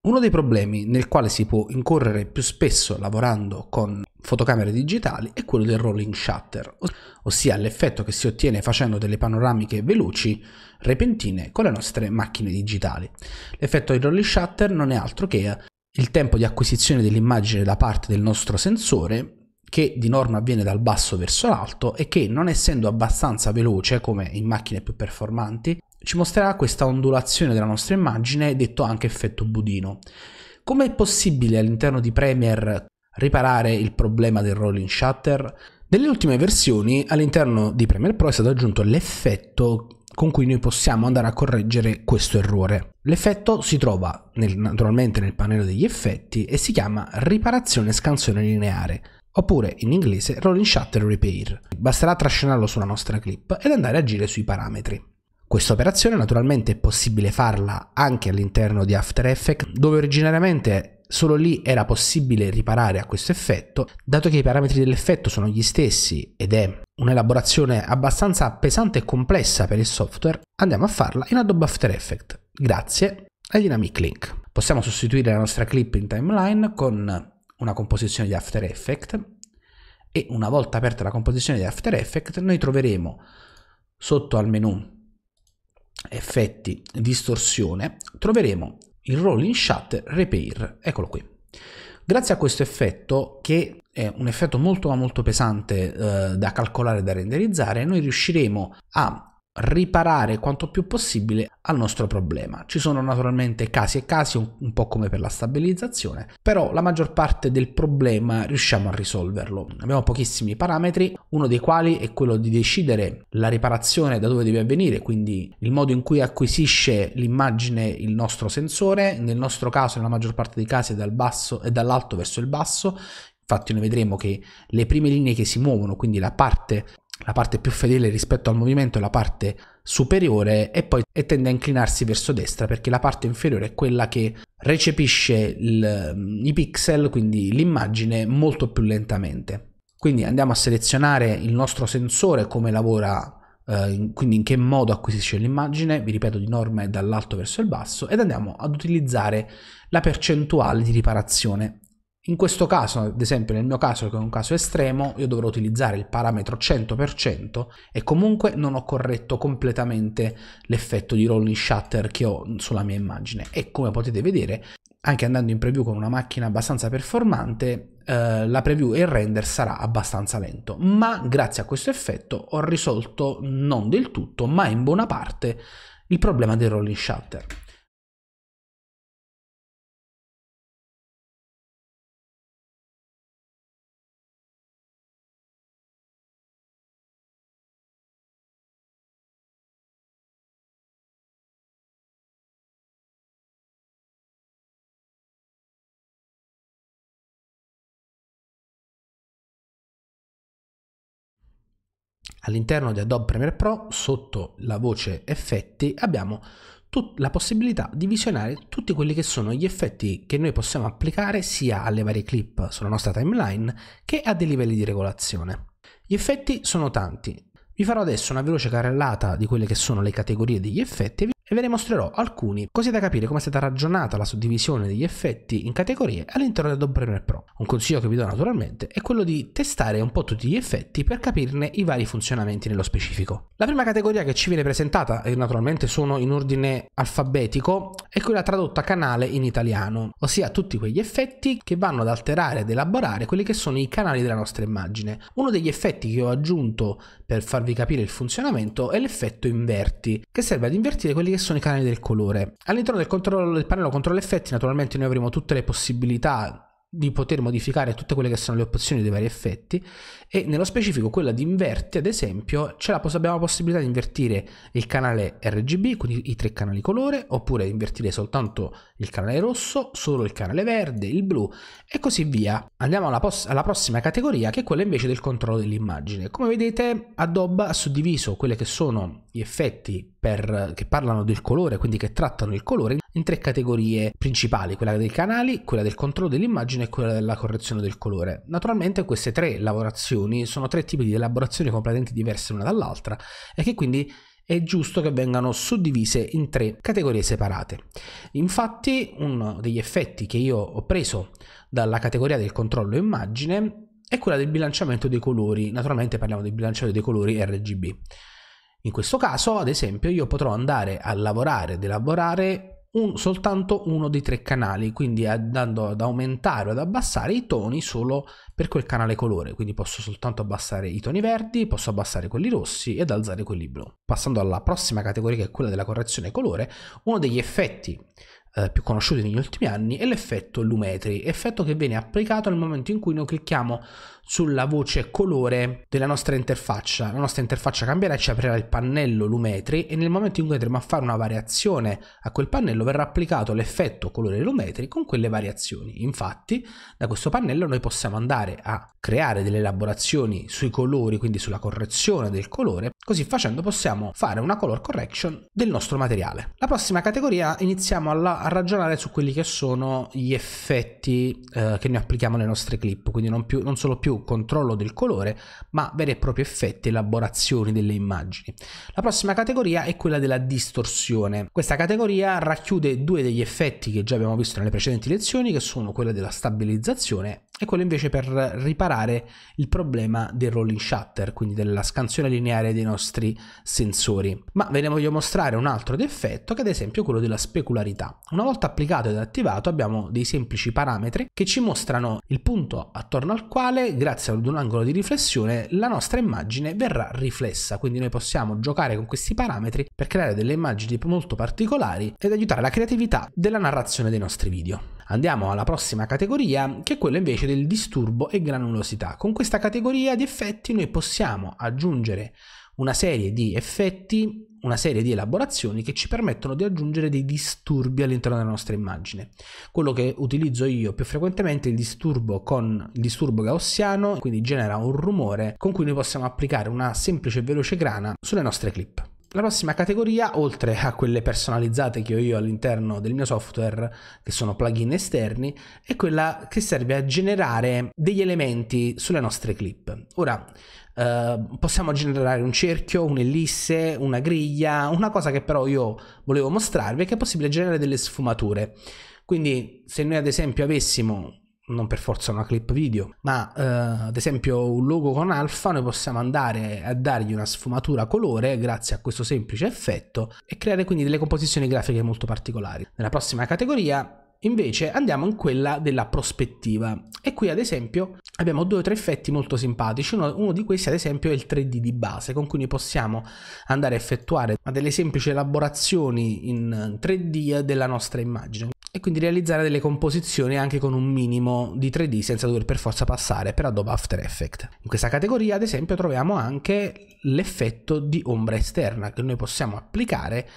Uno dei problemi nel quale si può incorrere più spesso lavorando con fotocamere digitali è quello del rolling shutter, ossia l'effetto che si ottiene facendo delle panoramiche veloci, repentine, con le nostre macchine digitali. L'effetto del rolling shutter non è altro che il tempo di acquisizione dell'immagine da parte del nostro sensore che di norma avviene dal basso verso l'alto e che non essendo abbastanza veloce come in macchine più performanti ci mostrerà questa ondulazione della nostra immagine, detto anche effetto budino. Come è possibile all'interno di Premiere riparare il problema del rolling shutter? Nelle ultime versioni all'interno di Premiere Pro è stato aggiunto l'effetto con cui noi possiamo andare a correggere questo errore. L'effetto si trova nel, naturalmente nel pannello degli effetti e si chiama riparazione scansione lineare, oppure in inglese rolling shutter repair. Basterà trascinarlo sulla nostra clip ed andare a agire sui parametri. Questa operazione naturalmente è possibile farla anche all'interno di After Effects, dove originariamente solo lì era possibile riparare a questo effetto, dato che i parametri dell'effetto sono gli stessi ed è un'elaborazione abbastanza pesante e complessa per il software, andiamo a farla in Adobe After Effects, grazie ai Dynamic Link. Possiamo sostituire la nostra clip in timeline con una composizione di After Effects e una volta aperta la composizione di After Effects noi troveremo sotto al menu effetti distorsione, troveremo il Rolling Shutter Repair, eccolo qui. Grazie a questo effetto, che è un effetto molto ma molto pesante eh, da calcolare e da renderizzare, noi riusciremo a riparare quanto più possibile al nostro problema. Ci sono naturalmente casi e casi, un, po' come per la stabilizzazione, però la maggior parte del problema riusciamo a risolverlo. Abbiamo pochissimi parametri, uno dei quali è quello di decidere la riparazione da dove deve avvenire, quindi il modo in cui acquisisce l'immagine il nostro sensore, nel nostro caso nella maggior parte dei casi è dal basso e dall'alto verso il basso, Infatti noi vedremo che le prime linee che si muovono, quindi la parte la parte più fedele rispetto al movimento è la parte superiore e poi e tende a inclinarsi verso destra perché la parte inferiore è quella che recepisce il, mm, i pixel, quindi l'immagine, molto più lentamente. Quindi andiamo a selezionare il nostro sensore, come lavora, eh, in, quindi in che modo acquisisce l'immagine, vi ripeto di norma è dall'alto verso il basso, ed andiamo ad utilizzare la percentuale di riparazione in questo caso, ad esempio nel mio caso che è un caso estremo, io dovrò utilizzare il parametro 100% e comunque non ho corretto completamente l'effetto di rolling shutter che ho sulla mia immagine. E come potete vedere, anche andando in preview con una macchina abbastanza performante, eh, la preview e il render sarà abbastanza lento. Ma grazie a questo effetto ho risolto non del tutto, ma in buona parte, il problema del rolling shutter. All'interno di Adobe Premiere Pro, sotto la voce effetti, abbiamo la possibilità di visionare tutti quelli che sono gli effetti che noi possiamo applicare sia alle varie clip sulla nostra timeline che a dei livelli di regolazione. Gli effetti sono tanti. Vi farò adesso una veloce carrellata di quelle che sono le categorie degli effetti e ve ne mostrerò alcuni così da capire come è stata ragionata la suddivisione degli effetti in categorie all'interno di Adobe Premiere Pro. Un consiglio che vi do naturalmente è quello di testare un po' tutti gli effetti per capirne i vari funzionamenti nello specifico. La prima categoria che ci viene presentata, e naturalmente sono in ordine alfabetico, è quella tradotta canale in italiano, ossia tutti quegli effetti che vanno ad alterare ed elaborare quelli che sono i canali della nostra immagine. Uno degli effetti che ho aggiunto per farvi capire il funzionamento è l'effetto inverti, che serve ad invertire quelli che sono i canali del colore. All'interno del, del pannello controllo effetti naturalmente noi avremo tutte le possibilità di poter modificare tutte quelle che sono le opzioni dei vari effetti e nello specifico quella di inverti ad esempio ce la pos- abbiamo la possibilità di invertire il canale RGB quindi i tre canali colore oppure invertire soltanto il canale rosso solo il canale verde il blu e così via andiamo alla, pos- alla prossima categoria che è quella invece del controllo dell'immagine come vedete Adobe ha suddiviso quelle che sono gli effetti per, che parlano del colore, quindi che trattano il colore, in tre categorie principali, quella dei canali, quella del controllo dell'immagine e quella della correzione del colore. Naturalmente queste tre lavorazioni sono tre tipi di elaborazioni completamente diverse l'una dall'altra e che quindi è giusto che vengano suddivise in tre categorie separate. Infatti uno degli effetti che io ho preso dalla categoria del controllo immagine è quella del bilanciamento dei colori, naturalmente parliamo del bilanciamento dei colori RGB. In questo caso, ad esempio, io potrò andare a lavorare ed elaborare un, soltanto uno dei tre canali, quindi andando ad aumentare o ad abbassare i toni solo per quel canale colore, quindi posso soltanto abbassare i toni verdi, posso abbassare quelli rossi ed alzare quelli blu. Passando alla prossima categoria che è quella della correzione colore, uno degli effetti eh, più conosciuti negli ultimi anni è l'effetto Lumetri, effetto che viene applicato nel momento in cui noi clicchiamo sulla voce colore della nostra interfaccia. La nostra interfaccia cambierà e ci aprirà il pannello lumetri e nel momento in cui andremo a fare una variazione a quel pannello verrà applicato l'effetto colore lumetri con quelle variazioni. Infatti da questo pannello noi possiamo andare a creare delle elaborazioni sui colori, quindi sulla correzione del colore, così facendo possiamo fare una color correction del nostro materiale. La prossima categoria iniziamo alla, a ragionare su quelli che sono gli effetti eh, che noi applichiamo alle nostre clip, quindi non, più, non solo più controllo del colore, ma veri e propri effetti e elaborazioni delle immagini. La prossima categoria è quella della distorsione. Questa categoria racchiude due degli effetti che già abbiamo visto nelle precedenti lezioni, che sono quella della stabilizzazione e quello invece per riparare il problema del rolling shutter, quindi della scansione lineare dei nostri sensori. Ma ve ne voglio mostrare un altro ed che ad esempio quello della specularità. Una volta applicato ed attivato abbiamo dei semplici parametri che ci mostrano il punto attorno al quale, grazie ad un angolo di riflessione, la nostra immagine verrà riflessa, quindi noi possiamo giocare con questi parametri per creare delle immagini molto particolari ed aiutare la creatività della narrazione dei nostri video. Andiamo alla prossima categoria che è quella invece del disturbo e granulosità. Con questa categoria di effetti noi possiamo aggiungere una serie di effetti, una serie di elaborazioni che ci permettono di aggiungere dei disturbi all'interno della nostra immagine. Quello che utilizzo io più frequentemente è il disturbo con il disturbo gaussiano, quindi genera un rumore con cui noi possiamo applicare una semplice e veloce grana sulle nostre clip. La prossima categoria, oltre a quelle personalizzate che ho io all'interno del mio software, che sono plugin esterni, è quella che serve a generare degli elementi sulle nostre clip. Ora, eh, possiamo generare un cerchio, un'ellisse, una griglia, una cosa che però io volevo mostrarvi è che è possibile generare delle sfumature. Quindi se noi ad esempio avessimo non per forza una clip video, ma eh, ad esempio un logo con alfa noi possiamo andare a dargli una sfumatura colore grazie a questo semplice effetto e creare quindi delle composizioni grafiche molto particolari. Nella prossima categoria Invece andiamo in quella della prospettiva e qui ad esempio abbiamo due o tre effetti molto simpatici, uno, uno, di questi ad esempio è il 3D di base con cui noi possiamo andare a effettuare delle semplici elaborazioni in 3D della nostra immagine e quindi realizzare delle composizioni anche con un minimo di 3D senza dover per forza passare per Adobe After Effects. In questa categoria ad esempio troviamo anche l'effetto di ombra esterna che noi possiamo applicare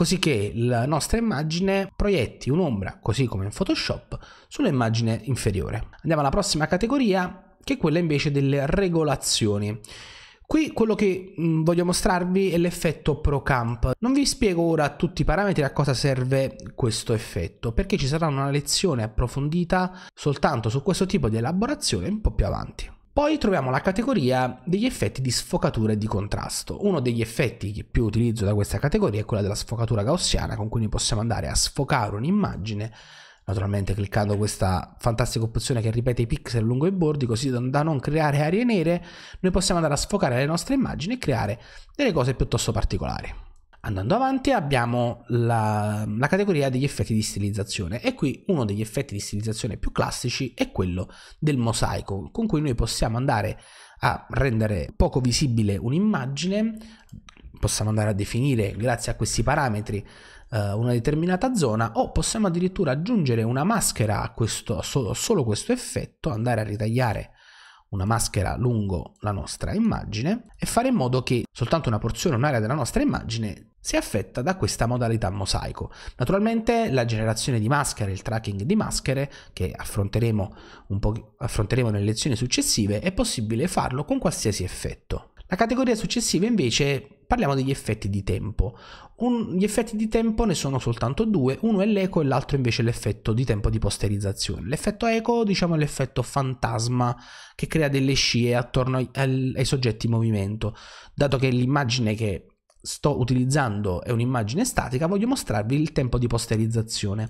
così che la nostra immagine proietti un'ombra, così come in Photoshop, sull'immagine inferiore. Andiamo alla prossima categoria, che è quella invece delle regolazioni. Qui quello che mm, voglio mostrarvi è l'effetto ProCamp. Non vi spiego ora tutti i parametri a cosa serve questo effetto, perché ci sarà una lezione approfondita soltanto su questo tipo di elaborazione un po' più avanti. Poi troviamo la categoria degli effetti di sfocatura e di contrasto. Uno degli effetti che più utilizzo da questa categoria è quella della sfocatura gaussiana, con cui possiamo andare a sfocare un'immagine naturalmente cliccando questa fantastica opzione che ripete i pixel lungo i bordi così da non creare aree nere noi possiamo andare a sfocare le nostre immagini e creare delle cose piuttosto particolari Andando avanti abbiamo la, la, categoria degli effetti di stilizzazione e qui uno degli effetti di stilizzazione più classici è quello del mosaico con cui noi possiamo andare a rendere poco visibile un'immagine, possiamo andare a definire grazie a questi parametri eh, una determinata zona o possiamo addirittura aggiungere una maschera a, questo, solo, solo questo effetto, andare a ritagliare una maschera lungo la nostra immagine e fare in modo che soltanto una porzione, un'area della nostra immagine si è affetta da questa modalità mosaico. Naturalmente la generazione di maschere, il tracking di maschere, che affronteremo, un affronteremo nelle lezioni successive, è possibile farlo con qualsiasi effetto. La categoria successiva invece parliamo degli effetti di tempo. Un, gli effetti di tempo ne sono soltanto due, uno è l'eco e l'altro invece è l'effetto di tempo di posterizzazione. L'effetto eco, diciamo, è l'effetto fantasma che crea delle scie attorno ai, ai soggetti in movimento, dato che l'immagine che sto utilizzando è un'immagine statica, voglio mostrarvi il tempo di posterizzazione.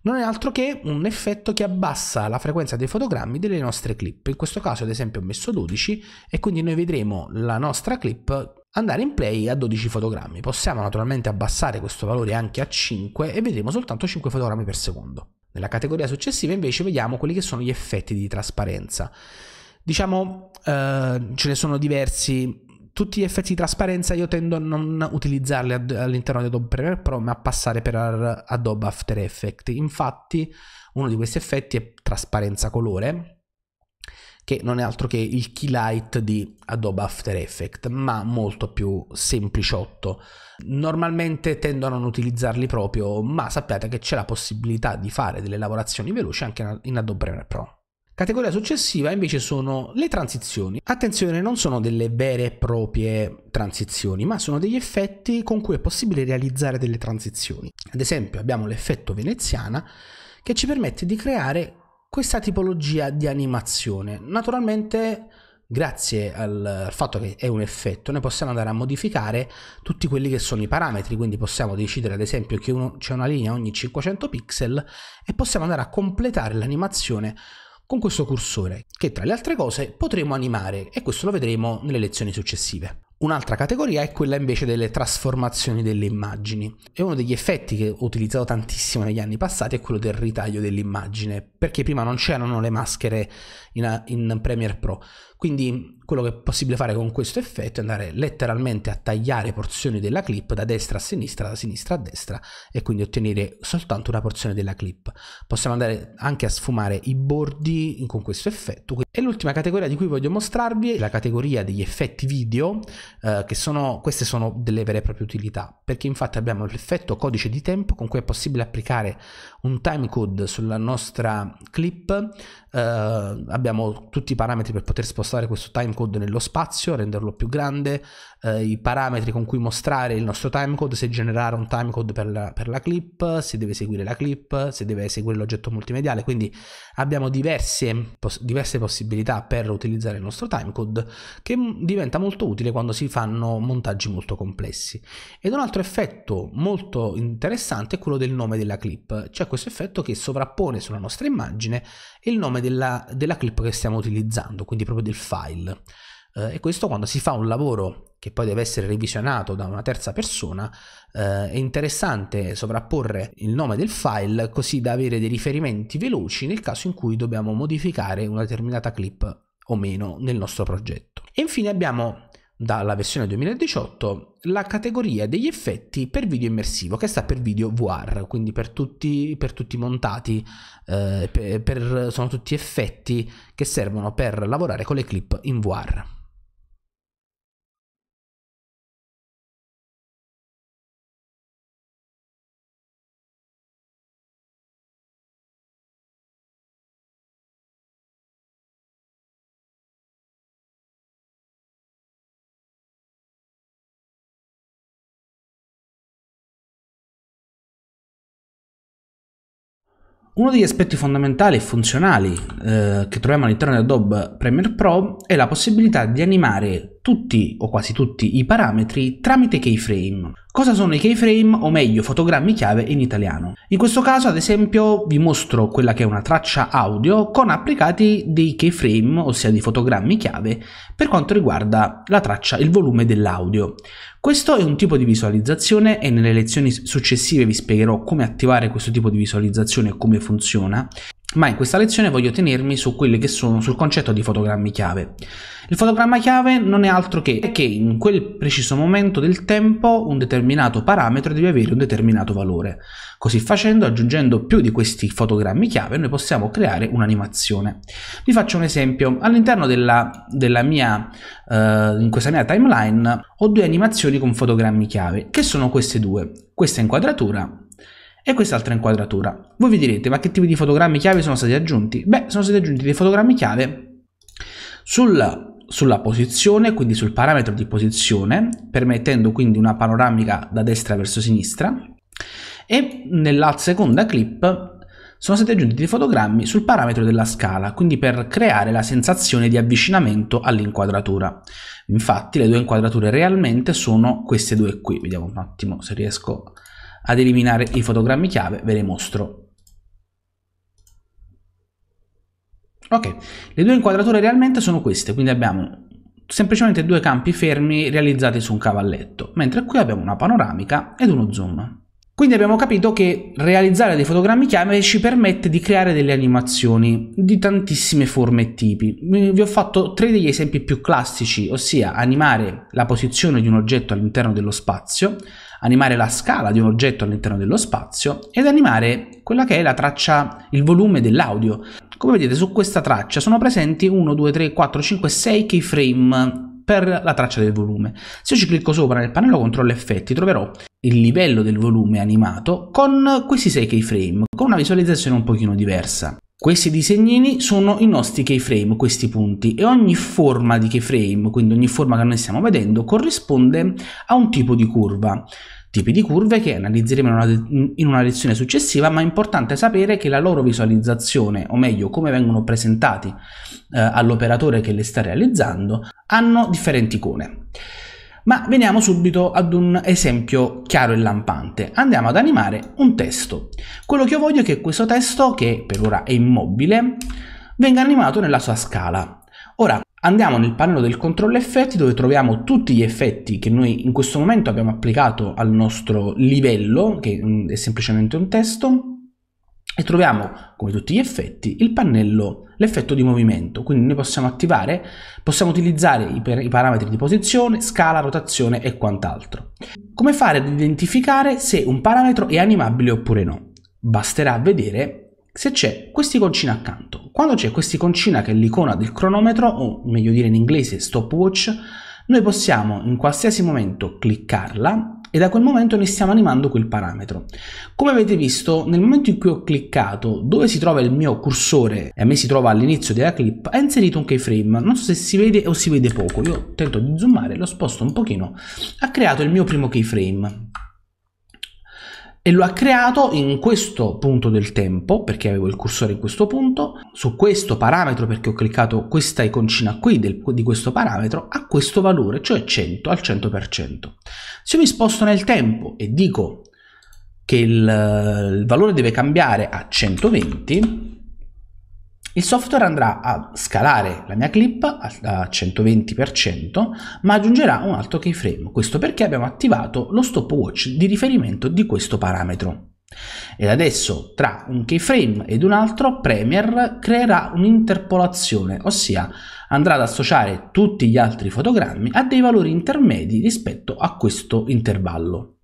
Non è altro che un effetto che abbassa la frequenza dei fotogrammi delle nostre clip. In questo caso ad esempio ho messo 12 e quindi noi vedremo la nostra clip andare in play a 12 fotogrammi. Possiamo naturalmente abbassare questo valore anche a 5 e vedremo soltanto 5 fotogrammi per secondo. Nella categoria successiva invece vediamo quelli che sono gli effetti di trasparenza. Diciamo eh, ce ne sono diversi tutti gli effetti di trasparenza io tendo a non utilizzarli ad, all'interno di Adobe Premiere Pro ma a passare per Adobe After Effects infatti uno di questi effetti è trasparenza colore che non è altro che il key light di Adobe After Effects, ma molto più sempliciotto. Normalmente tendo a non utilizzarli proprio, ma sappiate che c'è la possibilità di fare delle lavorazioni veloci anche in Adobe Premiere Pro. Categoria successiva invece sono le transizioni. Attenzione, non sono delle vere e proprie transizioni, ma sono degli effetti con cui è possibile realizzare delle transizioni. Ad esempio abbiamo l'effetto veneziana che ci permette di creare questa tipologia di animazione. Naturalmente grazie al fatto che è un effetto, noi possiamo andare a modificare tutti quelli che sono i parametri, quindi possiamo decidere ad esempio che c'è una linea ogni 500 pixel e possiamo andare a completare l'animazione con questo cursore, che tra le altre cose potremo animare e questo lo vedremo nelle lezioni successive. Un'altra categoria è quella invece delle trasformazioni delle immagini e uno degli effetti che ho utilizzato tantissimo negli anni passati è quello del ritaglio dell'immagine, perché prima non c'erano le maschere in, in Premiere Pro, quindi quello che è possibile fare con questo effetto è andare letteralmente a tagliare porzioni della clip da destra a sinistra, da sinistra a destra e quindi ottenere soltanto una porzione della clip. Possiamo andare anche a sfumare i bordi con questo effetto. E l'ultima categoria di cui voglio mostrarvi è la categoria degli effetti video, eh, che sono, queste sono delle vere e proprie utilità, perché infatti abbiamo l'effetto codice di tempo con cui è possibile applicare un timecode sulla nostra clip, eh, abbiamo tutti i parametri per poter spostare questo timecode nello spazio, renderlo più grande, eh, i parametri con cui mostrare il nostro timecode, se generare un timecode per la, per la clip, se deve seguire la clip, se deve seguire l'oggetto multimediale, quindi abbiamo diverse, pos- diverse possibilità per utilizzare il nostro timecode che diventa molto utile quando si fanno montaggi molto complessi. Ed un altro effetto molto interessante è quello del nome della clip, cioè questo effetto che sovrappone sulla nostra immagine il nome della, della clip che stiamo utilizzando, quindi proprio del file. Eh, e questo quando si fa un lavoro che poi deve essere revisionato da una terza persona, eh, è interessante sovrapporre il nome del file così da avere dei riferimenti veloci nel caso in cui dobbiamo modificare una determinata clip o meno nel nostro progetto. E infine abbiamo dalla versione 2018 la categoria degli effetti per video immersivo che sta per video VR quindi per tutti, per tutti montati eh, per, per, sono tutti effetti che servono per lavorare con le clip in VR Uno degli aspetti fondamentali e funzionali eh, che troviamo all'interno di Adobe Premiere Pro è la possibilità di animare tutti o quasi tutti i parametri tramite keyframe. Cosa sono i keyframe o meglio fotogrammi chiave in italiano? In questo caso ad esempio vi mostro quella che è una traccia audio con applicati dei keyframe, ossia di fotogrammi chiave, per quanto riguarda la traccia, il volume dell'audio. Questo è un tipo di visualizzazione e nelle lezioni successive vi spiegherò come attivare questo tipo di visualizzazione e come funziona ma in questa lezione voglio tenermi su quelli che sono sul concetto di fotogrammi chiave. Il fotogramma chiave non è altro che che in quel preciso momento del tempo un determinato parametro deve avere un determinato valore. Così facendo, aggiungendo più di questi fotogrammi chiave, noi possiamo creare un'animazione. Vi faccio un esempio. All'interno della, della mia, uh, in questa mia timeline, ho due animazioni con fotogrammi chiave. Che sono queste due? Questa inquadratura e quest'altra inquadratura. Voi vi direte, ma che tipi di fotogrammi chiave sono stati aggiunti? Beh, sono stati aggiunti dei fotogrammi chiave sulla, sulla posizione, quindi sul parametro di posizione, permettendo quindi una panoramica da destra verso sinistra, e nella seconda clip sono stati aggiunti dei fotogrammi sul parametro della scala, quindi per creare la sensazione di avvicinamento all'inquadratura. Infatti le due inquadrature realmente sono queste due qui, vediamo un attimo se riesco a ad eliminare i fotogrammi chiave ve le mostro ok le due inquadrature realmente sono queste quindi abbiamo semplicemente due campi fermi realizzati su un cavalletto mentre qui abbiamo una panoramica ed uno zoom quindi abbiamo capito che realizzare dei fotogrammi chiave ci permette di creare delle animazioni di tantissime forme e tipi. Vi ho fatto tre degli esempi più classici, ossia animare la posizione di un oggetto all'interno dello spazio, animare la scala di un oggetto all'interno dello spazio ed animare quella che è la traccia, il volume dell'audio. Come vedete su questa traccia sono presenti 1, 2, 3, 4, 5, 6 keyframe per la traccia del volume. Se io ci clicco sopra nel pannello controllo effetti troverò il livello del volume animato con questi 6 keyframe, con una visualizzazione un pochino diversa. Questi disegnini sono i nostri keyframe, questi punti, e ogni forma di keyframe, quindi ogni forma che noi stiamo vedendo, corrisponde a un tipo di curva. Tipi di curve che analizzeremo in una, in una lezione successiva, ma è importante sapere che la loro visualizzazione, o meglio come vengono presentati eh, all'operatore che le sta realizzando, hanno differenti icone. Ma veniamo subito ad un esempio chiaro e lampante. Andiamo ad animare un testo. Quello che io voglio è che questo testo, che per ora è immobile, venga animato nella sua scala. Ora, andiamo nel pannello del controllo effetti dove troviamo tutti gli effetti che noi in questo momento abbiamo applicato al nostro livello, che mm, è semplicemente un testo, e troviamo come tutti gli effetti il pannello l'effetto di movimento quindi noi possiamo attivare possiamo utilizzare i, i parametri di posizione scala rotazione e quant'altro come fare ad identificare se un parametro è animabile oppure no basterà vedere se c'è quest'iconcina accanto quando c'è quest'iconcina che è l'icona del cronometro o meglio dire in inglese stopwatch noi possiamo in qualsiasi momento cliccarla e da quel momento ne stiamo animando quel parametro. Come avete visto, nel momento in cui ho cliccato dove si trova il mio cursore e a me si trova all'inizio della clip, ha inserito un keyframe. Non so se si vede o si vede poco. Io tento di zoomare, lo sposto un pochino. Ha creato il mio primo keyframe e lo ha creato in questo punto del tempo perché avevo il cursore in questo punto su questo parametro perché ho cliccato questa iconcina qui del, di questo parametro a questo valore cioè 100 al 100% se mi sposto nel tempo e dico che il, il valore deve cambiare a 120 il software andrà a scalare la mia clip a 120%, ma aggiungerà un altro keyframe. Questo perché abbiamo attivato lo stopwatch di riferimento di questo parametro. Ed adesso tra un keyframe ed un altro Premiere creerà un'interpolazione, ossia andrà ad associare tutti gli altri fotogrammi a dei valori intermedi rispetto a questo intervallo.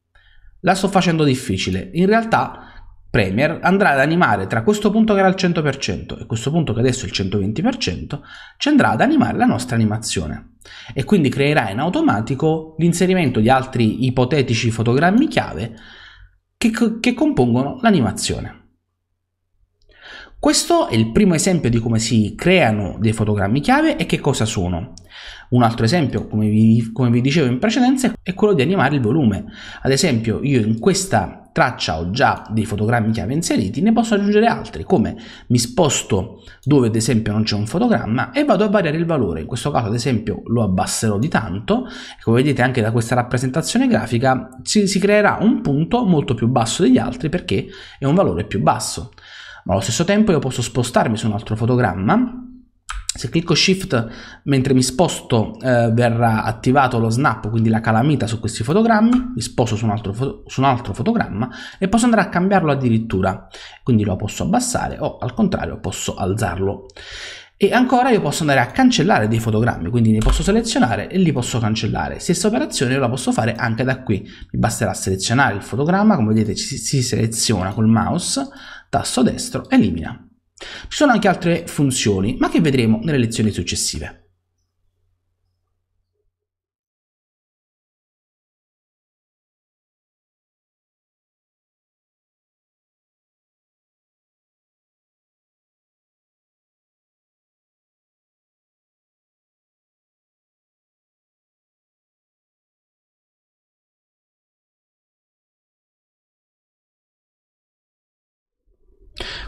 La sto facendo difficile, in realtà Premier andrà ad animare tra questo punto che era il 100% e questo punto che adesso è il 120%, ci andrà ad animare la nostra animazione e quindi creerà in automatico l'inserimento di altri ipotetici fotogrammi chiave che, che compongono l'animazione. Questo è il primo esempio di come si creano dei fotogrammi chiave e che cosa sono. Un altro esempio, come vi, come vi dicevo in precedenza, è quello di animare il volume. Ad esempio, io in questa traccia ho già dei fotogrammi chiave inseriti, ne posso aggiungere altri, come mi sposto dove ad esempio non c'è un fotogramma e vado a variare il valore, in questo caso ad esempio lo abbasserò di tanto, come vedete anche da questa rappresentazione grafica si, si creerà un punto molto più basso degli altri perché è un valore più basso, ma allo stesso tempo io posso spostarmi su un altro fotogramma se clicco Shift mentre mi sposto eh, verrà attivato lo snap, quindi la calamita su questi fotogrammi, mi sposto su un, foto, su un, altro fotogramma e posso andare a cambiarlo addirittura, quindi lo posso abbassare o al contrario posso alzarlo. E ancora io posso andare a cancellare dei fotogrammi, quindi li posso selezionare e li posso cancellare. Stessa operazione la posso fare anche da qui, mi basterà selezionare il fotogramma, come vedete si, si seleziona col mouse, tasto destro, elimina ci sono anche altre funzioni, ma che vedremo nelle lezioni successive.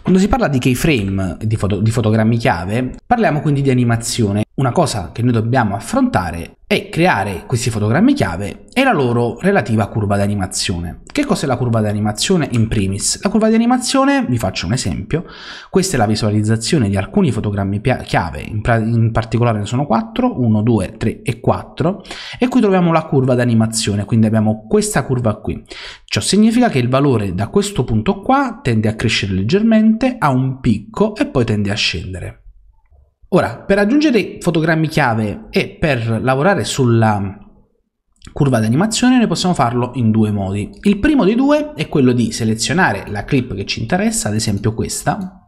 Quando si parla di keyframe, di, foto, di fotogrammi chiave, parliamo quindi di animazione. Una cosa che noi dobbiamo affrontare e creare questi fotogrammi chiave e la loro relativa curva di animazione. Che cos'è la curva di animazione in primis? La curva di animazione, vi faccio un esempio, questa è la visualizzazione di alcuni fotogrammi chiave, in, in particolare ne sono 4, 1, 2, 3 e 4, e qui troviamo la curva di animazione, quindi abbiamo questa curva qui. Ciò significa che il valore da questo punto qua tende a crescere leggermente, ha un picco e poi tende a scendere. Ora, per raggiungere fotogrammi chiave e per lavorare sulla curva di animazione noi possiamo farlo in due modi. Il primo dei due è quello di selezionare la clip che ci interessa, ad esempio questa,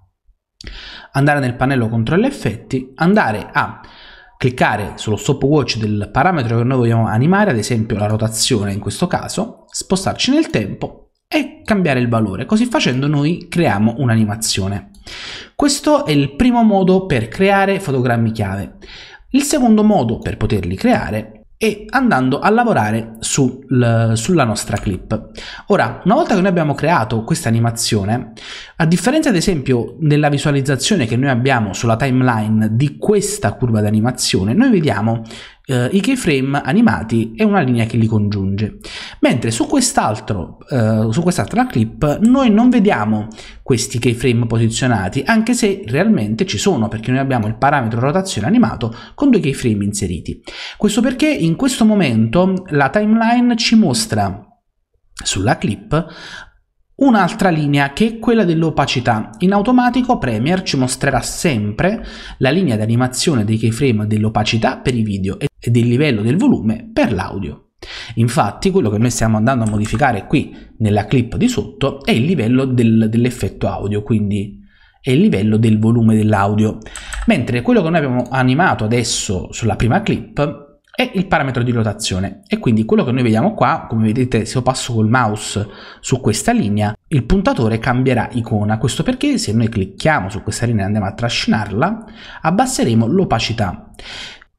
andare nel pannello controllo effetti, andare a cliccare sullo stopwatch del parametro che noi vogliamo animare, ad esempio la rotazione in questo caso, spostarci nel tempo e cambiare il valore. Così facendo noi creiamo un'animazione. Questo è il primo modo per creare fotogrammi chiave. Il secondo modo per poterli creare e andando a lavorare sul, sulla nostra clip. Ora, una volta che noi abbiamo creato questa animazione, a differenza ad esempio della visualizzazione che noi abbiamo sulla timeline di questa curva d'animazione, noi vediamo eh, i keyframe animati e una linea che li congiunge. Mentre su, quest'altro, eh, su quest'altra clip noi non vediamo questi keyframe posizionati, anche se realmente ci sono, perché noi abbiamo il parametro rotazione animato con due keyframe inseriti. Questo perché in questo momento la timeline ci mostra sulla clip Un'altra linea che è quella dell'opacità. In automatico Premiere ci mostrerà sempre la linea di animazione dei keyframe dell'opacità per i video e del livello del volume per l'audio. Infatti quello che noi stiamo andando a modificare qui nella clip di sotto è il livello del, dell'effetto audio, quindi è il livello del volume dell'audio. Mentre quello che noi abbiamo animato adesso sulla prima clip è il parametro di rotazione e quindi quello che noi vediamo qua come vedete se io passo col mouse su questa linea il puntatore cambierà icona questo perché se noi clicchiamo su questa linea e andiamo a trascinarla abbasseremo l'opacità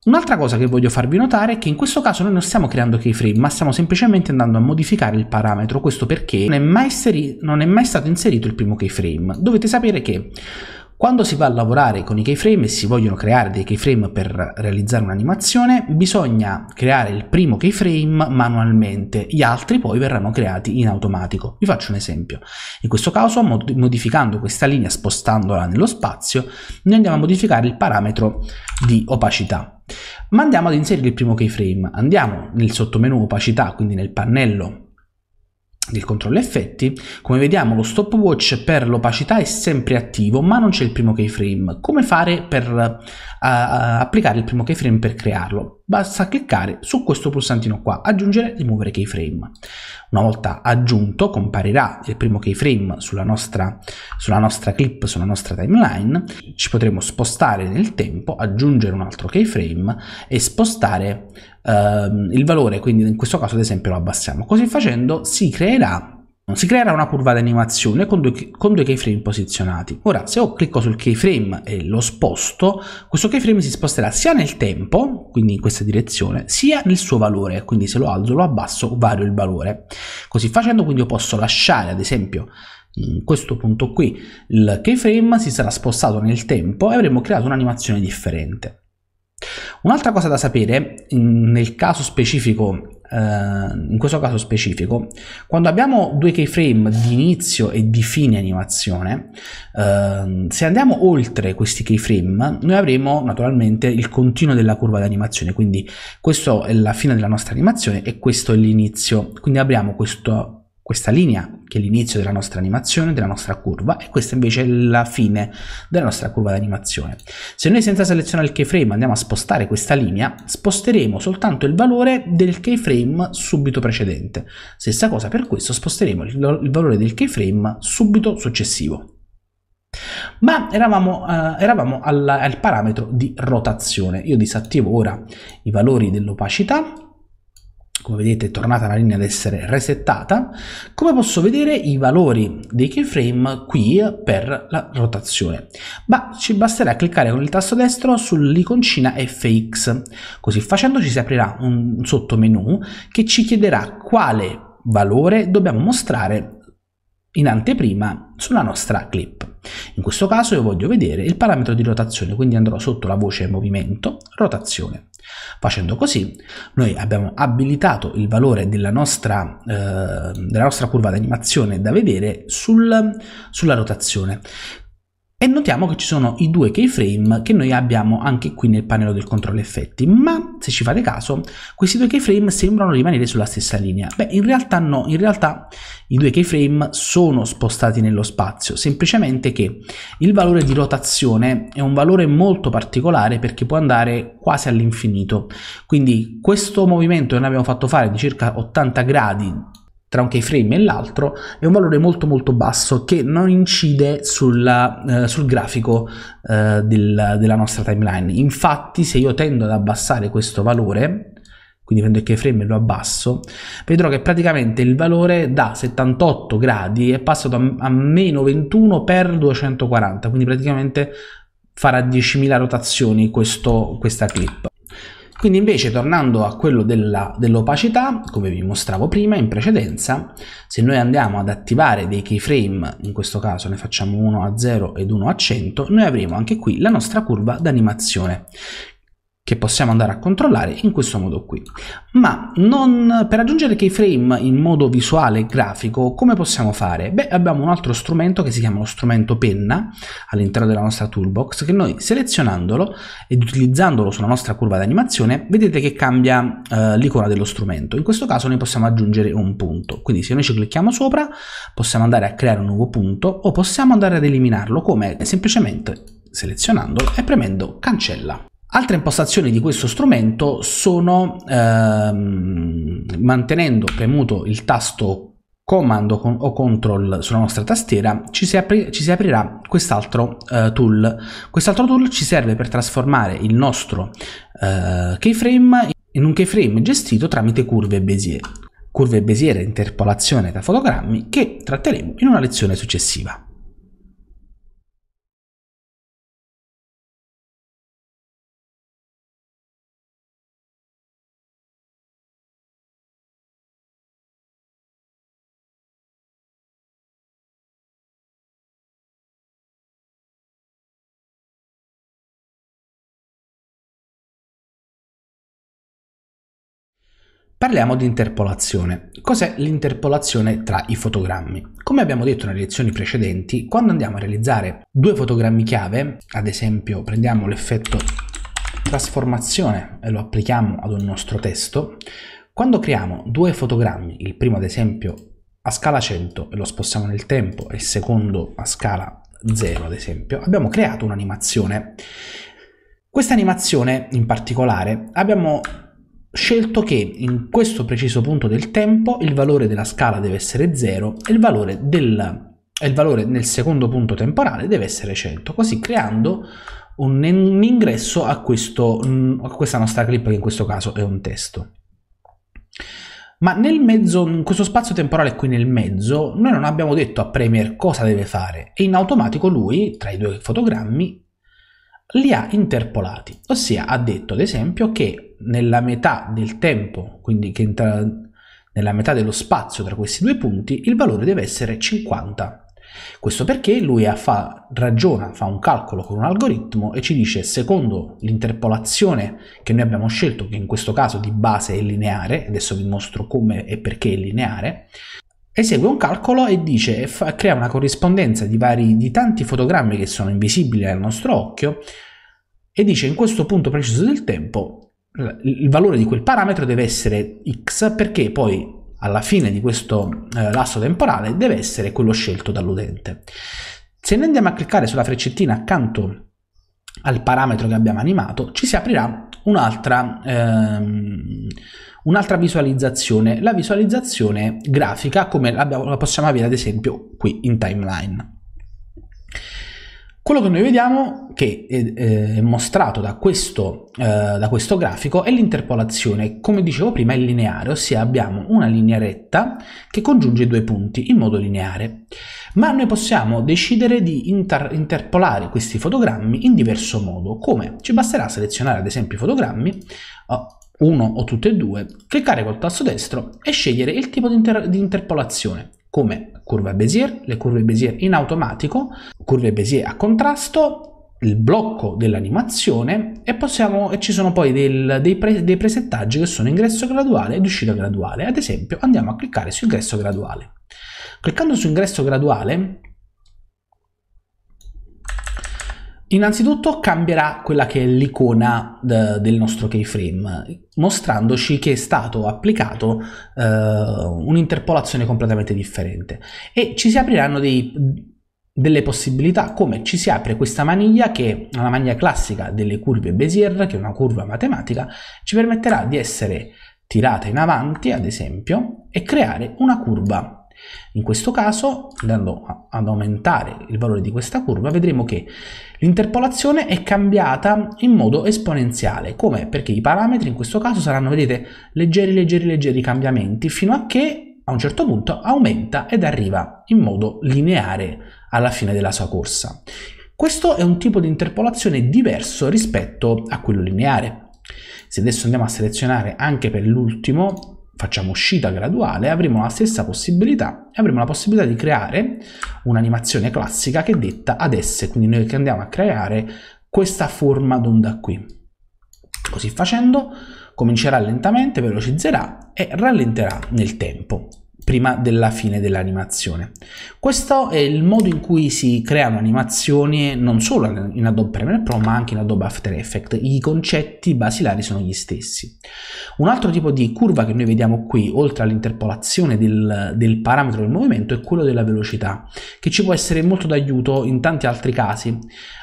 Un'altra cosa che voglio farvi notare è che in questo caso noi non stiamo creando keyframe, ma stiamo semplicemente andando a modificare il parametro, questo perché non è mai, non è mai stato inserito il primo keyframe. Dovete sapere che quando si va a lavorare con i keyframe e si vogliono creare dei keyframe per realizzare un'animazione, bisogna creare il primo keyframe manualmente, gli altri poi verranno creati in automatico. Vi faccio un esempio. In questo caso, modificando questa linea, spostandola nello spazio, noi andiamo a modificare il parametro di opacità. Ma andiamo ad inserire il primo keyframe. Andiamo nel sottomenu opacità, quindi nel pannello del controllo effetti, come vediamo lo stopwatch per l'opacità è sempre attivo ma non c'è il primo keyframe. Come fare per uh, applicare il primo keyframe per crearlo? Basta cliccare su questo pulsantino qua, aggiungere e rimuovere keyframe. Una volta aggiunto comparirà il primo keyframe sulla nostra, sulla nostra clip, sulla nostra timeline, ci potremo spostare nel tempo, aggiungere un altro keyframe e spostare ehm, il valore, quindi in questo caso ad esempio lo abbassiamo. Così facendo si creerà si creerà una curva di animazione con due, con due keyframe posizionati. Ora, se io clicco sul keyframe e lo sposto, questo keyframe si sposterà sia nel tempo, quindi in questa direzione, sia nel suo valore, quindi se lo alzo, lo abbasso, vario il valore. Così facendo, quindi io posso lasciare, ad esempio, in questo punto qui, il keyframe si sarà spostato nel tempo e avremo creato un'animazione differente. Un'altra cosa da sapere, nel caso specifico eh, in questo caso specifico, quando abbiamo due keyframe di inizio e di fine animazione, eh, se andiamo oltre questi keyframe, noi avremo naturalmente il continuo della curva di animazione, quindi questa è la fine della nostra animazione e questo è l'inizio, quindi abbiamo questo questa linea che è l'inizio della nostra animazione, della nostra curva e questa invece è la fine della nostra curva d'animazione. Se noi senza selezionare il keyframe andiamo a spostare questa linea, sposteremo soltanto il valore del keyframe subito precedente. Stessa cosa per questo, sposteremo il, il valore del keyframe subito successivo. Ma eravamo, eh, eravamo al, al parametro di rotazione. Io disattivo ora i valori dell'opacità come vedete è tornata la linea ad essere resettata, come posso vedere i valori dei keyframe qui per la rotazione. Ma ci basterà cliccare con il tasto destro sull'iconcina FX, così facendo ci si aprirà un sottomenu che ci chiederà quale valore dobbiamo mostrare in anteprima sulla nostra clip. In questo caso io voglio vedere il parametro di rotazione, quindi andrò sotto la voce movimento, rotazione. Facendo così noi abbiamo abilitato il valore della nostra, eh, della nostra curva d'animazione da vedere sul, sulla rotazione e notiamo che ci sono i due keyframe che noi abbiamo anche qui nel pannello del controllo effetti ma se ci fate caso questi due keyframe sembrano rimanere sulla stessa linea beh in realtà no in realtà i due keyframe sono spostati nello spazio semplicemente che il valore di rotazione è un valore molto particolare perché può andare quasi all'infinito quindi questo movimento che noi abbiamo fatto fare di circa 80 gradi tra un keyframe e l'altro è un valore molto molto basso che non incide sulla, eh, sul grafico eh, del, della nostra timeline infatti se io tendo ad abbassare questo valore quindi prendo il keyframe e lo abbasso vedrò che praticamente il valore da 78 gradi è passato a, a meno 21 per 240 quindi praticamente farà 10.000 rotazioni questo, questa clip quindi invece tornando a quello dell'opacità, dell come vi mostravo prima in precedenza, se noi andiamo ad attivare dei keyframe, in questo caso ne facciamo uno a 0 ed uno a 100, noi avremo anche qui la nostra curva d'animazione che possiamo andare a controllare in questo modo qui. Ma non, per aggiungere keyframe in modo visuale e grafico, come possiamo fare? Beh, abbiamo un altro strumento che si chiama lo strumento penna all'interno della nostra toolbox che noi selezionandolo ed utilizzandolo sulla nostra curva di animazione vedete che cambia eh, l'icona dello strumento. In questo caso noi possiamo aggiungere un punto. Quindi se noi ci clicchiamo sopra possiamo andare a creare un nuovo punto o possiamo andare ad eliminarlo come semplicemente selezionandolo e premendo cancella. Altre impostazioni di questo strumento sono ehm, mantenendo premuto il tasto comando con, o control sulla nostra tastiera ci si, apri, ci si aprirà quest'altro eh, tool. Quest'altro tool ci serve per trasformare il nostro eh, keyframe in un keyframe gestito tramite curve Bézier. Curve Bézier interpolazione da fotogrammi che tratteremo in una lezione successiva. Parliamo di interpolazione. Cos'è l'interpolazione tra i fotogrammi? Come abbiamo detto nelle lezioni precedenti, quando andiamo a realizzare due fotogrammi chiave, ad esempio prendiamo l'effetto trasformazione e lo applichiamo ad un nostro testo, quando creiamo due fotogrammi, il primo ad esempio a scala 100 e lo spostiamo nel tempo e il secondo a scala 0 ad esempio, abbiamo creato un'animazione. Questa animazione in particolare abbiamo scelto che in questo preciso punto del tempo il valore della scala deve essere 0 e il valore, del, il valore nel secondo punto temporale deve essere 100, così creando un, un ingresso a, questo, mm, a questa nostra clip che in questo caso è un testo. Ma nel mezzo, in questo spazio temporale qui nel mezzo, noi non abbiamo detto a Premiere cosa deve fare e in automatico lui, tra i due fotogrammi, li ha interpolati, ossia ha detto ad esempio che nella metà del tempo, quindi che entra nella metà dello spazio tra questi due punti, il valore deve essere 50. Questo perché lui fa, ragiona, fa un calcolo con un algoritmo e ci dice secondo l'interpolazione che noi abbiamo scelto, che in questo caso di base è lineare, adesso vi mostro come e perché è lineare, esegue un calcolo e dice, fa, crea una corrispondenza di, vari, di tanti fotogrammi che sono invisibili al nostro occhio e dice in questo punto preciso del tempo il valore di quel parametro deve essere x perché poi alla fine di questo eh, lasso temporale deve essere quello scelto dall'utente. Se noi andiamo a cliccare sulla freccettina accanto al parametro che abbiamo animato, ci si aprirà un'altra, ehm, un'altra visualizzazione, la visualizzazione grafica come la possiamo avere ad esempio qui in timeline. Quello che noi vediamo, che è, è mostrato da questo, eh, da questo grafico, è l'interpolazione. Come dicevo prima, è lineare, ossia abbiamo una linea retta che congiunge due punti in modo lineare. Ma noi possiamo decidere di inter interpolare questi fotogrammi in diverso modo. Come? Ci basterà selezionare ad esempio i fotogrammi, eh, uno o tutti e due, cliccare col tasto destro e scegliere il tipo di, inter di interpolazione come curva Bézier, le curve Bézier in automatico, curve Bézier a contrasto, il blocco dell'animazione e, possiamo, e ci sono poi del, dei, pre, dei presettaggi che sono ingresso graduale ed uscita graduale. Ad esempio andiamo a cliccare su ingresso graduale. Cliccando su ingresso graduale Innanzitutto cambierà quella che è l'icona de- del nostro keyframe, mostrandoci che è stato applicato eh, un'interpolazione completamente differente e ci si apriranno dei delle possibilità come ci si apre questa maniglia che è una maniglia classica delle curve Bézier che è una curva matematica ci permetterà di essere tirata in avanti ad esempio e creare una curva in questo caso, andando ad aumentare il valore di questa curva, vedremo che l'interpolazione è cambiata in modo esponenziale. Come? Perché i parametri in questo caso saranno, vedete, leggeri, leggeri, leggeri cambiamenti, fino a che a un certo punto aumenta ed arriva in modo lineare alla fine della sua corsa. Questo è un tipo di interpolazione diverso rispetto a quello lineare. Se adesso andiamo a selezionare anche per l'ultimo facciamo uscita graduale, avremo la stessa possibilità, avremo la possibilità di creare un'animazione classica che è detta ad S, quindi noi che andiamo a creare questa forma d'onda qui. Così facendo comincerà lentamente, velocizzerà e rallenterà nel tempo prima della fine dell'animazione. Questo è il modo in cui si creano animazioni non solo in Adobe Premiere Pro ma anche in Adobe After Effects. I concetti basilari sono gli stessi. Un altro tipo di curva che noi vediamo qui, oltre all'interpolazione del, del parametro del movimento, è quello della velocità, che ci può essere molto d'aiuto in tanti altri casi.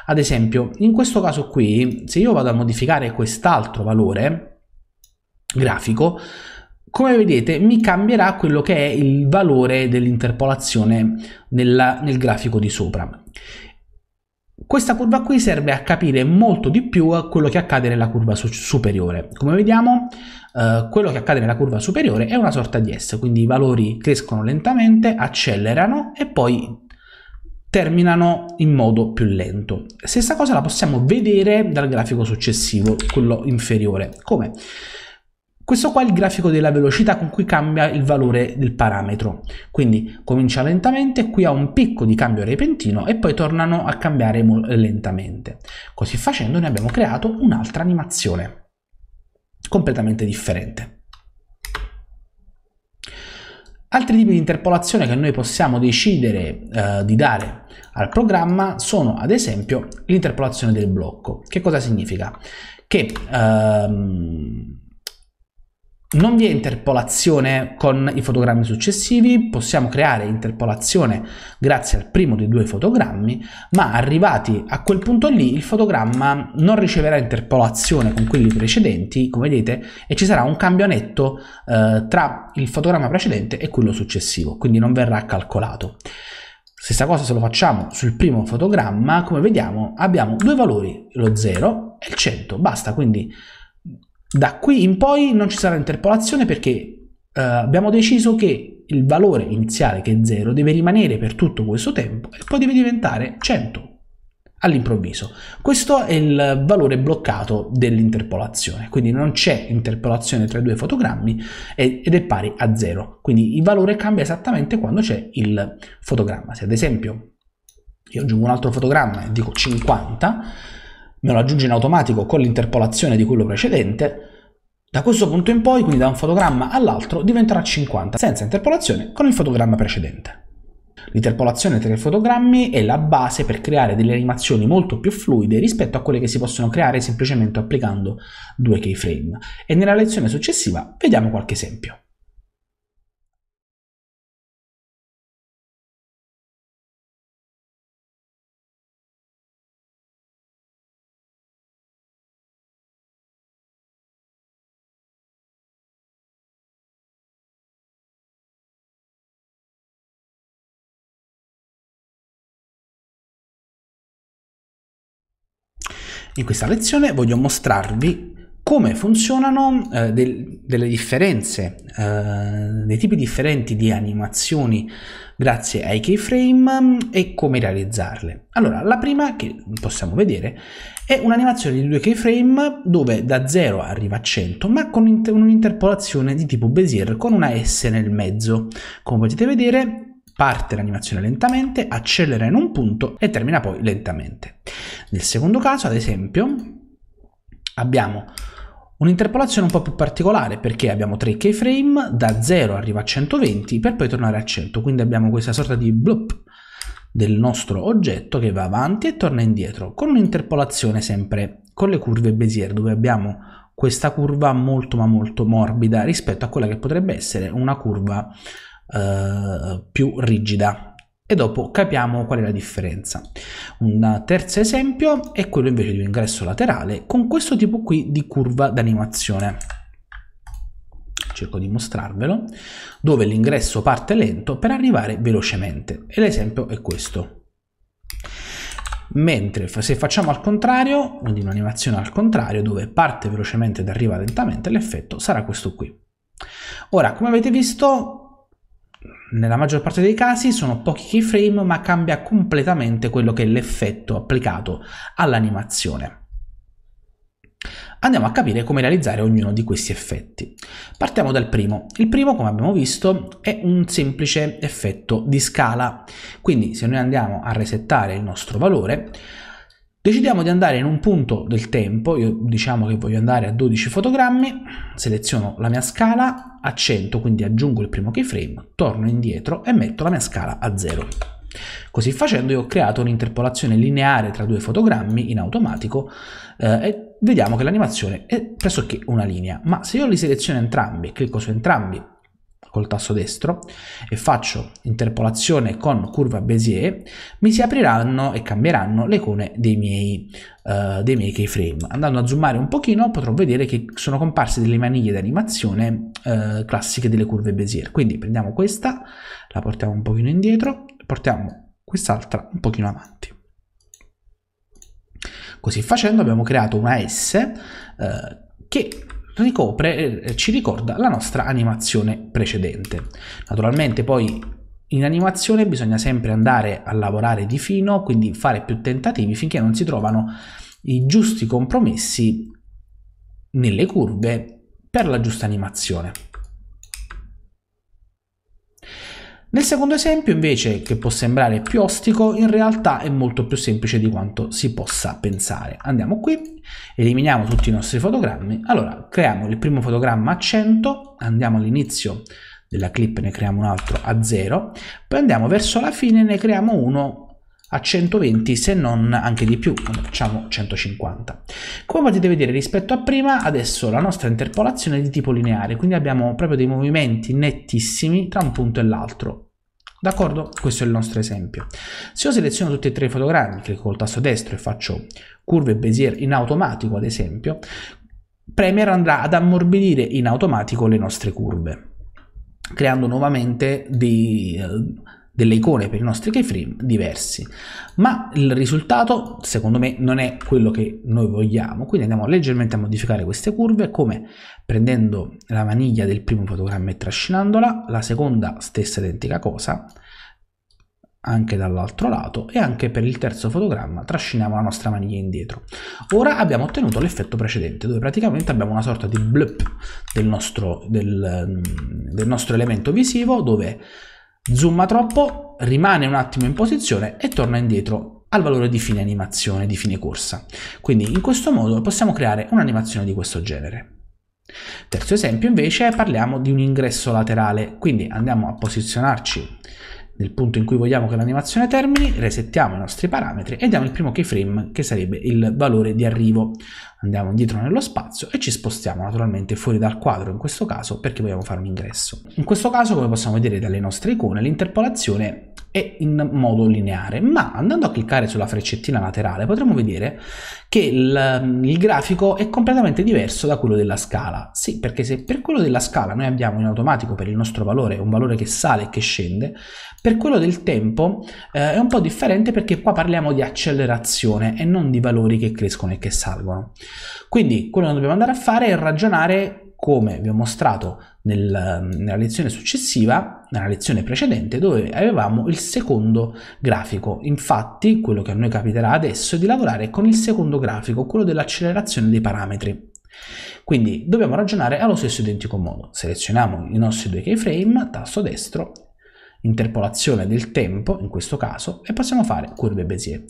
Ad esempio, in questo caso qui, se io vado a modificare quest'altro valore grafico, come vedete mi cambierà quello che è il valore dell'interpolazione nel, grafico di sopra. Questa curva qui serve a capire molto di più quello che accade nella curva superiore. Come vediamo, eh, quello che accade nella curva superiore è una sorta di S, quindi i valori crescono lentamente, accelerano e poi terminano in modo più lento. Stessa cosa la possiamo vedere dal grafico successivo, quello inferiore. Come? Questo qua è il grafico della velocità con cui cambia il valore del parametro. Quindi comincia lentamente, qui ha un picco di cambio repentino e poi tornano a cambiare lentamente. Così facendo ne abbiamo creato un'altra animazione, completamente differente. Altri tipi di interpolazione che noi possiamo decidere eh, di dare al programma sono ad esempio l'interpolazione del blocco. Che cosa significa? Che... Ehm, non vi è interpolazione con i fotogrammi successivi, possiamo creare interpolazione grazie al primo dei due fotogrammi, ma arrivati a quel punto lì il fotogramma non riceverà interpolazione con quelli precedenti, come vedete, e ci sarà un cambio netto eh, tra il fotogramma precedente e quello successivo, quindi non verrà calcolato. Stessa cosa se lo facciamo sul primo fotogramma, come vediamo abbiamo due valori, lo 0 e il 100, basta quindi da qui in poi non ci sarà interpolazione perché eh, abbiamo deciso che il valore iniziale che è 0 deve rimanere per tutto questo tempo e poi deve diventare 100 all'improvviso. Questo è il valore bloccato dell'interpolazione, quindi non c'è interpolazione tra i due fotogrammi ed è pari a 0. Quindi il valore cambia esattamente quando c'è il fotogramma. Se ad esempio io aggiungo un altro fotogramma e dico 50, me lo aggiunge in automatico con l'interpolazione di quello precedente, da questo punto in poi, quindi da un fotogramma all'altro, diventerà 50 senza interpolazione con il fotogramma precedente. L'interpolazione tra i fotogrammi è la base per creare delle animazioni molto più fluide rispetto a quelle che si possono creare semplicemente applicando due keyframe. E nella lezione successiva vediamo qualche esempio. In questa lezione voglio mostrarvi come funzionano eh, del, delle differenze, eh, dei tipi differenti di animazioni grazie ai keyframe e come realizzarle. Allora, la prima che possiamo vedere è un'animazione di due keyframe dove da 0 arriva a 100 ma con un'interpolazione di tipo Bezier con una S nel mezzo. Come potete vedere parte l'animazione lentamente, accelera in un punto e termina poi lentamente. Nel secondo caso, ad esempio, abbiamo Un'interpolazione un po' più particolare perché abbiamo 3 keyframe, da 0 arriva a 120 per poi tornare a 100, quindi abbiamo questa sorta di bloop del nostro oggetto che va avanti e torna indietro, con un'interpolazione sempre con le curve Bézier dove abbiamo questa curva molto ma molto morbida rispetto a quella che potrebbe essere una curva eh, più rigida e dopo capiamo qual è la differenza. Un terzo esempio è quello invece di un ingresso laterale con questo tipo qui di curva d'animazione. Cerco di mostrarvelo, dove l'ingresso parte lento per arrivare velocemente. E l'esempio è questo. Mentre se facciamo al contrario, quindi un'animazione al contrario, dove parte velocemente ed arriva lentamente, l'effetto sarà questo qui. Ora, come avete visto, nella maggior parte dei casi sono pochi keyframe ma cambia completamente quello che è l'effetto applicato all'animazione. Andiamo a capire come realizzare ognuno di questi effetti. Partiamo dal primo. Il primo, come abbiamo visto, è un semplice effetto di scala. Quindi se noi andiamo a resettare il nostro valore, Decidiamo di andare in un punto del tempo, io diciamo che voglio andare a 12 fotogrammi, seleziono la mia scala a 100, quindi aggiungo il primo keyframe, torno indietro e metto la mia scala a 0. Così facendo io ho creato un'interpolazione lineare tra due fotogrammi in automatico eh, e vediamo che l'animazione è pressoché una linea, ma se io li seleziono entrambi, e clicco su entrambi col tasto destro e faccio interpolazione con curva Bézier, mi si apriranno e cambieranno le icone dei miei, uh, dei miei keyframe. Andando a zoomare un pochino potrò vedere che sono comparse delle maniglie di animazione uh, eh, classiche delle curve Bézier. Quindi prendiamo questa, la portiamo un pochino indietro, portiamo quest'altra un pochino avanti. Così facendo abbiamo creato una S uh, che ricopre, eh, eh, ci ricorda la nostra animazione precedente. Naturalmente poi in animazione bisogna sempre andare a lavorare di fino, quindi fare più tentativi finché non si trovano i giusti compromessi nelle curve per la giusta animazione. Nel secondo esempio invece, che può sembrare più ostico, in realtà è molto più semplice di quanto si possa pensare. Andiamo qui, eliminiamo tutti i nostri fotogrammi, allora creiamo il primo fotogramma a 100, andiamo all'inizio della clip ne creiamo un altro a 0, poi andiamo verso la fine e ne creiamo uno a 120 se non anche di più, quando facciamo 150. Come potete vedere rispetto a prima, adesso la nostra interpolazione è di tipo lineare, quindi abbiamo proprio dei movimenti nettissimi tra un punto e l'altro. D'accordo? Questo è il nostro esempio. Se io seleziono tutti e tre i fotogrammi, clicco col tasto destro e faccio curve Bezier in automatico, ad esempio, Premiere andrà ad ammorbidire in automatico le nostre curve creando nuovamente dei, eh, delle icone per i nostri keyframe diversi, ma il risultato secondo me non è quello che noi vogliamo, quindi andiamo leggermente a modificare queste curve come prendendo la maniglia del primo fotogramma e trascinandola, la seconda stessa identica cosa, anche dall'altro lato e anche per il terzo fotogramma trasciniamo la nostra maniglia indietro. Ora abbiamo ottenuto l'effetto precedente dove praticamente abbiamo una sorta di blip del nostro, del, mm, del nostro elemento visivo dove zooma troppo, rimane un attimo in posizione e torna indietro al valore di fine animazione, di fine corsa. Quindi in questo modo possiamo creare un'animazione di questo genere. Terzo esempio invece parliamo di un ingresso laterale, quindi andiamo a posizionarci nel punto in cui vogliamo che l'animazione termini, resettiamo i nostri parametri e diamo il primo keyframe che sarebbe il valore di arrivo andiamo indietro nello spazio e ci spostiamo naturalmente fuori dal quadro in questo caso perché vogliamo fare un ingresso. In questo caso come possiamo vedere dalle nostre icone l'interpolazione è in modo lineare ma andando a cliccare sulla freccettina laterale potremo vedere che il, il grafico è completamente diverso da quello della scala. Sì perché se per quello della scala noi abbiamo in automatico per il nostro valore un valore che sale e che scende per quello del tempo eh, è un po' differente perché qua parliamo di accelerazione e non di valori che crescono e che salgono. Quindi quello che dobbiamo andare a fare è ragionare come vi ho mostrato nel, nella lezione successiva, nella lezione precedente, dove avevamo il secondo grafico. Infatti, quello che a noi capiterà adesso è di lavorare con il secondo grafico, quello dell'accelerazione dei parametri. Quindi dobbiamo ragionare allo stesso identico modo. Selezioniamo i nostri due keyframe, tasto destro, interpolazione del tempo, in questo caso, e possiamo fare curve Bézier.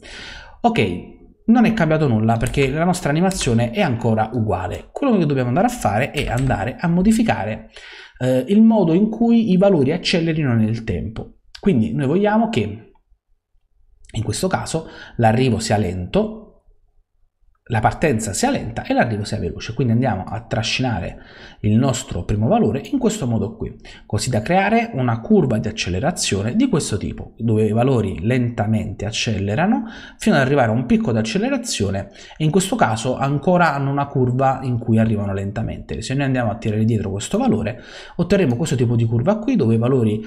Ok, non è cambiato nulla perché la nostra animazione è ancora uguale. Quello che dobbiamo andare a fare è andare a modificare eh, il modo in cui i valori accelerino nel tempo. Quindi noi vogliamo che in questo caso l'arrivo sia lento, la partenza sia lenta e l'arrivo sia veloce. Quindi andiamo a trascinare il nostro primo valore in questo modo qui, così da creare una curva di accelerazione di questo tipo, dove i valori lentamente accelerano fino ad arrivare a un picco di accelerazione e in questo caso ancora hanno una curva in cui arrivano lentamente. Se noi andiamo a tirare dietro questo valore, otterremo questo tipo di curva qui, dove i valori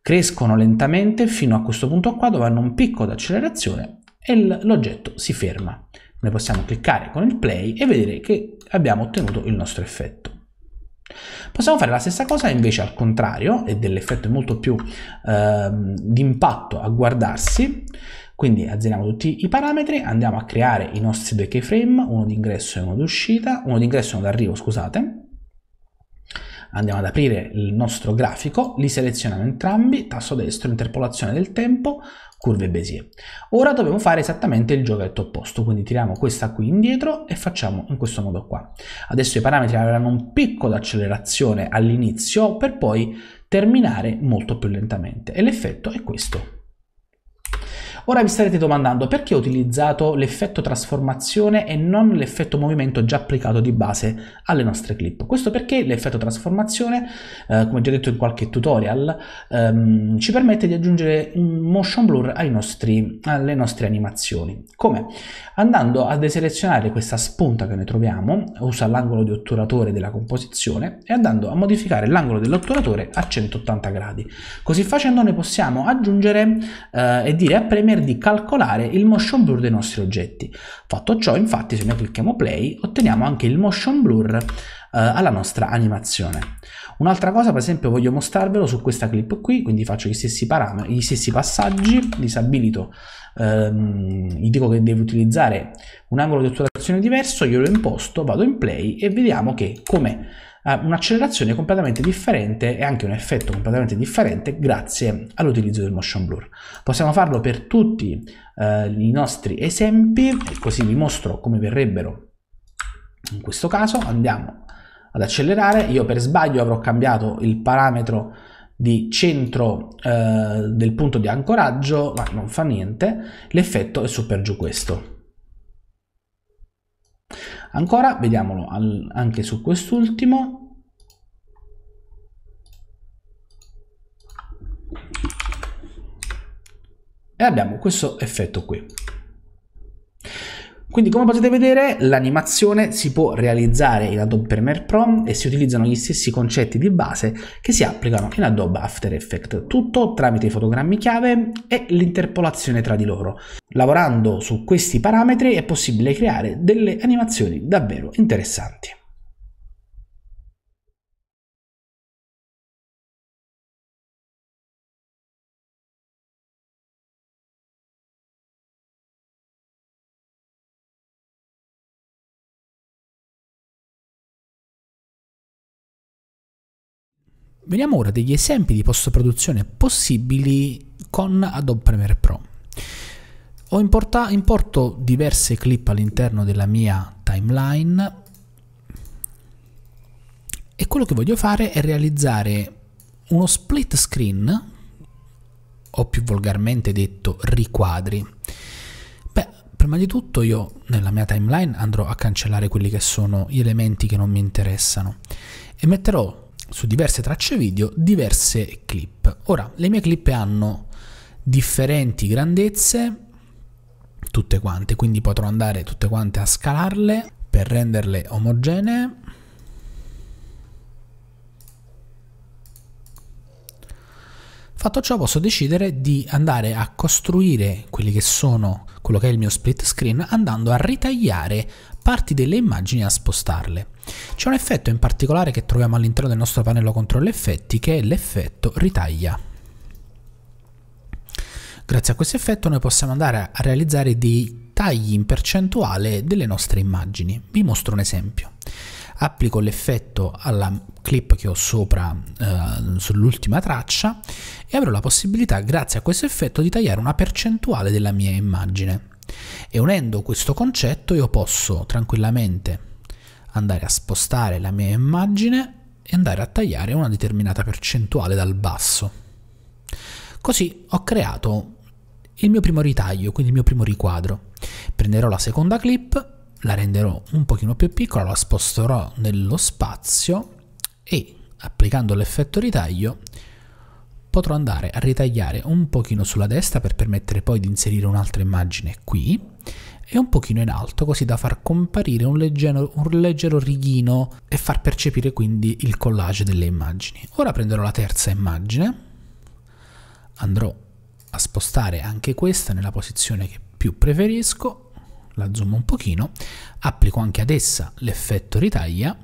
crescono lentamente fino a questo punto qua dove hanno un picco di accelerazione e l'oggetto si ferma. Noi possiamo cliccare con il play e vedere che abbiamo ottenuto il nostro effetto. Possiamo fare la stessa cosa invece al contrario, e dell'effetto molto più eh, d'impatto a guardarsi, quindi azzeriamo tutti i parametri, andiamo a creare i nostri due keyframe, uno di ingresso e uno di uscita, uno di ingresso e uno d'arrivo, scusate. Andiamo ad aprire il nostro grafico, li selezioniamo entrambi, tasto destro, interpolazione del tempo, curve Bézier. Ora dobbiamo fare esattamente il giochetto opposto, quindi tiriamo questa qui indietro e facciamo in questo modo qua. Adesso i parametri avranno un picco d'accelerazione all'inizio per poi terminare molto più lentamente e l'effetto è questo. Ora vi starete domandando perché ho utilizzato l'effetto trasformazione e non l'effetto movimento già applicato di base alle nostre clip. Questo perché l'effetto trasformazione, eh, come già detto in qualche tutorial, ehm, ci permette di aggiungere un motion blur nostri, alle nostre animazioni. Come? Andando a deselezionare questa spunta che noi troviamo, usa l'angolo di otturatore della composizione e andando a modificare l'angolo dell'otturatore a 180 gradi. Così facendo noi possiamo aggiungere eh, e dire a premere per di calcolare il motion blur dei nostri oggetti. Fatto ciò, infatti, se noi clicchiamo play, otteniamo anche il motion blur eh, alla nostra animazione. Un'altra cosa, per esempio, voglio mostrarvelo su questa clip qui, quindi faccio gli stessi parametri, gli stessi passaggi, disabilito, ehm, gli dico che devo utilizzare un angolo di otturazione diverso, glielo imposto, vado in play e vediamo che come un'accelerazione completamente differente e anche un effetto completamente differente grazie all'utilizzo del motion blur. Possiamo farlo per tutti eh, i nostri esempi, così vi mostro come verrebbero in questo caso. Andiamo ad accelerare, io per sbaglio avrò cambiato il parametro di centro eh, del punto di ancoraggio, ma non fa niente, l'effetto è super giù questo. Ancora, vediamolo al, anche su quest'ultimo. E abbiamo questo effetto qui. Quindi come potete vedere l'animazione si può realizzare in Adobe Premiere Pro e si utilizzano gli stessi concetti di base che si applicano in Adobe After Effects, tutto tramite i fotogrammi chiave e l'interpolazione tra di loro. Lavorando su questi parametri è possibile creare delle animazioni davvero interessanti. Veniamo ora degli esempi di post-produzione possibili con Adobe Premiere Pro. Ho importa, importo diverse clip all'interno della mia timeline e quello che voglio fare è realizzare uno split screen o più volgarmente detto riquadri. Beh, prima di tutto io nella mia timeline andrò a cancellare quelli che sono gli elementi che non mi interessano e metterò su diverse tracce video diverse clip. Ora, le mie clip hanno differenti grandezze, tutte quante, quindi potrò andare tutte quante a scalarle per renderle omogenee. Fatto ciò posso decidere di andare a costruire quelli che sono quello che è il mio split screen andando a ritagliare parti delle immagini e a spostarle. C'è un effetto in particolare che troviamo all'interno del nostro pannello controllo effetti che è l'effetto ritaglia. Grazie a questo effetto noi possiamo andare a realizzare dei tagli in percentuale delle nostre immagini. Vi mostro un esempio applico l'effetto alla clip che ho sopra eh, sull'ultima traccia e avrò la possibilità grazie a questo effetto di tagliare una percentuale della mia immagine e unendo questo concetto io posso tranquillamente andare a spostare la mia immagine e andare a tagliare una determinata percentuale dal basso. Così ho creato il mio primo ritaglio, quindi il mio primo riquadro. Prenderò la seconda clip, la renderò un pochino più piccola, la sposterò nello spazio e applicando l'effetto ritaglio potrò andare a ritagliare un pochino sulla destra per permettere poi di inserire un'altra immagine qui e un pochino in alto così da far comparire un leggero, un leggero righino e far percepire quindi il collage delle immagini. Ora prenderò la terza immagine, andrò a spostare anche questa nella posizione che più preferisco, la zoom un pochino, applico anche ad essa l'effetto ritaglia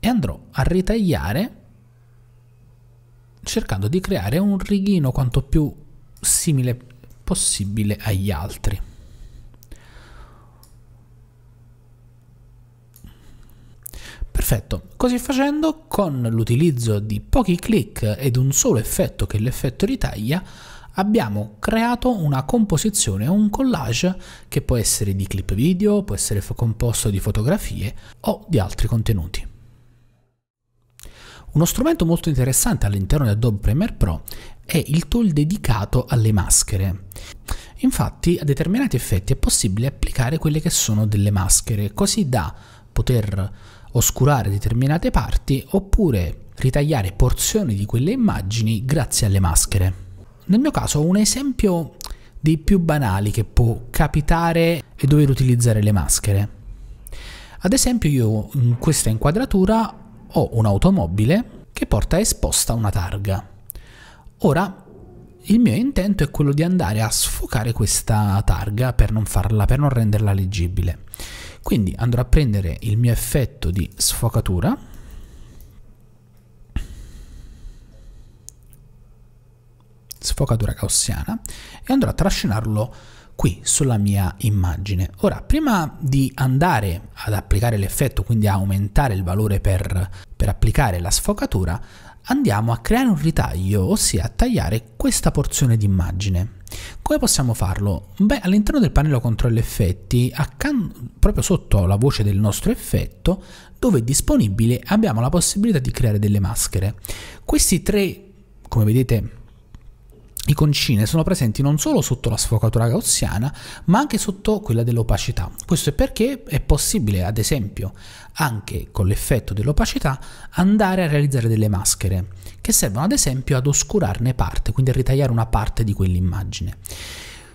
e andrò a ritagliare cercando di creare un righino quanto più simile possibile agli altri. Perfetto, così facendo con l'utilizzo di pochi click ed un solo effetto che l'effetto ritaglia abbiamo creato una composizione o un collage che può essere di clip video, può essere composto di fotografie o di altri contenuti. Uno strumento molto interessante all'interno di Adobe Premiere Pro è il tool dedicato alle maschere. Infatti a determinati effetti è possibile applicare quelle che sono delle maschere, così da poter oscurare determinate parti oppure ritagliare porzioni di quelle immagini grazie alle maschere. Nel mio caso un esempio dei più banali che può capitare è dover utilizzare le maschere. Ad esempio io in questa inquadratura ho un'automobile che porta esposta una targa. Ora il mio intento è quello di andare a sfocare questa targa per non farla, per non renderla leggibile. Quindi andrò a prendere il mio effetto di sfocatura sfocatura gaussiana e andrò a trascinarlo qui sulla mia immagine. Ora, prima di andare ad applicare l'effetto, quindi a aumentare il valore per, per applicare la sfocatura, andiamo a creare un ritaglio, ossia a tagliare questa porzione di immagine. Come possiamo farlo? Beh, all'interno del pannello controllo effetti, proprio sotto la voce del nostro effetto, dove è disponibile, abbiamo la possibilità di creare delle maschere. Questi tre, come vedete, i concine sono presenti non solo sotto la sfocatura gaussiana, ma anche sotto quella dell'opacità. Questo è perché è possibile, ad esempio, anche con l'effetto dell'opacità, andare a realizzare delle maschere, che servono ad esempio ad oscurarne parte, quindi a ritagliare una parte di quell'immagine.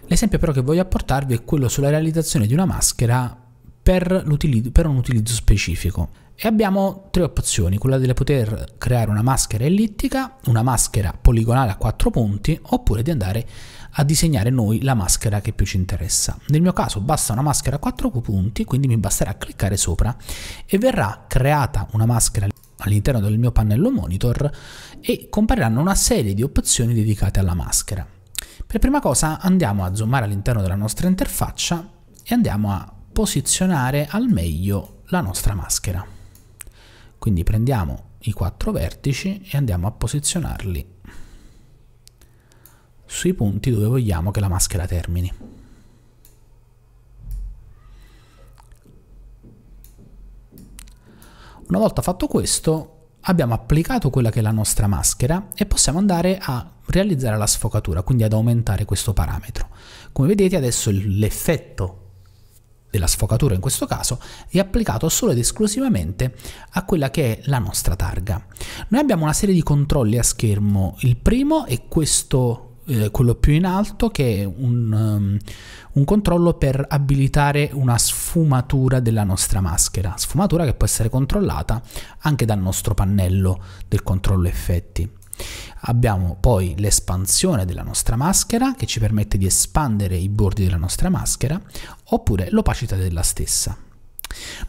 L'esempio però che voglio apportarvi è quello sulla realizzazione di una maschera per, per un utilizzo specifico. E abbiamo tre opzioni, quella di poter creare una maschera ellittica, una maschera poligonale a quattro punti, oppure di andare a disegnare noi la maschera che più ci interessa. Nel mio caso basta una maschera a quattro punti, quindi mi basterà cliccare sopra e verrà creata una maschera all'interno del mio pannello monitor e compariranno una serie di opzioni dedicate alla maschera. Per prima cosa andiamo a zoomare all'interno della nostra interfaccia e andiamo a posizionare al meglio la nostra maschera. Quindi prendiamo i quattro vertici e andiamo a posizionarli sui punti dove vogliamo che la maschera termini. Una volta fatto questo abbiamo applicato quella che è la nostra maschera e possiamo andare a realizzare la sfocatura, quindi ad aumentare questo parametro. Come vedete adesso l'effetto della sfocatura in questo caso, è applicato solo ed esclusivamente a quella che è la nostra targa. Noi abbiamo una serie di controlli a schermo, il primo è questo eh, quello più in alto che è un, um, un, controllo per abilitare una sfumatura della nostra maschera, sfumatura che può essere controllata anche dal nostro pannello del controllo effetti. Abbiamo poi l'espansione della nostra maschera che ci permette di espandere i bordi della nostra maschera oppure l'opacità della stessa.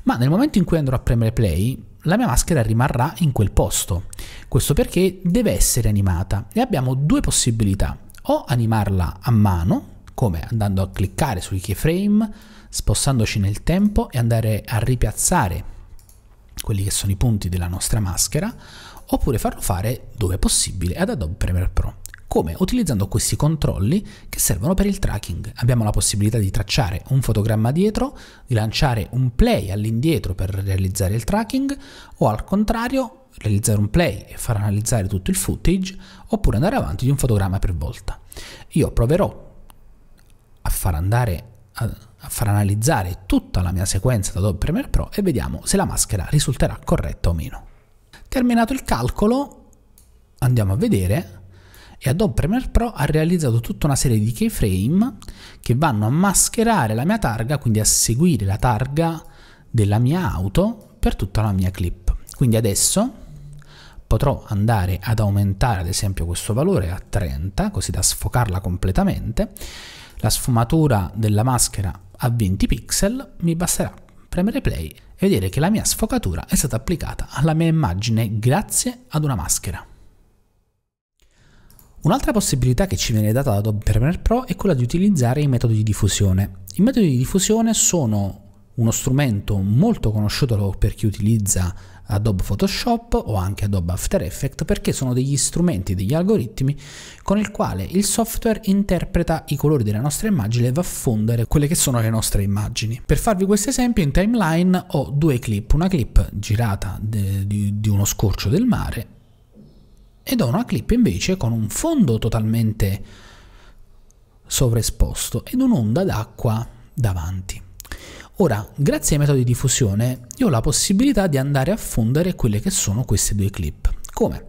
Ma nel momento in cui andrò a premere play, la mia maschera rimarrà in quel posto. Questo perché deve essere animata e abbiamo due possibilità. O animarla a mano, come andando a cliccare sui keyframe, spostandoci nel tempo e andare a ripiazzare quelli che sono i punti della nostra maschera, oppure farlo fare dove possibile ad Adobe Premiere Pro. Come? Utilizzando questi controlli che servono per il tracking. Abbiamo la possibilità di tracciare un fotogramma dietro, di lanciare un play all'indietro per realizzare il tracking o al contrario realizzare un play e far analizzare tutto il footage oppure andare avanti di un fotogramma per volta. Io proverò a far andare a far analizzare tutta la mia sequenza da Adobe Premiere Pro e vediamo se la maschera risulterà corretta o meno. Terminato il calcolo, andiamo a vedere e Adobe Premiere Pro ha realizzato tutta una serie di keyframe che vanno a mascherare la mia targa, quindi a seguire la targa della mia auto per tutta la mia clip. Quindi adesso potrò andare ad aumentare ad esempio questo valore a 30, così da sfocarla completamente. La sfumatura della maschera a 20 pixel mi basterà premere play e vedere che la mia sfocatura è stata applicata alla mia immagine grazie ad una maschera. Un'altra possibilità che ci viene data da Adobe Premiere Pro è quella di utilizzare i metodi di diffusione. I metodi di diffusione sono uno strumento molto conosciuto per chi utilizza Adobe Photoshop o anche Adobe After Effects perché sono degli strumenti, degli algoritmi con il quale il software interpreta i colori della nostra immagine e va a fondere quelle che sono le nostre immagini. Per farvi questo esempio in timeline ho due clip, una clip girata di, di uno scorcio del mare ed ho una clip invece con un fondo totalmente sovraesposto ed un'onda d'acqua davanti. Ora, grazie ai metodi di fusione, io ho la possibilità di andare a fondere quelle che sono queste due clip. Come?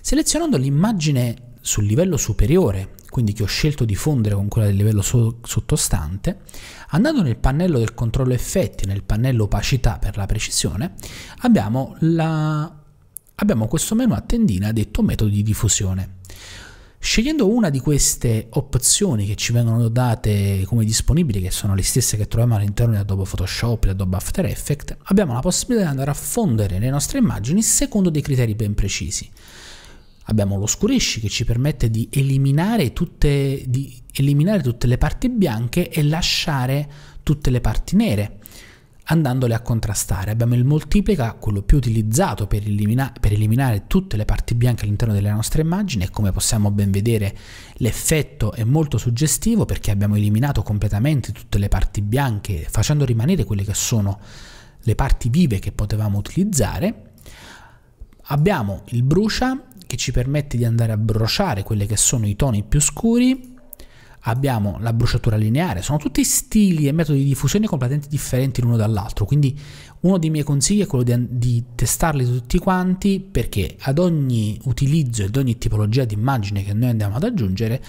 Selezionando l'immagine sul livello superiore, quindi che ho scelto di fondere con quella del livello so sottostante, andando nel pannello del controllo effetti, nel pannello opacità per la precisione, abbiamo, la... abbiamo questo menu a tendina detto metodi di fusione. Scegliendo una di queste opzioni che ci vengono date come disponibili, che sono le stesse che troviamo all'interno di Adobe Photoshop e Adobe After Effects, abbiamo la possibilità di andare a fondere le nostre immagini secondo dei criteri ben precisi. Abbiamo lo scuresci che ci permette di eliminare, tutte, di eliminare tutte le parti bianche e lasciare tutte le parti nere andandole a contrastare. Abbiamo il moltiplica, quello più utilizzato per, elimina per eliminare tutte le parti bianche all'interno della nostra immagine e come possiamo ben vedere l'effetto è molto suggestivo perché abbiamo eliminato completamente tutte le parti bianche facendo rimanere quelle che sono le parti vive che potevamo utilizzare. Abbiamo il brucia che ci permette di andare a bruciare quelli che sono i toni più scuri abbiamo la bruciatura lineare, sono tutti stili e metodi di diffusione completamente differenti l'uno dall'altro, quindi uno dei miei consigli è quello di, di, testarli tutti quanti perché ad ogni utilizzo ed ogni tipologia di immagine che noi andiamo ad aggiungere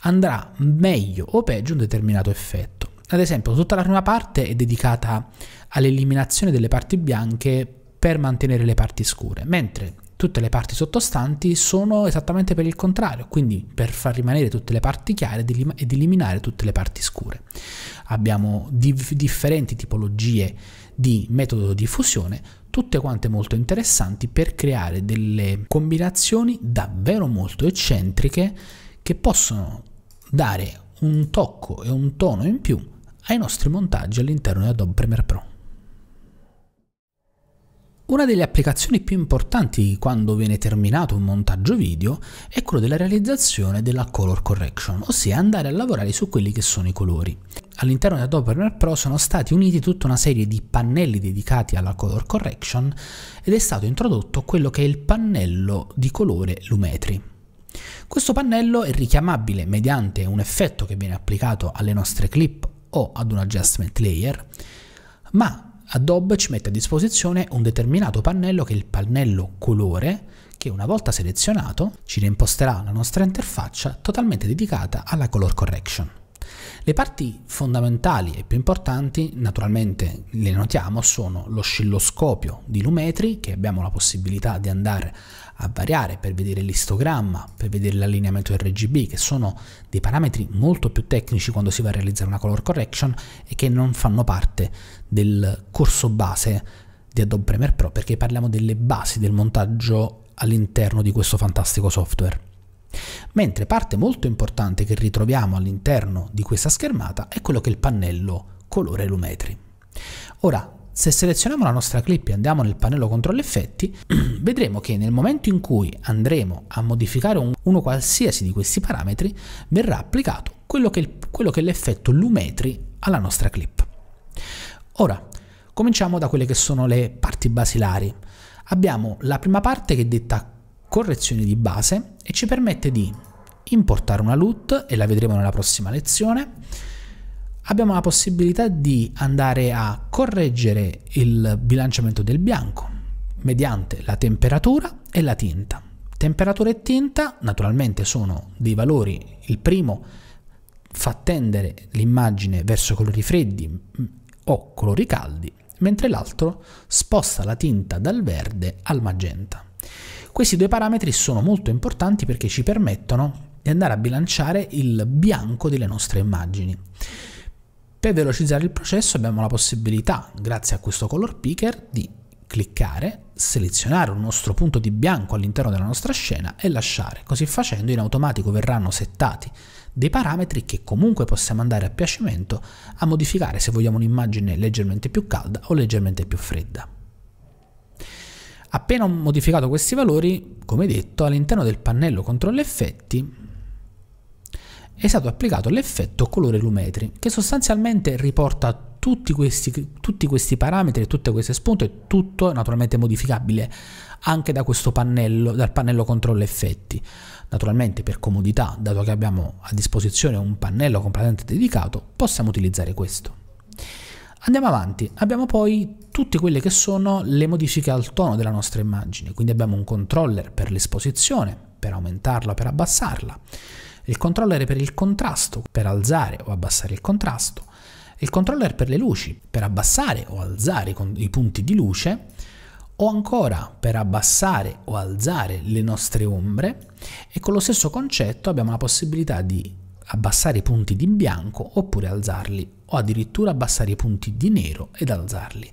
andrà meglio o peggio un determinato effetto. Ad esempio tutta la prima parte è dedicata all'eliminazione delle parti bianche per mantenere le parti scure, mentre tutte le parti sottostanti sono esattamente per il contrario, quindi per far rimanere tutte le parti chiare ed eliminare tutte le parti scure. Abbiamo dif- differenti tipologie di metodo di fusione, tutte quante molto interessanti per creare delle combinazioni davvero molto eccentriche che possono dare un tocco e un tono in più ai nostri montaggi all'interno di Adobe Premiere Pro. Una delle applicazioni più importanti quando viene terminato un montaggio video è quella della realizzazione della color correction, ossia andare a lavorare su quelli che sono i colori. All'interno di Adobe Premiere Pro sono stati uniti tutta una serie di pannelli dedicati alla color correction ed è stato introdotto quello che è il pannello di colore Lumetri. Questo pannello è richiamabile mediante un effetto che viene applicato alle nostre clip o ad un adjustment layer, ma Adobe ci mette a disposizione un determinato pannello che è il pannello colore che una volta selezionato ci reimposterà la nostra interfaccia totalmente dedicata alla color correction. Le parti fondamentali e più importanti, naturalmente le notiamo, sono l'oscilloscopio di lumetri che abbiamo la possibilità di andare a variare per vedere l'istogramma, per vedere l'allineamento RGB, che sono dei parametri molto più tecnici quando si va a realizzare una color correction e che non fanno parte del corso base di Adobe Premiere Pro perché parliamo delle basi del montaggio all'interno di questo fantastico software. Mentre parte molto importante che ritroviamo all'interno di questa schermata è quello che è il pannello colore lumetri. Ora, se selezioniamo la nostra clip e andiamo nel pannello controllo effetti, vedremo che nel momento in cui andremo a modificare un, uno qualsiasi di questi parametri, verrà applicato quello che, è l'effetto lumetri alla nostra clip. Ora, cominciamo da quelle che sono le parti basilari. Abbiamo la prima parte che è detta correzioni di base e ci permette di importare una LUT e la vedremo nella prossima lezione, abbiamo la possibilità di andare a correggere il bilanciamento del bianco mediante la temperatura e la tinta. Temperatura e tinta naturalmente sono dei valori, il primo fa tendere l'immagine verso colori freddi mm, o colori caldi, mentre l'altro sposta la tinta dal verde al magenta. Questi due parametri sono molto importanti perché ci permettono di andare a bilanciare il bianco delle nostre immagini. Per velocizzare il processo abbiamo la possibilità, grazie a questo color picker, di cliccare, selezionare un nostro punto di bianco all'interno della nostra scena e lasciare. Così facendo in automatico verranno settati dei parametri che comunque possiamo andare a piacimento a modificare se vogliamo un'immagine leggermente più calda o leggermente più fredda. Appena ho modificato questi valori, come detto, all'interno del pannello controllo effetti è stato applicato l'effetto colore lumetri, che sostanzialmente riporta tutti questi, tutti questi parametri, tutte queste spunte, tutto naturalmente modificabile anche da questo pannello, dal pannello controllo effetti. Naturalmente per comodità, dato che abbiamo a disposizione un pannello completamente dedicato, possiamo utilizzare questo. Andiamo avanti, abbiamo poi tutte quelle che sono le modifiche al tono della nostra immagine, quindi abbiamo un controller per l'esposizione, per aumentarla, per abbassarla, il controller per il contrasto, per alzare o abbassare il contrasto, il controller per le luci, per abbassare o alzare i punti di luce, o ancora per abbassare o alzare le nostre ombre e con lo stesso concetto abbiamo la possibilità di abbassare i punti di bianco oppure alzarli o addirittura abbassare i punti di nero ed alzarli.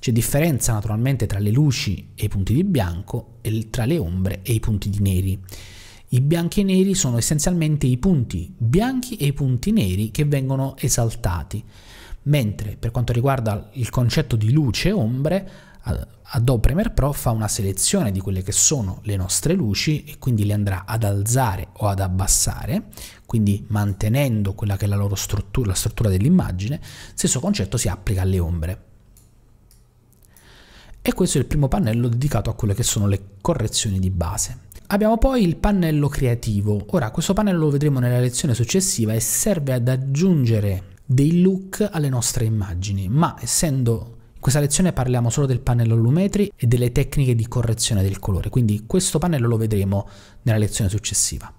C'è differenza naturalmente tra le luci e i punti di bianco e tra le ombre e i punti di neri. I bianchi e neri sono essenzialmente i punti bianchi e i punti neri che vengono esaltati, mentre per quanto riguarda il concetto di luce e ombre, Adobe Premiere Pro fa una selezione di quelle che sono le nostre luci e quindi le andrà ad alzare o ad abbassare, quindi mantenendo quella che è la loro struttura, la struttura dell'immagine, stesso concetto si applica alle ombre. E questo è il primo pannello dedicato a quelle che sono le correzioni di base. Abbiamo poi il pannello creativo. Ora, questo pannello lo vedremo nella lezione successiva e serve ad aggiungere dei look alle nostre immagini, ma essendo in questa lezione parliamo solo del pannello lumetri e delle tecniche di correzione del colore, quindi questo pannello lo vedremo nella lezione successiva.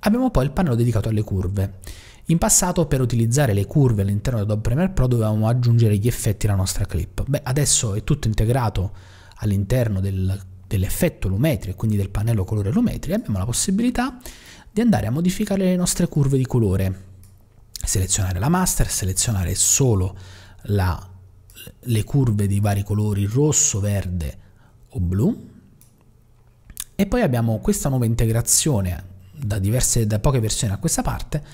Abbiamo poi il pannello dedicato alle curve. In passato per utilizzare le curve all'interno di Adobe Premiere Pro dovevamo aggiungere gli effetti alla nostra clip. Beh, adesso è tutto integrato all'interno del dell'effetto lumetri e quindi del pannello colore lumetri, abbiamo la possibilità di andare a modificare le nostre curve di colore, selezionare la master, selezionare solo la, le curve di vari colori rosso, verde o blu e poi abbiamo questa nuova integrazione da, diverse, da poche versioni a questa parte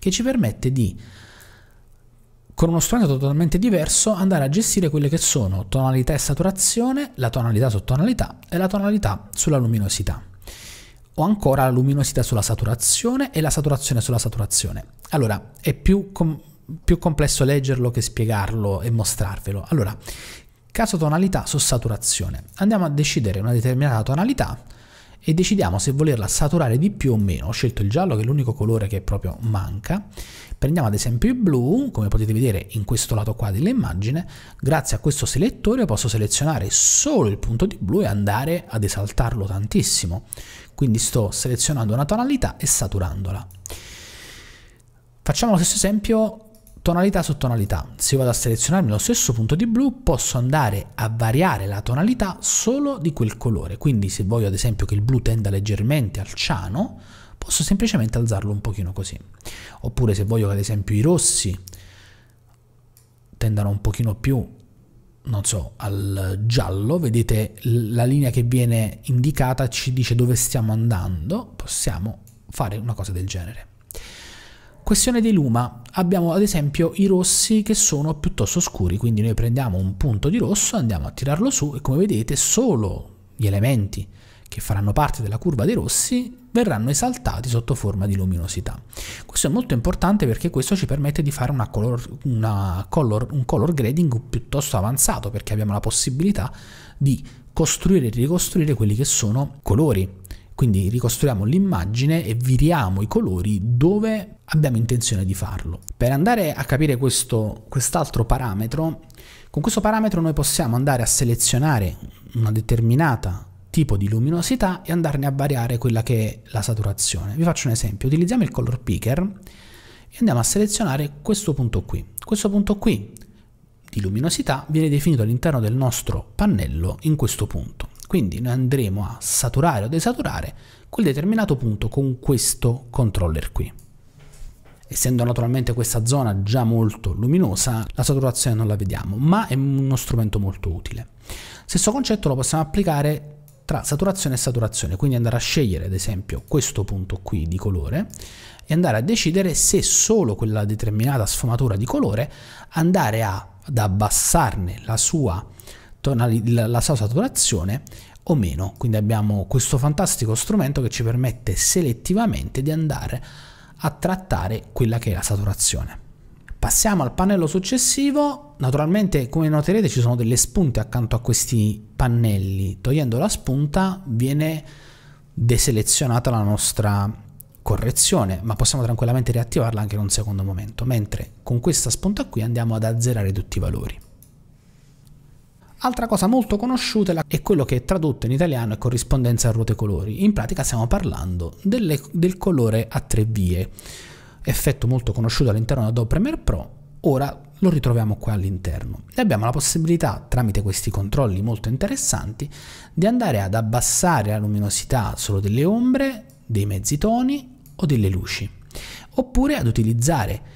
che ci permette di con uno strumento totalmente diverso andare a gestire quelle che sono tonalità e saturazione, la tonalità su tonalità e la tonalità sulla luminosità. O ancora la luminosità sulla saturazione e la saturazione sulla saturazione. Allora, è più, com- più complesso leggerlo che spiegarlo e mostrarvelo. Allora, caso tonalità su saturazione. Andiamo a decidere una determinata tonalità e decidiamo se volerla saturare di più o meno. Ho scelto il giallo che è l'unico colore che proprio manca. Prendiamo ad esempio il blu, come potete vedere in questo lato qua dell'immagine, grazie a questo selettore posso selezionare solo il punto di blu e andare ad esaltarlo tantissimo. Quindi sto selezionando una tonalità e saturandola. Facciamo lo stesso esempio tonalità su tonalità. Se vado a selezionarmi lo stesso punto di blu posso andare a variare la tonalità solo di quel colore, quindi se voglio ad esempio che il blu tenda leggermente al ciano posso semplicemente alzarlo un pochino così. Oppure se voglio che ad esempio i rossi tendano un pochino più non so, al giallo, vedete la linea che viene indicata ci dice dove stiamo andando, possiamo fare una cosa del genere. Questione di luma. Abbiamo ad esempio i rossi che sono piuttosto scuri, quindi noi prendiamo un punto di rosso, andiamo a tirarlo su e come vedete solo gli elementi che faranno parte della curva dei rossi verranno esaltati sotto forma di luminosità. Questo è molto importante perché questo ci permette di fare una color, una color, un color grading piuttosto avanzato perché abbiamo la possibilità di costruire e ricostruire quelli che sono colori quindi ricostruiamo l'immagine e viriamo i colori dove abbiamo intenzione di farlo. Per andare a capire questo, quest'altro parametro, con questo parametro noi possiamo andare a selezionare una determinata tipo di luminosità e andarne a variare quella che è la saturazione. Vi faccio un esempio, utilizziamo il color picker e andiamo a selezionare questo punto qui. Questo punto qui di luminosità viene definito all'interno del nostro pannello in questo punto. Quindi noi andremo a saturare o desaturare quel determinato punto con questo controller qui. Essendo naturalmente questa zona già molto luminosa, la saturazione non la vediamo, ma è uno strumento molto utile. Stesso concetto lo possiamo applicare tra saturazione e saturazione, quindi andare a scegliere ad esempio questo punto qui di colore e andare a decidere se solo quella determinata sfumatura di colore andare a, ad abbassarne la sua torna la sua saturazione o meno. Quindi abbiamo questo fantastico strumento che ci permette selettivamente di andare a trattare quella che è la saturazione. Passiamo al pannello successivo, naturalmente come noterete ci sono delle spunte accanto a questi pannelli, togliendo la spunta viene deselezionata la nostra correzione, ma possiamo tranquillamente riattivarla anche in un secondo momento, mentre con questa spunta qui andiamo ad azzerare tutti i valori. Altra cosa molto conosciuta è quello che è tradotto in italiano è corrispondenza a ruote colori. In pratica stiamo parlando delle, del colore a tre vie, effetto molto conosciuto all'interno da Premier Pro, ora lo ritroviamo qua all'interno. E abbiamo la possibilità, tramite questi controlli molto interessanti, di andare ad abbassare la luminosità solo delle ombre, dei mezzi toni o delle luci, oppure ad utilizzare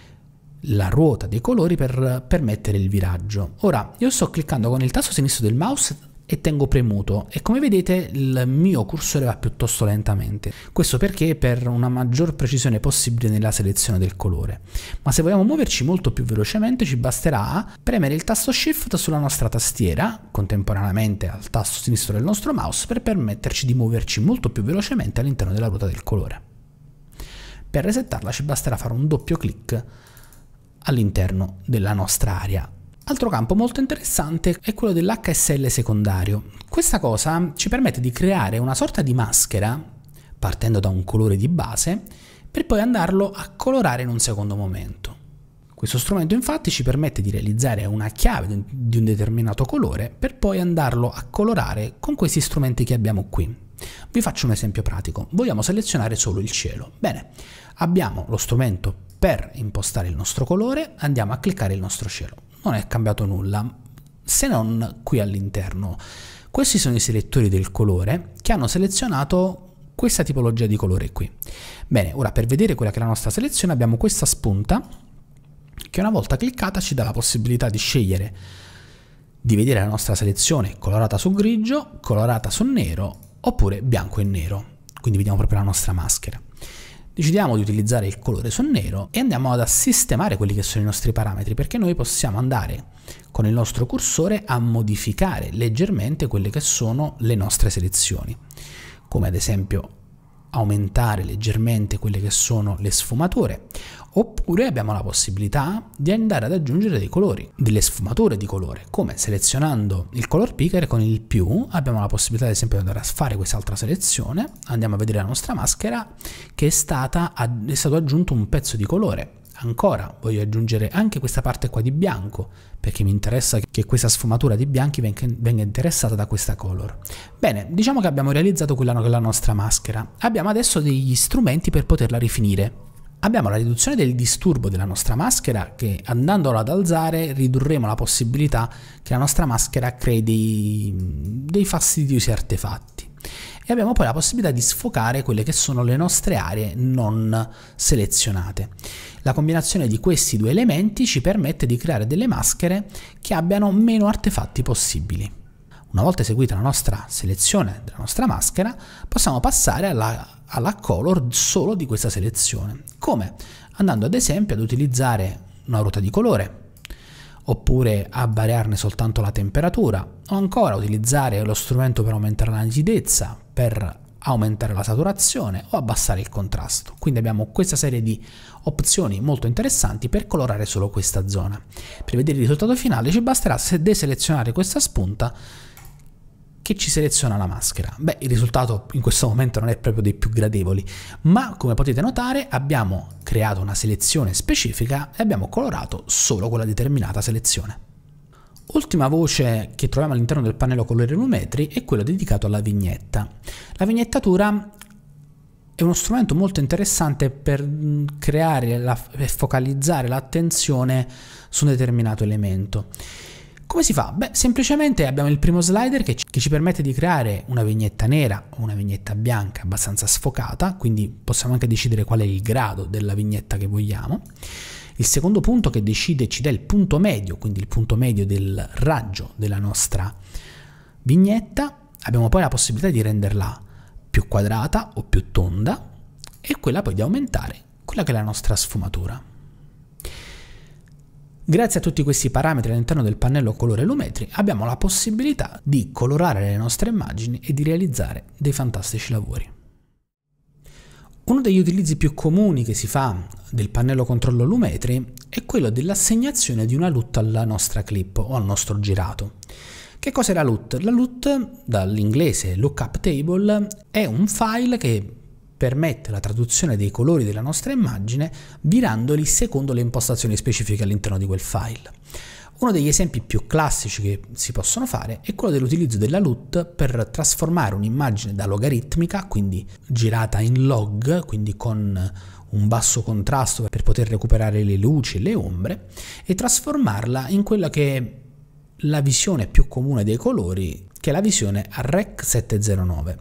la ruota dei colori per permettere il viraggio. Ora, io sto cliccando con il tasto sinistro del mouse e tengo premuto e come vedete il mio cursore va piuttosto lentamente. Questo perché per una maggior precisione possibile nella selezione del colore. Ma se vogliamo muoverci molto più velocemente ci basterà premere il tasto Shift sulla nostra tastiera contemporaneamente al tasto sinistro del nostro mouse per permetterci di muoverci molto più velocemente all'interno della ruota del colore. Per resettarla ci basterà fare un doppio clic all'interno della nostra area. Altro campo molto interessante è quello dell'HSL secondario. Questa cosa ci permette di creare una sorta di maschera, partendo da un colore di base, per poi andarlo a colorare in un secondo momento. Questo strumento infatti ci permette di realizzare una chiave di un determinato colore per poi andarlo a colorare con questi strumenti che abbiamo qui. Vi faccio un esempio pratico. Vogliamo selezionare solo il cielo. Bene, abbiamo lo strumento per impostare il nostro colore andiamo a cliccare il nostro cielo. Non è cambiato nulla, se non qui all'interno. Questi sono i selettori del colore che hanno selezionato questa tipologia di colore qui. Bene, ora per vedere quella che è la nostra selezione abbiamo questa spunta che una volta cliccata ci dà la possibilità di scegliere di vedere la nostra selezione colorata su grigio, colorata su nero oppure bianco e nero. Quindi vediamo proprio la nostra maschera decidiamo di utilizzare il colore sul nero e andiamo ad sistemare quelli che sono i nostri parametri perché noi possiamo andare con il nostro cursore a modificare leggermente quelle che sono le nostre selezioni come ad esempio aumentare leggermente quelle che sono le sfumature oppure abbiamo la possibilità di andare ad aggiungere dei colori, delle sfumature di colore, come selezionando il color picker con il più abbiamo la possibilità ad esempio di andare a fare quest'altra selezione, andiamo a vedere la nostra maschera che è, stata, è stato aggiunto un pezzo di colore Ancora voglio aggiungere anche questa parte qua di bianco, perché mi interessa che questa sfumatura di bianchi venga interessata da questa color. Bene, diciamo che abbiamo realizzato quella che è la nostra maschera. Abbiamo adesso degli strumenti per poterla rifinire. Abbiamo la riduzione del disturbo della nostra maschera che andandola ad alzare ridurremo la possibilità che la nostra maschera crei dei, dei fastidiosi artefatti e abbiamo poi la possibilità di sfocare quelle che sono le nostre aree non selezionate. La combinazione di questi due elementi ci permette di creare delle maschere che abbiano meno artefatti possibili. Una volta eseguita la nostra selezione della nostra maschera, possiamo passare alla, alla color solo di questa selezione. Come? Andando ad esempio ad utilizzare una ruota di colore, oppure a variarne soltanto la temperatura, o ancora utilizzare lo strumento per aumentare la nitidezza, per aumentare la saturazione o abbassare il contrasto. Quindi abbiamo questa serie di opzioni molto interessanti per colorare solo questa zona. Per vedere il risultato finale ci basterà deselezionare questa spunta che ci seleziona la maschera. Beh, il risultato in questo momento non è proprio dei più gradevoli, ma come potete notare abbiamo creato una selezione specifica e abbiamo colorato solo quella determinata selezione. Ultima voce che troviamo all'interno del pannello colorimetri è quella dedicata alla vignetta. La vignettatura è uno strumento molto interessante per mm, creare e focalizzare l'attenzione su un determinato elemento. Come si fa? Beh, semplicemente abbiamo il primo slider che ci, che ci permette di creare una vignetta nera o una vignetta bianca abbastanza sfocata, quindi possiamo anche decidere qual è il grado della vignetta che vogliamo. Il secondo punto che decide ci dà il punto medio, quindi il punto medio del raggio della nostra vignetta, abbiamo poi la possibilità di renderla più quadrata o più tonda e quella poi di aumentare quella che è la nostra sfumatura. Grazie a tutti questi parametri all'interno del pannello colore lumetri abbiamo la possibilità di colorare le nostre immagini e di realizzare dei fantastici lavori. Uno degli utilizzi più comuni che si fa del pannello controllo lumetri è quello dell'assegnazione di una LUT alla nostra clip o al nostro girato. Che cos'è la LUT? La LUT, dall'inglese lookup table, è un file che permette la traduzione dei colori della nostra immagine virandoli secondo le impostazioni specifiche all'interno di quel file. Uno degli esempi più classici che si possono fare è quello dell'utilizzo della LUT per trasformare un'immagine da logaritmica, quindi girata in log, quindi con un basso contrasto per poter recuperare le luci e le ombre, e trasformarla in quella che è la visione più comune dei colori, che è la visione a Rec 709.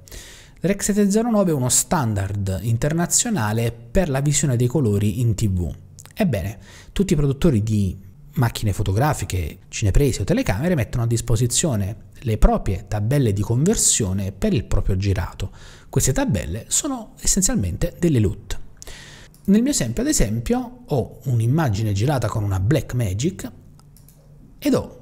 Rec 709 è uno standard internazionale per la visione dei colori in TV. Ebbene, tutti i produttori di macchine fotografiche, cineprese o telecamere mettono a disposizione le proprie tabelle di conversione per il proprio girato. Queste tabelle sono essenzialmente delle LUT. Nel mio esempio, ad esempio, ho un'immagine girata con una Blackmagic ed ho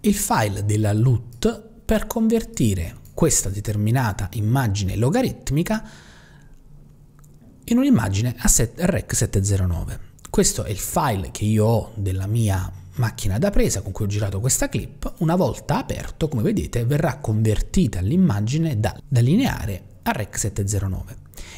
il file della LUT per convertire questa determinata immagine logaritmica in un'immagine a set, REC 709. Questo è il file che io ho della mia macchina da presa con cui ho girato questa clip. Una volta aperto, come vedete, verrà convertita l'immagine da, da lineare a REC 709.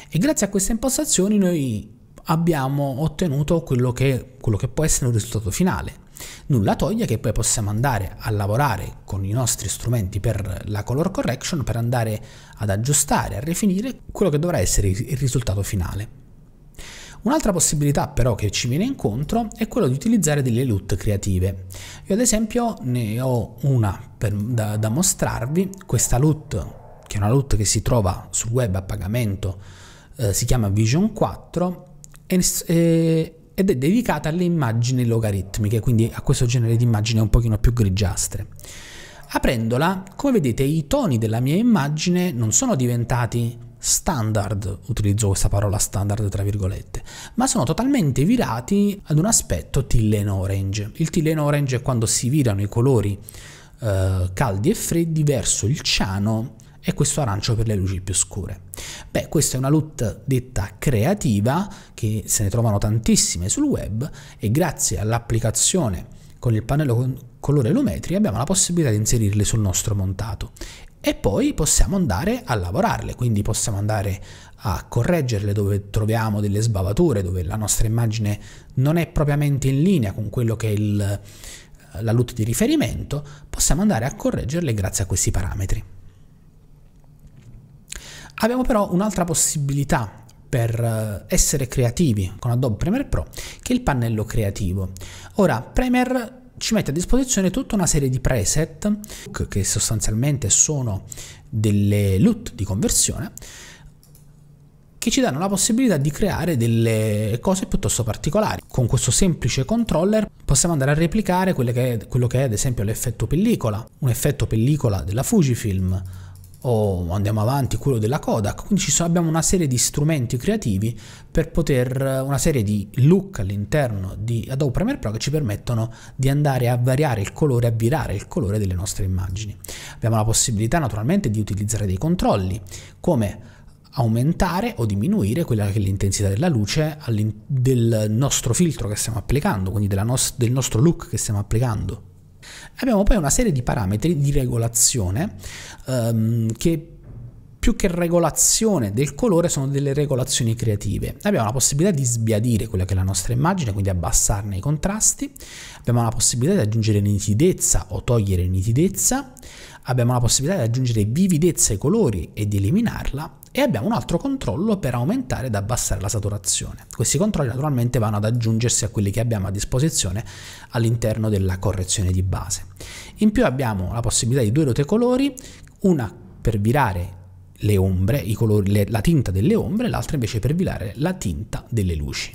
E grazie a queste impostazioni noi abbiamo ottenuto quello che, quello che può essere un risultato finale. Nulla toglie che poi possiamo andare a lavorare con i nostri strumenti per la color correction per andare ad aggiustare, a rifinire quello che dovrà essere il risultato finale. Un'altra possibilità però che ci viene incontro è quella di utilizzare delle loot creative. Io ad esempio ne ho una per, da, da mostrarvi, questa loot, che è una LUT che si trova sul web a pagamento, eh, si chiama Vision 4 e, e, ed è dedicata alle immagini logaritmiche, quindi a questo genere di immagini un pochino più grigiastre. Aprendola, come vedete, i toni della mia immagine non sono diventati standard, utilizzo questa parola standard tra virgolette, ma sono totalmente virati ad un aspetto till and orange. Il till and orange è quando si virano i colori eh, caldi e freddi verso il ciano e questo arancio per le luci più scure. Beh, questa è una LUT detta creativa che se ne trovano tantissime sul web e grazie all'applicazione con il pannello colore lumetri abbiamo la possibilità di inserirle sul nostro montato e poi possiamo andare a lavorarle, quindi possiamo andare a correggerle dove troviamo delle sbavature, dove la nostra immagine non è propriamente in linea con quello che è il, eh, la LUT di riferimento, possiamo andare a correggerle grazie a questi parametri. Abbiamo però un'altra possibilità per eh, essere creativi con Adobe Premiere Pro, che è il pannello creativo. Ora, Premiere ci mette a disposizione tutta una serie di preset che sostanzialmente sono delle loot di conversione che ci danno la possibilità di creare delle cose piuttosto particolari. Con questo semplice controller possiamo andare a replicare che è, quello che è ad esempio l'effetto pellicola, un effetto pellicola della Fujifilm, o oh, andiamo avanti quello della Kodak, quindi sono, abbiamo una serie di strumenti creativi per poter, una serie di look all'interno di Adobe Premiere Pro che ci permettono di andare a variare il colore, a virare il colore delle nostre immagini. Abbiamo la possibilità naturalmente di utilizzare dei controlli come aumentare o diminuire quella che è l'intensità della luce del nostro filtro che stiamo applicando, quindi no del nostro look che stiamo applicando Abbiamo poi una serie di parametri di regolazione ehm, che più che regolazione del colore sono delle regolazioni creative. Abbiamo la possibilità di sbiadire quella che è la nostra immagine, quindi abbassarne i contrasti, abbiamo la possibilità di aggiungere nitidezza o togliere nitidezza, abbiamo la possibilità di aggiungere vividezza ai colori e di eliminarla e abbiamo un altro controllo per aumentare ed abbassare la saturazione. Questi controlli naturalmente vanno ad aggiungersi a quelli che abbiamo a disposizione all'interno della correzione di base. In più abbiamo la possibilità di due ruote colori, una per virare le ombre, i colori, le, la tinta delle ombre, l'altra invece per virare la tinta delle luci.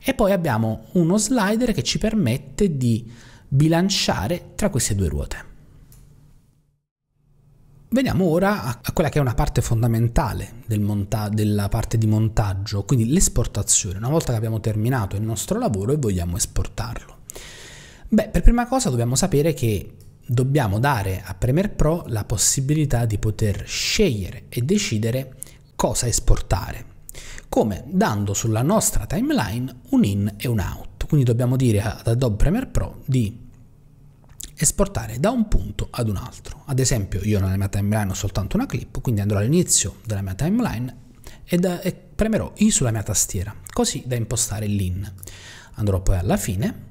E poi abbiamo uno slider che ci permette di bilanciare tra queste due ruote. Veniamo ora a quella che è una parte fondamentale del monta- della parte di montaggio, quindi l'esportazione. Una volta che abbiamo terminato il nostro lavoro e vogliamo esportarlo. Beh, per prima cosa dobbiamo sapere che dobbiamo dare a Premiere Pro la possibilità di poter scegliere e decidere cosa esportare. Come? Dando sulla nostra timeline un in e un out. Quindi dobbiamo dire ad Adobe Premiere Pro di esportare da un punto ad un altro. Ad esempio io nella mia timeline ho soltanto una clip, quindi andrò all'inizio della mia timeline e, da, eh, e premerò I sulla mia tastiera, così da impostare l'IN. Andrò poi alla fine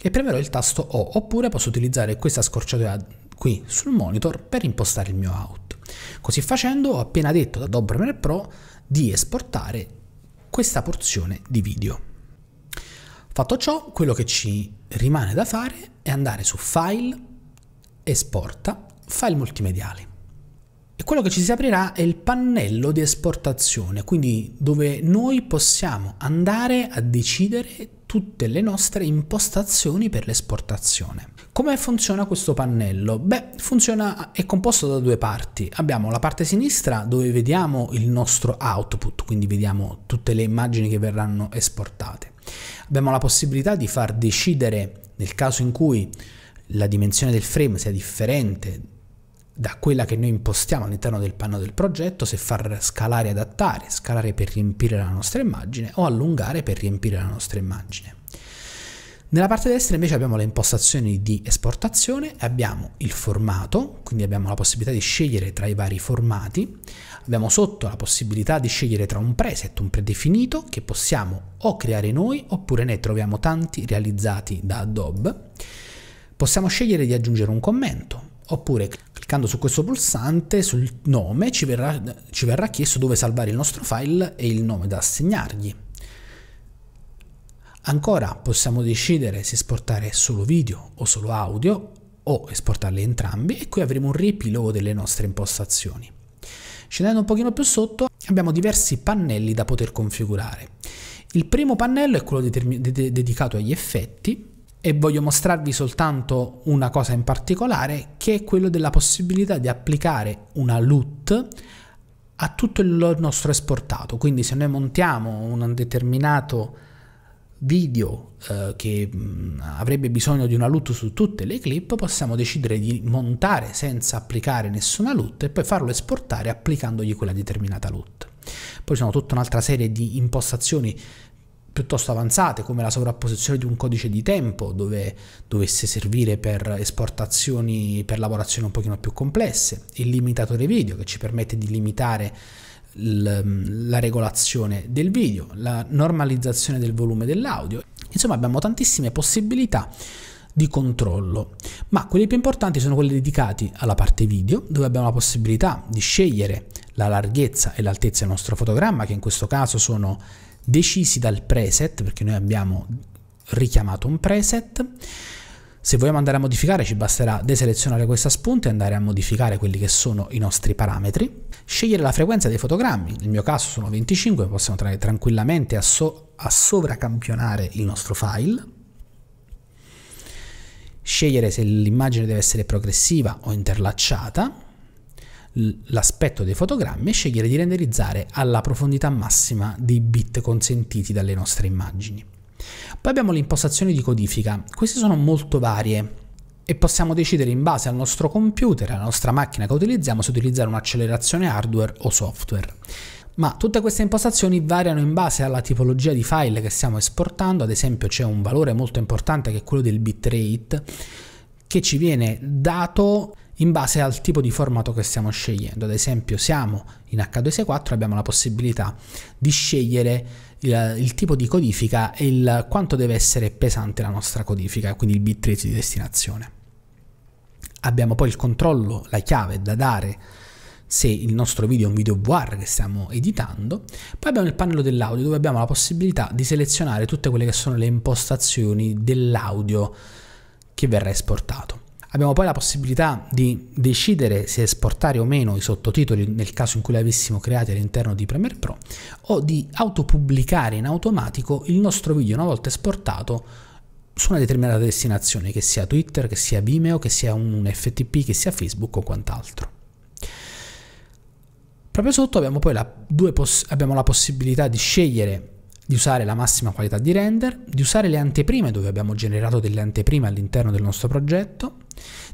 e premerò il tasto O, oppure posso utilizzare questa scorciatoia qui sul monitor per impostare il mio out. Così facendo ho appena detto da Adobe Premiere Pro di esportare questa porzione di video. Fatto ciò, quello che ci rimane da fare e andare su File, Esporta, File multimediali. E quello che ci si aprirà è il pannello di esportazione, quindi dove noi possiamo andare a decidere tutte le nostre impostazioni per l'esportazione. Come funziona questo pannello? Beh, funziona, è composto da due parti. Abbiamo la parte sinistra dove vediamo il nostro output, quindi vediamo tutte le immagini che verranno esportate. Abbiamo la possibilità di far decidere nel caso in cui la dimensione del frame sia differente da quella che noi impostiamo all'interno del panno del progetto, se far scalare e adattare, scalare per riempire la nostra immagine o allungare per riempire la nostra immagine. Nella parte destra invece abbiamo le impostazioni di esportazione, abbiamo il formato, quindi abbiamo la possibilità di scegliere tra i vari formati, abbiamo sotto la possibilità di scegliere tra un preset, un predefinito che possiamo o creare noi oppure ne troviamo tanti realizzati da Adobe. Possiamo scegliere di aggiungere un commento oppure cliccando su questo pulsante sul nome ci verrà, ci verrà chiesto dove salvare il nostro file e il nome da assegnargli. Ancora possiamo decidere se esportare solo video o solo audio o esportarli entrambi e qui avremo un riepilogo delle nostre impostazioni. Scendendo un pochino più sotto abbiamo diversi pannelli da poter configurare. Il primo pannello è quello de dedicato agli effetti e voglio mostrarvi soltanto una cosa in particolare che è quello della possibilità di applicare una LUT a tutto il nostro esportato. Quindi se noi montiamo un determinato video eh, che mh, mm, avrebbe bisogno di una LUT su tutte le clip, possiamo decidere di montare senza applicare nessuna LUT e poi farlo esportare applicandogli quella determinata LUT. Poi ci sono tutta un'altra serie di impostazioni piuttosto avanzate come la sovrapposizione di un codice di tempo dove dovesse servire per esportazioni per lavorazioni un pochino più complesse, il limitatore video che ci permette di limitare Mm, la regolazione del video, la normalizzazione del volume dell'audio. Insomma abbiamo tantissime possibilità di controllo, ma quelli più importanti sono quelli dedicati alla parte video, dove abbiamo la possibilità di scegliere la larghezza e l'altezza del nostro fotogramma, che in questo caso sono decisi dal preset, perché noi abbiamo richiamato un preset. Se vogliamo andare a modificare ci basterà deselezionare questa spunta e andare a modificare quelli che sono i nostri parametri, scegliere la frequenza dei fotogrammi, nel mio caso sono 25, possiamo andare tranquillamente a, so a sovracampionare il nostro file, scegliere se l'immagine deve essere progressiva o interlacciata, l'aspetto dei fotogrammi e scegliere di renderizzare alla profondità massima dei bit consentiti dalle nostre immagini. Poi abbiamo le impostazioni di codifica, queste sono molto varie e possiamo decidere in base al nostro computer, alla nostra macchina che utilizziamo, se utilizzare un'accelerazione hardware o software. Ma tutte queste impostazioni variano in base alla tipologia di file che stiamo esportando, ad esempio c'è un valore molto importante che è quello del bitrate che ci viene dato in base al tipo di formato che stiamo scegliendo. Ad esempio siamo in H264 abbiamo la possibilità di scegliere il, il tipo di codifica e il, quanto deve essere pesante la nostra codifica, quindi il bitrate di destinazione. Abbiamo poi il controllo, la chiave da dare se il nostro video è un video VR che stiamo editando. Poi abbiamo il pannello dell'audio dove abbiamo la possibilità di selezionare tutte quelle che sono le impostazioni dell'audio che verrà esportato. Abbiamo poi la possibilità di decidere se esportare o meno i sottotitoli nel caso in cui li avessimo creati all'interno di Premiere Pro o di autopubblicare in automatico il nostro video una volta esportato su una determinata destinazione, che sia Twitter, che sia Vimeo, che sia un FTP, che sia Facebook o quant'altro. Proprio sotto abbiamo poi la, abbiamo la possibilità di scegliere di usare la massima qualità di render, di usare le anteprime dove abbiamo generato delle anteprime all'interno del nostro progetto,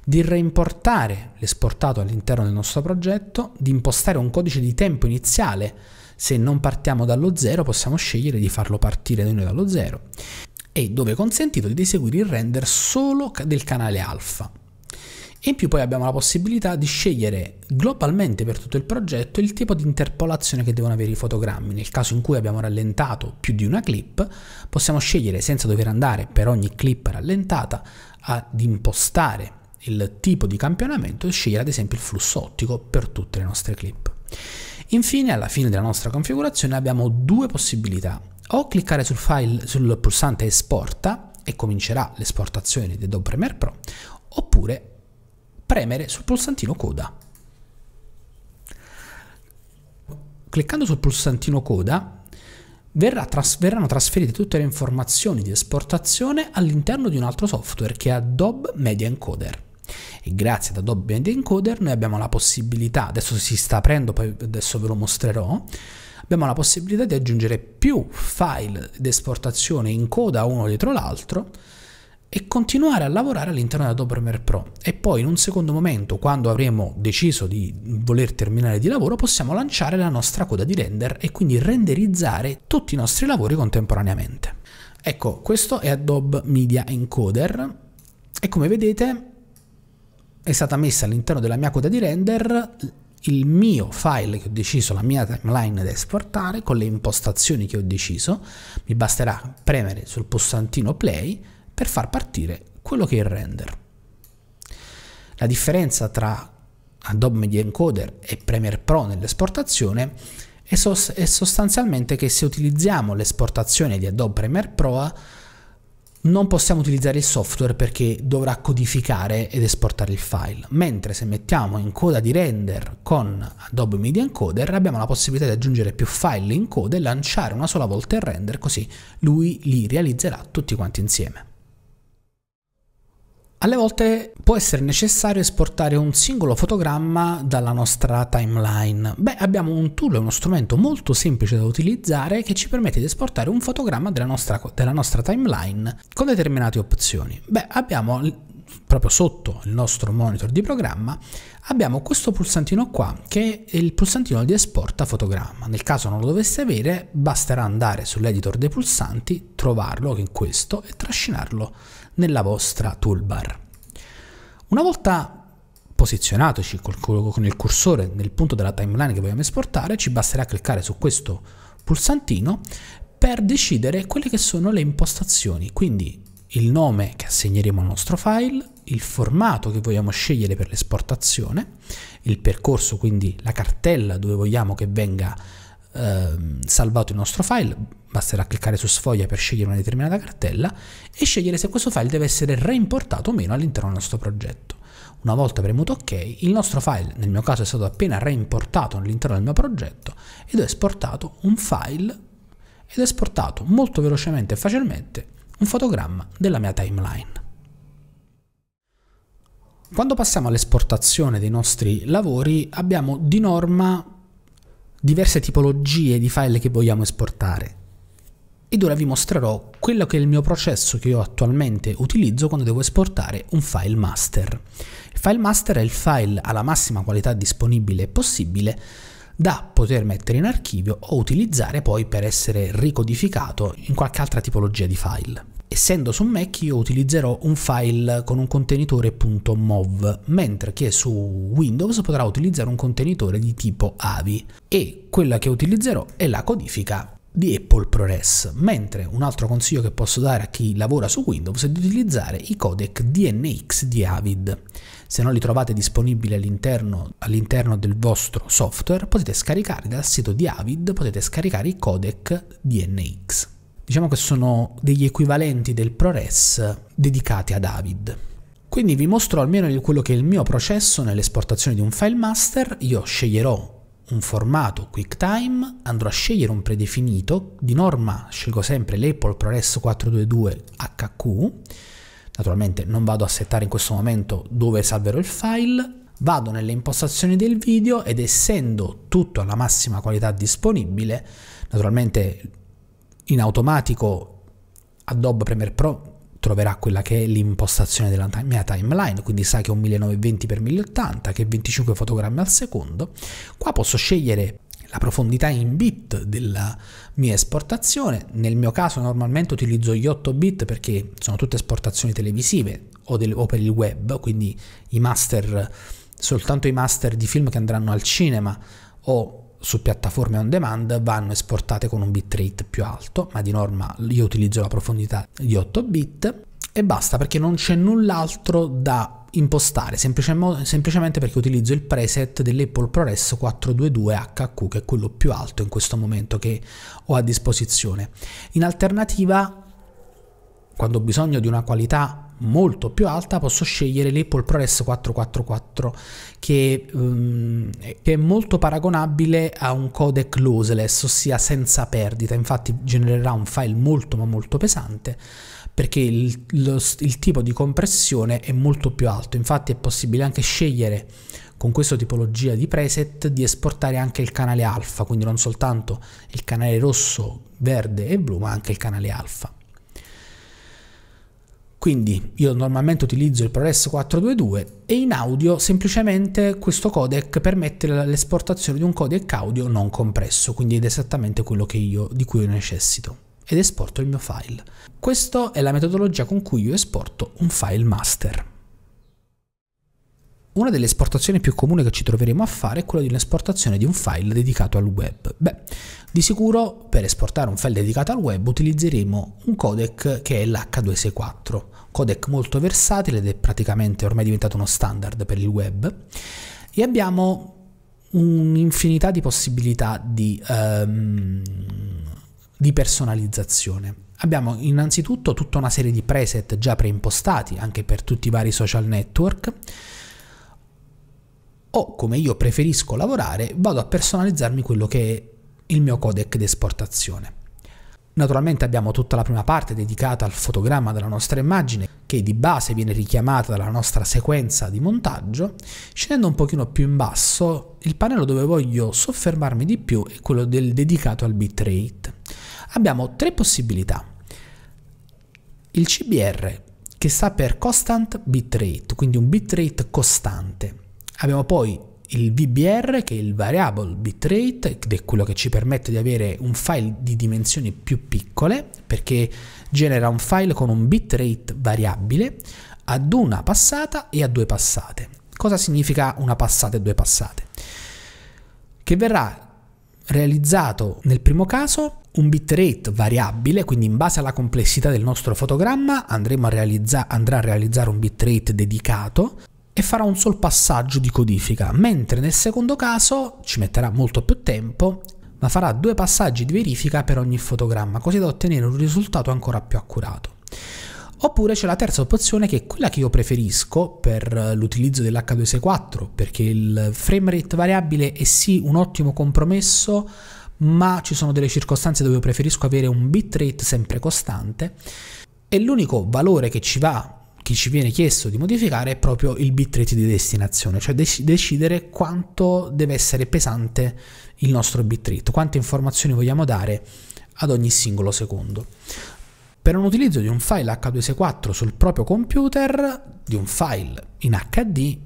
di reimportare l'esportato all'interno del nostro progetto, di impostare un codice di tempo iniziale, se non partiamo dallo zero possiamo scegliere di farlo partire da noi dallo zero, e dove è consentito di eseguire il render solo del canale alfa. In più poi abbiamo la possibilità di scegliere globalmente per tutto il progetto il tipo di interpolazione che devono avere i fotogrammi. Nel caso in cui abbiamo rallentato più di una clip, possiamo scegliere senza dover andare per ogni clip rallentata ad impostare il tipo di campionamento e scegliere ad esempio il flusso ottico per tutte le nostre clip. Infine, alla fine della nostra configurazione abbiamo due possibilità. O cliccare sul, file, sul pulsante esporta e comincerà l'esportazione di Adobe Premiere Pro, oppure premere sul pulsantino coda. Cliccando sul pulsantino coda tras- verranno trasferite tutte le informazioni di esportazione all'interno di un altro software che è Adobe Media Encoder e grazie ad Adobe Media Encoder noi abbiamo la possibilità, adesso si sta aprendo, poi adesso ve lo mostrerò, abbiamo la possibilità di aggiungere più file di esportazione in coda uno dietro l'altro e continuare a lavorare all'interno di Adobe Premiere Pro e poi in un secondo momento quando avremo deciso di voler terminare di lavoro possiamo lanciare la nostra coda di render e quindi renderizzare tutti i nostri lavori contemporaneamente. Ecco, questo è Adobe Media Encoder e come vedete è stata messa all'interno della mia coda di render il mio file che ho deciso, la mia timeline da esportare con le impostazioni che ho deciso, mi basterà premere sul pulsantino play per far partire quello che è il render. La differenza tra Adobe Media Encoder e Premiere Pro nell'esportazione è, sost è sostanzialmente che se utilizziamo l'esportazione di Adobe Premiere Pro non possiamo utilizzare il software perché dovrà codificare ed esportare il file, mentre se mettiamo in coda di render con Adobe Media Encoder abbiamo la possibilità di aggiungere più file in coda e lanciare una sola volta il render così lui li realizzerà tutti quanti insieme. Alle volte può essere necessario esportare un singolo fotogramma dalla nostra timeline. Beh, abbiamo un tool, uno strumento molto semplice da utilizzare che ci permette di esportare un fotogramma della nostra, della nostra timeline con determinate opzioni. Beh, abbiamo proprio sotto il nostro monitor di programma abbiamo questo pulsantino qua che è il pulsantino di esporta fotogramma nel caso non lo dovesse avere basterà andare sull'editor dei pulsanti trovarlo in questo e trascinarlo nella vostra toolbar. Una volta posizionatoci con il cursore nel punto della timeline che vogliamo esportare, ci basterà cliccare su questo pulsantino per decidere quelle che sono le impostazioni, quindi il nome che assegneremo al nostro file, il formato che vogliamo scegliere per l'esportazione, il percorso, quindi la cartella dove vogliamo che venga Ehm, salvato il nostro file, basterà cliccare su sfoglia per scegliere una determinata cartella e scegliere se questo file deve essere reimportato o meno all'interno del nostro progetto. Una volta premuto OK, il nostro file, nel mio caso è stato appena reimportato all'interno del mio progetto ed ho esportato un file ed ho esportato molto velocemente e facilmente un fotogramma della mia timeline. Quando passiamo all'esportazione dei nostri lavori abbiamo di norma diverse tipologie di file che vogliamo esportare. Ed ora vi mostrerò quello che è il mio processo che io attualmente utilizzo quando devo esportare un file master. Il file master è il file alla massima qualità disponibile possibile da poter mettere in archivio o utilizzare poi per essere ricodificato in qualche altra tipologia di file essendo su Mac io utilizzerò un file con un contenitore .mov, mentre è su Windows potrà utilizzare un contenitore di tipo AVI e quella che utilizzerò è la codifica di Apple ProRes, mentre un altro consiglio che posso dare a chi lavora su Windows è di utilizzare i codec DNX di Avid. Se non li trovate disponibili all'interno, all'interno del vostro software, potete scaricarli dal sito di Avid, potete scaricare i codec DNX. Diciamo che sono degli equivalenti del ProRes dedicati a David. Quindi vi mostro almeno quello che è il mio processo nell'esportazione di un file master. Io sceglierò un formato QuickTime, andrò a scegliere un predefinito, di norma scelgo sempre l'Apple ProRes 422 HQ, naturalmente non vado a settare in questo momento dove salverò il file, vado nelle impostazioni del video ed essendo tutto alla massima qualità disponibile, naturalmente in automatico Adobe Premiere Pro troverà quella che è l'impostazione della mia timeline, quindi sa che ho 1920x1080, che è 25 fotogrammi al secondo. Qua posso scegliere la profondità in bit della mia esportazione, nel mio caso normalmente utilizzo gli 8 bit perché sono tutte esportazioni televisive o, del, o per il web, quindi i master, soltanto i master di film che andranno al cinema o su piattaforme on demand vanno esportate con un bitrate più alto, ma di norma io utilizzo la profondità di 8 bit e basta perché non c'è null'altro da impostare, semplicemente perché utilizzo il preset dell'Apple ProRes 422HQ che è quello più alto in questo momento che ho a disposizione. In alternativa, quando ho bisogno di una qualità molto più alta posso scegliere l'Apple ProRes 444 che, um, che, è molto paragonabile a un codec lossless, ossia senza perdita, infatti genererà un file molto ma molto pesante perché il, lo, il tipo di compressione è molto più alto, infatti è possibile anche scegliere con questa tipologia di preset di esportare anche il canale alfa, quindi non soltanto il canale rosso, verde e blu, ma anche il canale alfa. Quindi io normalmente utilizzo il ProRes 422 e in audio semplicemente questo codec permette l'esportazione di un codec audio non compresso, quindi ed è esattamente quello io, di cui io necessito ed esporto il mio file. Questa è la metodologia con cui io esporto un file master. Una delle esportazioni più comuni che ci troveremo a fare è quella di un'esportazione di un file dedicato al web. Beh, di sicuro per esportare un file dedicato al web utilizzeremo un codec che è l'H264, codec molto versatile ed è praticamente ormai diventato uno standard per il web e abbiamo un'infinità di possibilità di, um, di personalizzazione. Abbiamo innanzitutto tutta una serie di preset già preimpostati anche per tutti i vari social network o come io preferisco lavorare vado a personalizzarmi quello che è il mio codec d'esportazione. Naturalmente abbiamo tutta la prima parte dedicata al fotogramma della nostra immagine che di base viene richiamata dalla nostra sequenza di montaggio. Scendendo un pochino più in basso, il pannello dove voglio soffermarmi di più è quello del dedicato al bitrate. Abbiamo tre possibilità. Il CBR che sta per constant bitrate, quindi un bitrate costante Abbiamo poi il VBR che è il variable bitrate ed è quello che ci permette di avere un file di dimensioni più piccole perché genera un file con un bitrate variabile ad una passata e a due passate. Cosa significa una passata e due passate? Che verrà realizzato nel primo caso un bitrate variabile, quindi in base alla complessità del nostro fotogramma andremo a realizzare, andrà a realizzare un bitrate dedicato e farà un sol passaggio di codifica, mentre nel secondo caso ci metterà molto più tempo, ma farà due passaggi di verifica per ogni fotogramma, così da ottenere un risultato ancora più accurato. Oppure c'è la terza opzione che è quella che io preferisco per l'utilizzo dell'H264, perché il frame rate variabile è sì un ottimo compromesso, ma ci sono delle circostanze dove io preferisco avere un bitrate sempre costante e l'unico valore che ci va che ci viene chiesto di modificare è proprio il bitrate di destinazione, cioè dec- decidere quanto deve essere pesante il nostro bitrate, quante informazioni vogliamo dare ad ogni singolo secondo. Per un utilizzo di un file H264 sul proprio computer, di un file in HD,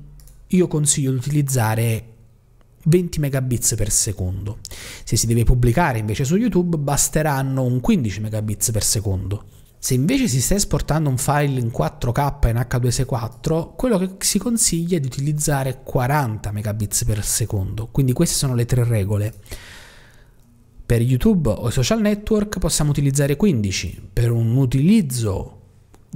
io consiglio di utilizzare 20 megabits per secondo. Se si deve pubblicare invece su YouTube basteranno un 15 megabits per secondo. Se invece si sta esportando un file in 4K in H264, quello che si consiglia è di utilizzare 40 megabits per secondo, quindi queste sono le tre regole. Per YouTube o i social network possiamo utilizzare 15, per un utilizzo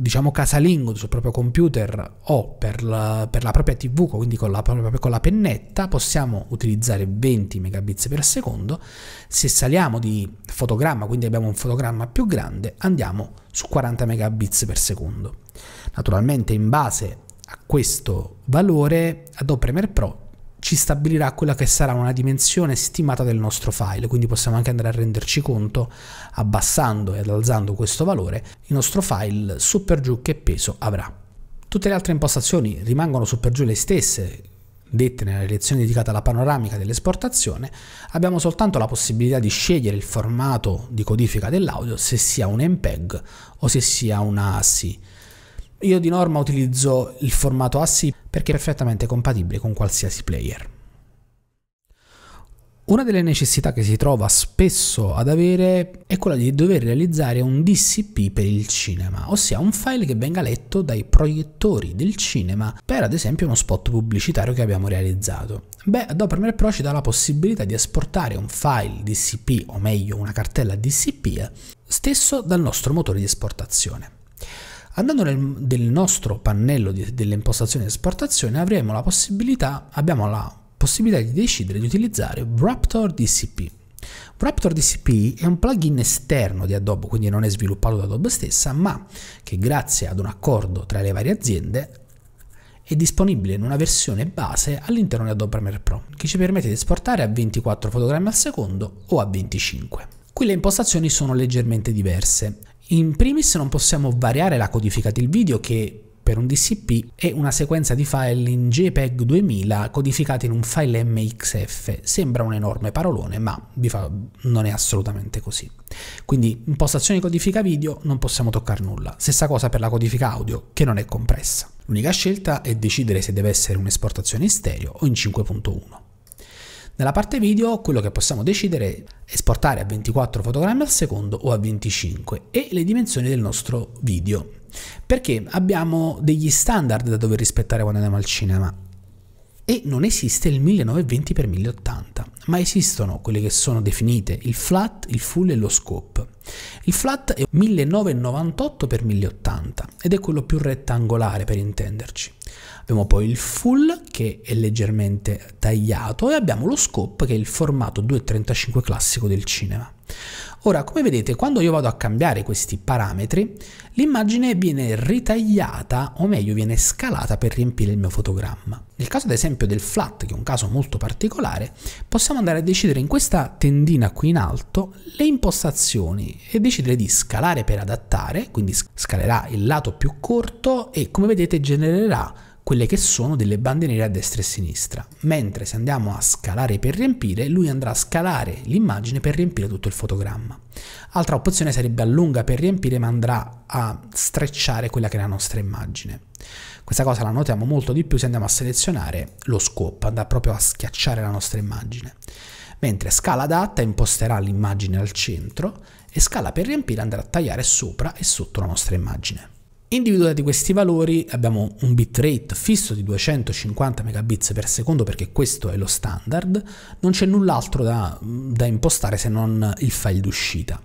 diciamo casalingo sul proprio computer o per la, per la propria tv quindi con la, con la, pennetta possiamo utilizzare 20 megabits per secondo se saliamo di fotogramma quindi abbiamo un fotogramma più grande andiamo su 40 megabits per secondo naturalmente in base a questo valore Adobe Premiere Pro ci stabilirà quella che sarà una dimensione stimata del nostro file, quindi possiamo anche andare a renderci conto, abbassando ed alzando questo valore, il nostro file su per giù che peso avrà. Tutte le altre impostazioni rimangono su per giù le stesse, dette nella lezione dedicata alla panoramica dell'esportazione, abbiamo soltanto la possibilità di scegliere il formato di codifica dell'audio se sia un MPEG o se sia una ASCII io di norma utilizzo il formato ASCII perché è perfettamente compatibile con qualsiasi player. Una delle necessità che si trova spesso ad avere è quella di dover realizzare un DCP per il cinema, ossia un file che venga letto dai proiettori del cinema per ad esempio uno spot pubblicitario che abbiamo realizzato. Beh, Adobe Premiere Pro ci dà la possibilità di esportare un file DCP, o meglio una cartella DCP, stesso dal nostro motore di esportazione. Andando nel, nel nostro pannello di, delle impostazioni di esportazione avremo la possibilità, abbiamo la possibilità di decidere di utilizzare Raptor DCP. Raptor DCP è un plugin esterno di Adobe, quindi non è sviluppato da Adobe stessa, ma che grazie ad un accordo tra le varie aziende è disponibile in una versione base all'interno di Adobe Premiere Pro, che ci permette di esportare a 24 fotogrammi al secondo o a 25. Qui le impostazioni sono leggermente diverse. In primis non possiamo variare la codifica del video che per un DCP è una sequenza di file in JPEG 2000 codificati in un file MXF. Sembra un enorme parolone, ma non è assolutamente così. Quindi impostazioni codifica video non possiamo toccare nulla. Stessa cosa per la codifica audio, che non è compressa. L'unica scelta è decidere se deve essere un'esportazione in stereo o in 5.1. Nella parte video quello che possiamo decidere è esportare a 24 fotogrammi al secondo o a 25 e le dimensioni del nostro video perché abbiamo degli standard da dover rispettare quando andiamo al cinema e non esiste il 1920x1080, ma esistono quelle che sono definite il flat, il full e lo scope. Il flat è 1998x1080 ed è quello più rettangolare per intenderci abbiamo poi il full che è leggermente tagliato e abbiamo lo scope che è il formato 2.35 classico del cinema. Ora, come vedete, quando io vado a cambiare questi parametri, l'immagine viene ritagliata, o meglio, viene scalata per riempire il mio fotogramma. Nel caso ad esempio del flat, che è un caso molto particolare, possiamo andare a decidere in questa tendina qui in alto le impostazioni e decidere di scalare per adattare, quindi scalerà il lato più corto e come vedete genererà quelle che sono delle bande nere a destra e a sinistra, mentre se andiamo a scalare per riempire, lui andrà a scalare l'immagine per riempire tutto il fotogramma. Altra opzione sarebbe allunga per riempire, ma andrà a strecciare quella che è la nostra immagine. Questa cosa la notiamo molto di più se andiamo a selezionare lo scope, andrà proprio a schiacciare la nostra immagine. Mentre scala adatta imposterà l'immagine al centro e scala per riempire andrà a tagliare sopra e sotto la nostra immagine. Individuati questi valori abbiamo un bitrate fisso di 250 megabits per secondo perché questo è lo standard, non c'è null'altro da, da impostare se non il file d'uscita.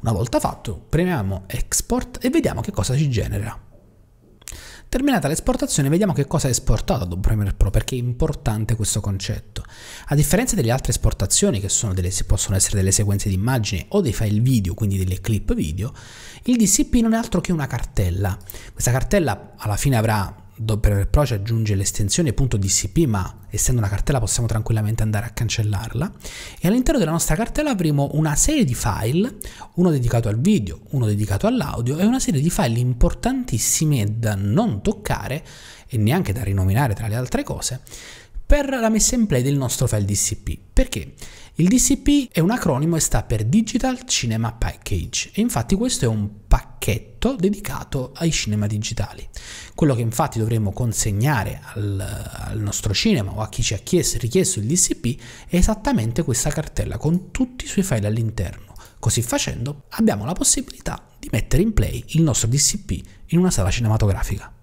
Una volta fatto premiamo export e vediamo che cosa ci genera. Terminata l'esportazione vediamo che cosa è esportato da Premiere Pro perché è importante questo concetto. A differenza delle altre esportazioni che delle, possono essere delle sequenze di immagini o dei file video, quindi delle clip video, il DCP non è altro che una cartella. Questa cartella alla fine avrà per Pro ci aggiunge l'estensione .dcp, ma essendo una cartella possiamo tranquillamente andare a cancellarla. E all'interno della nostra cartella avremo una serie di file, uno dedicato al video, uno dedicato all'audio e una serie di file importantissimi da non toccare e neanche da rinominare tra le altre cose per la messa in play del nostro file DCP. Perché? Il DCP è un acronimo e sta per Digital Cinema Package e infatti questo è un pacchetto dedicato ai cinema digitali. Quello che infatti dovremmo consegnare al, al nostro cinema o a chi ci ha chiesto, richiesto il DCP è esattamente questa cartella con tutti i suoi file all'interno. Così facendo abbiamo la possibilità di mettere in play il nostro DCP in una sala cinematografica.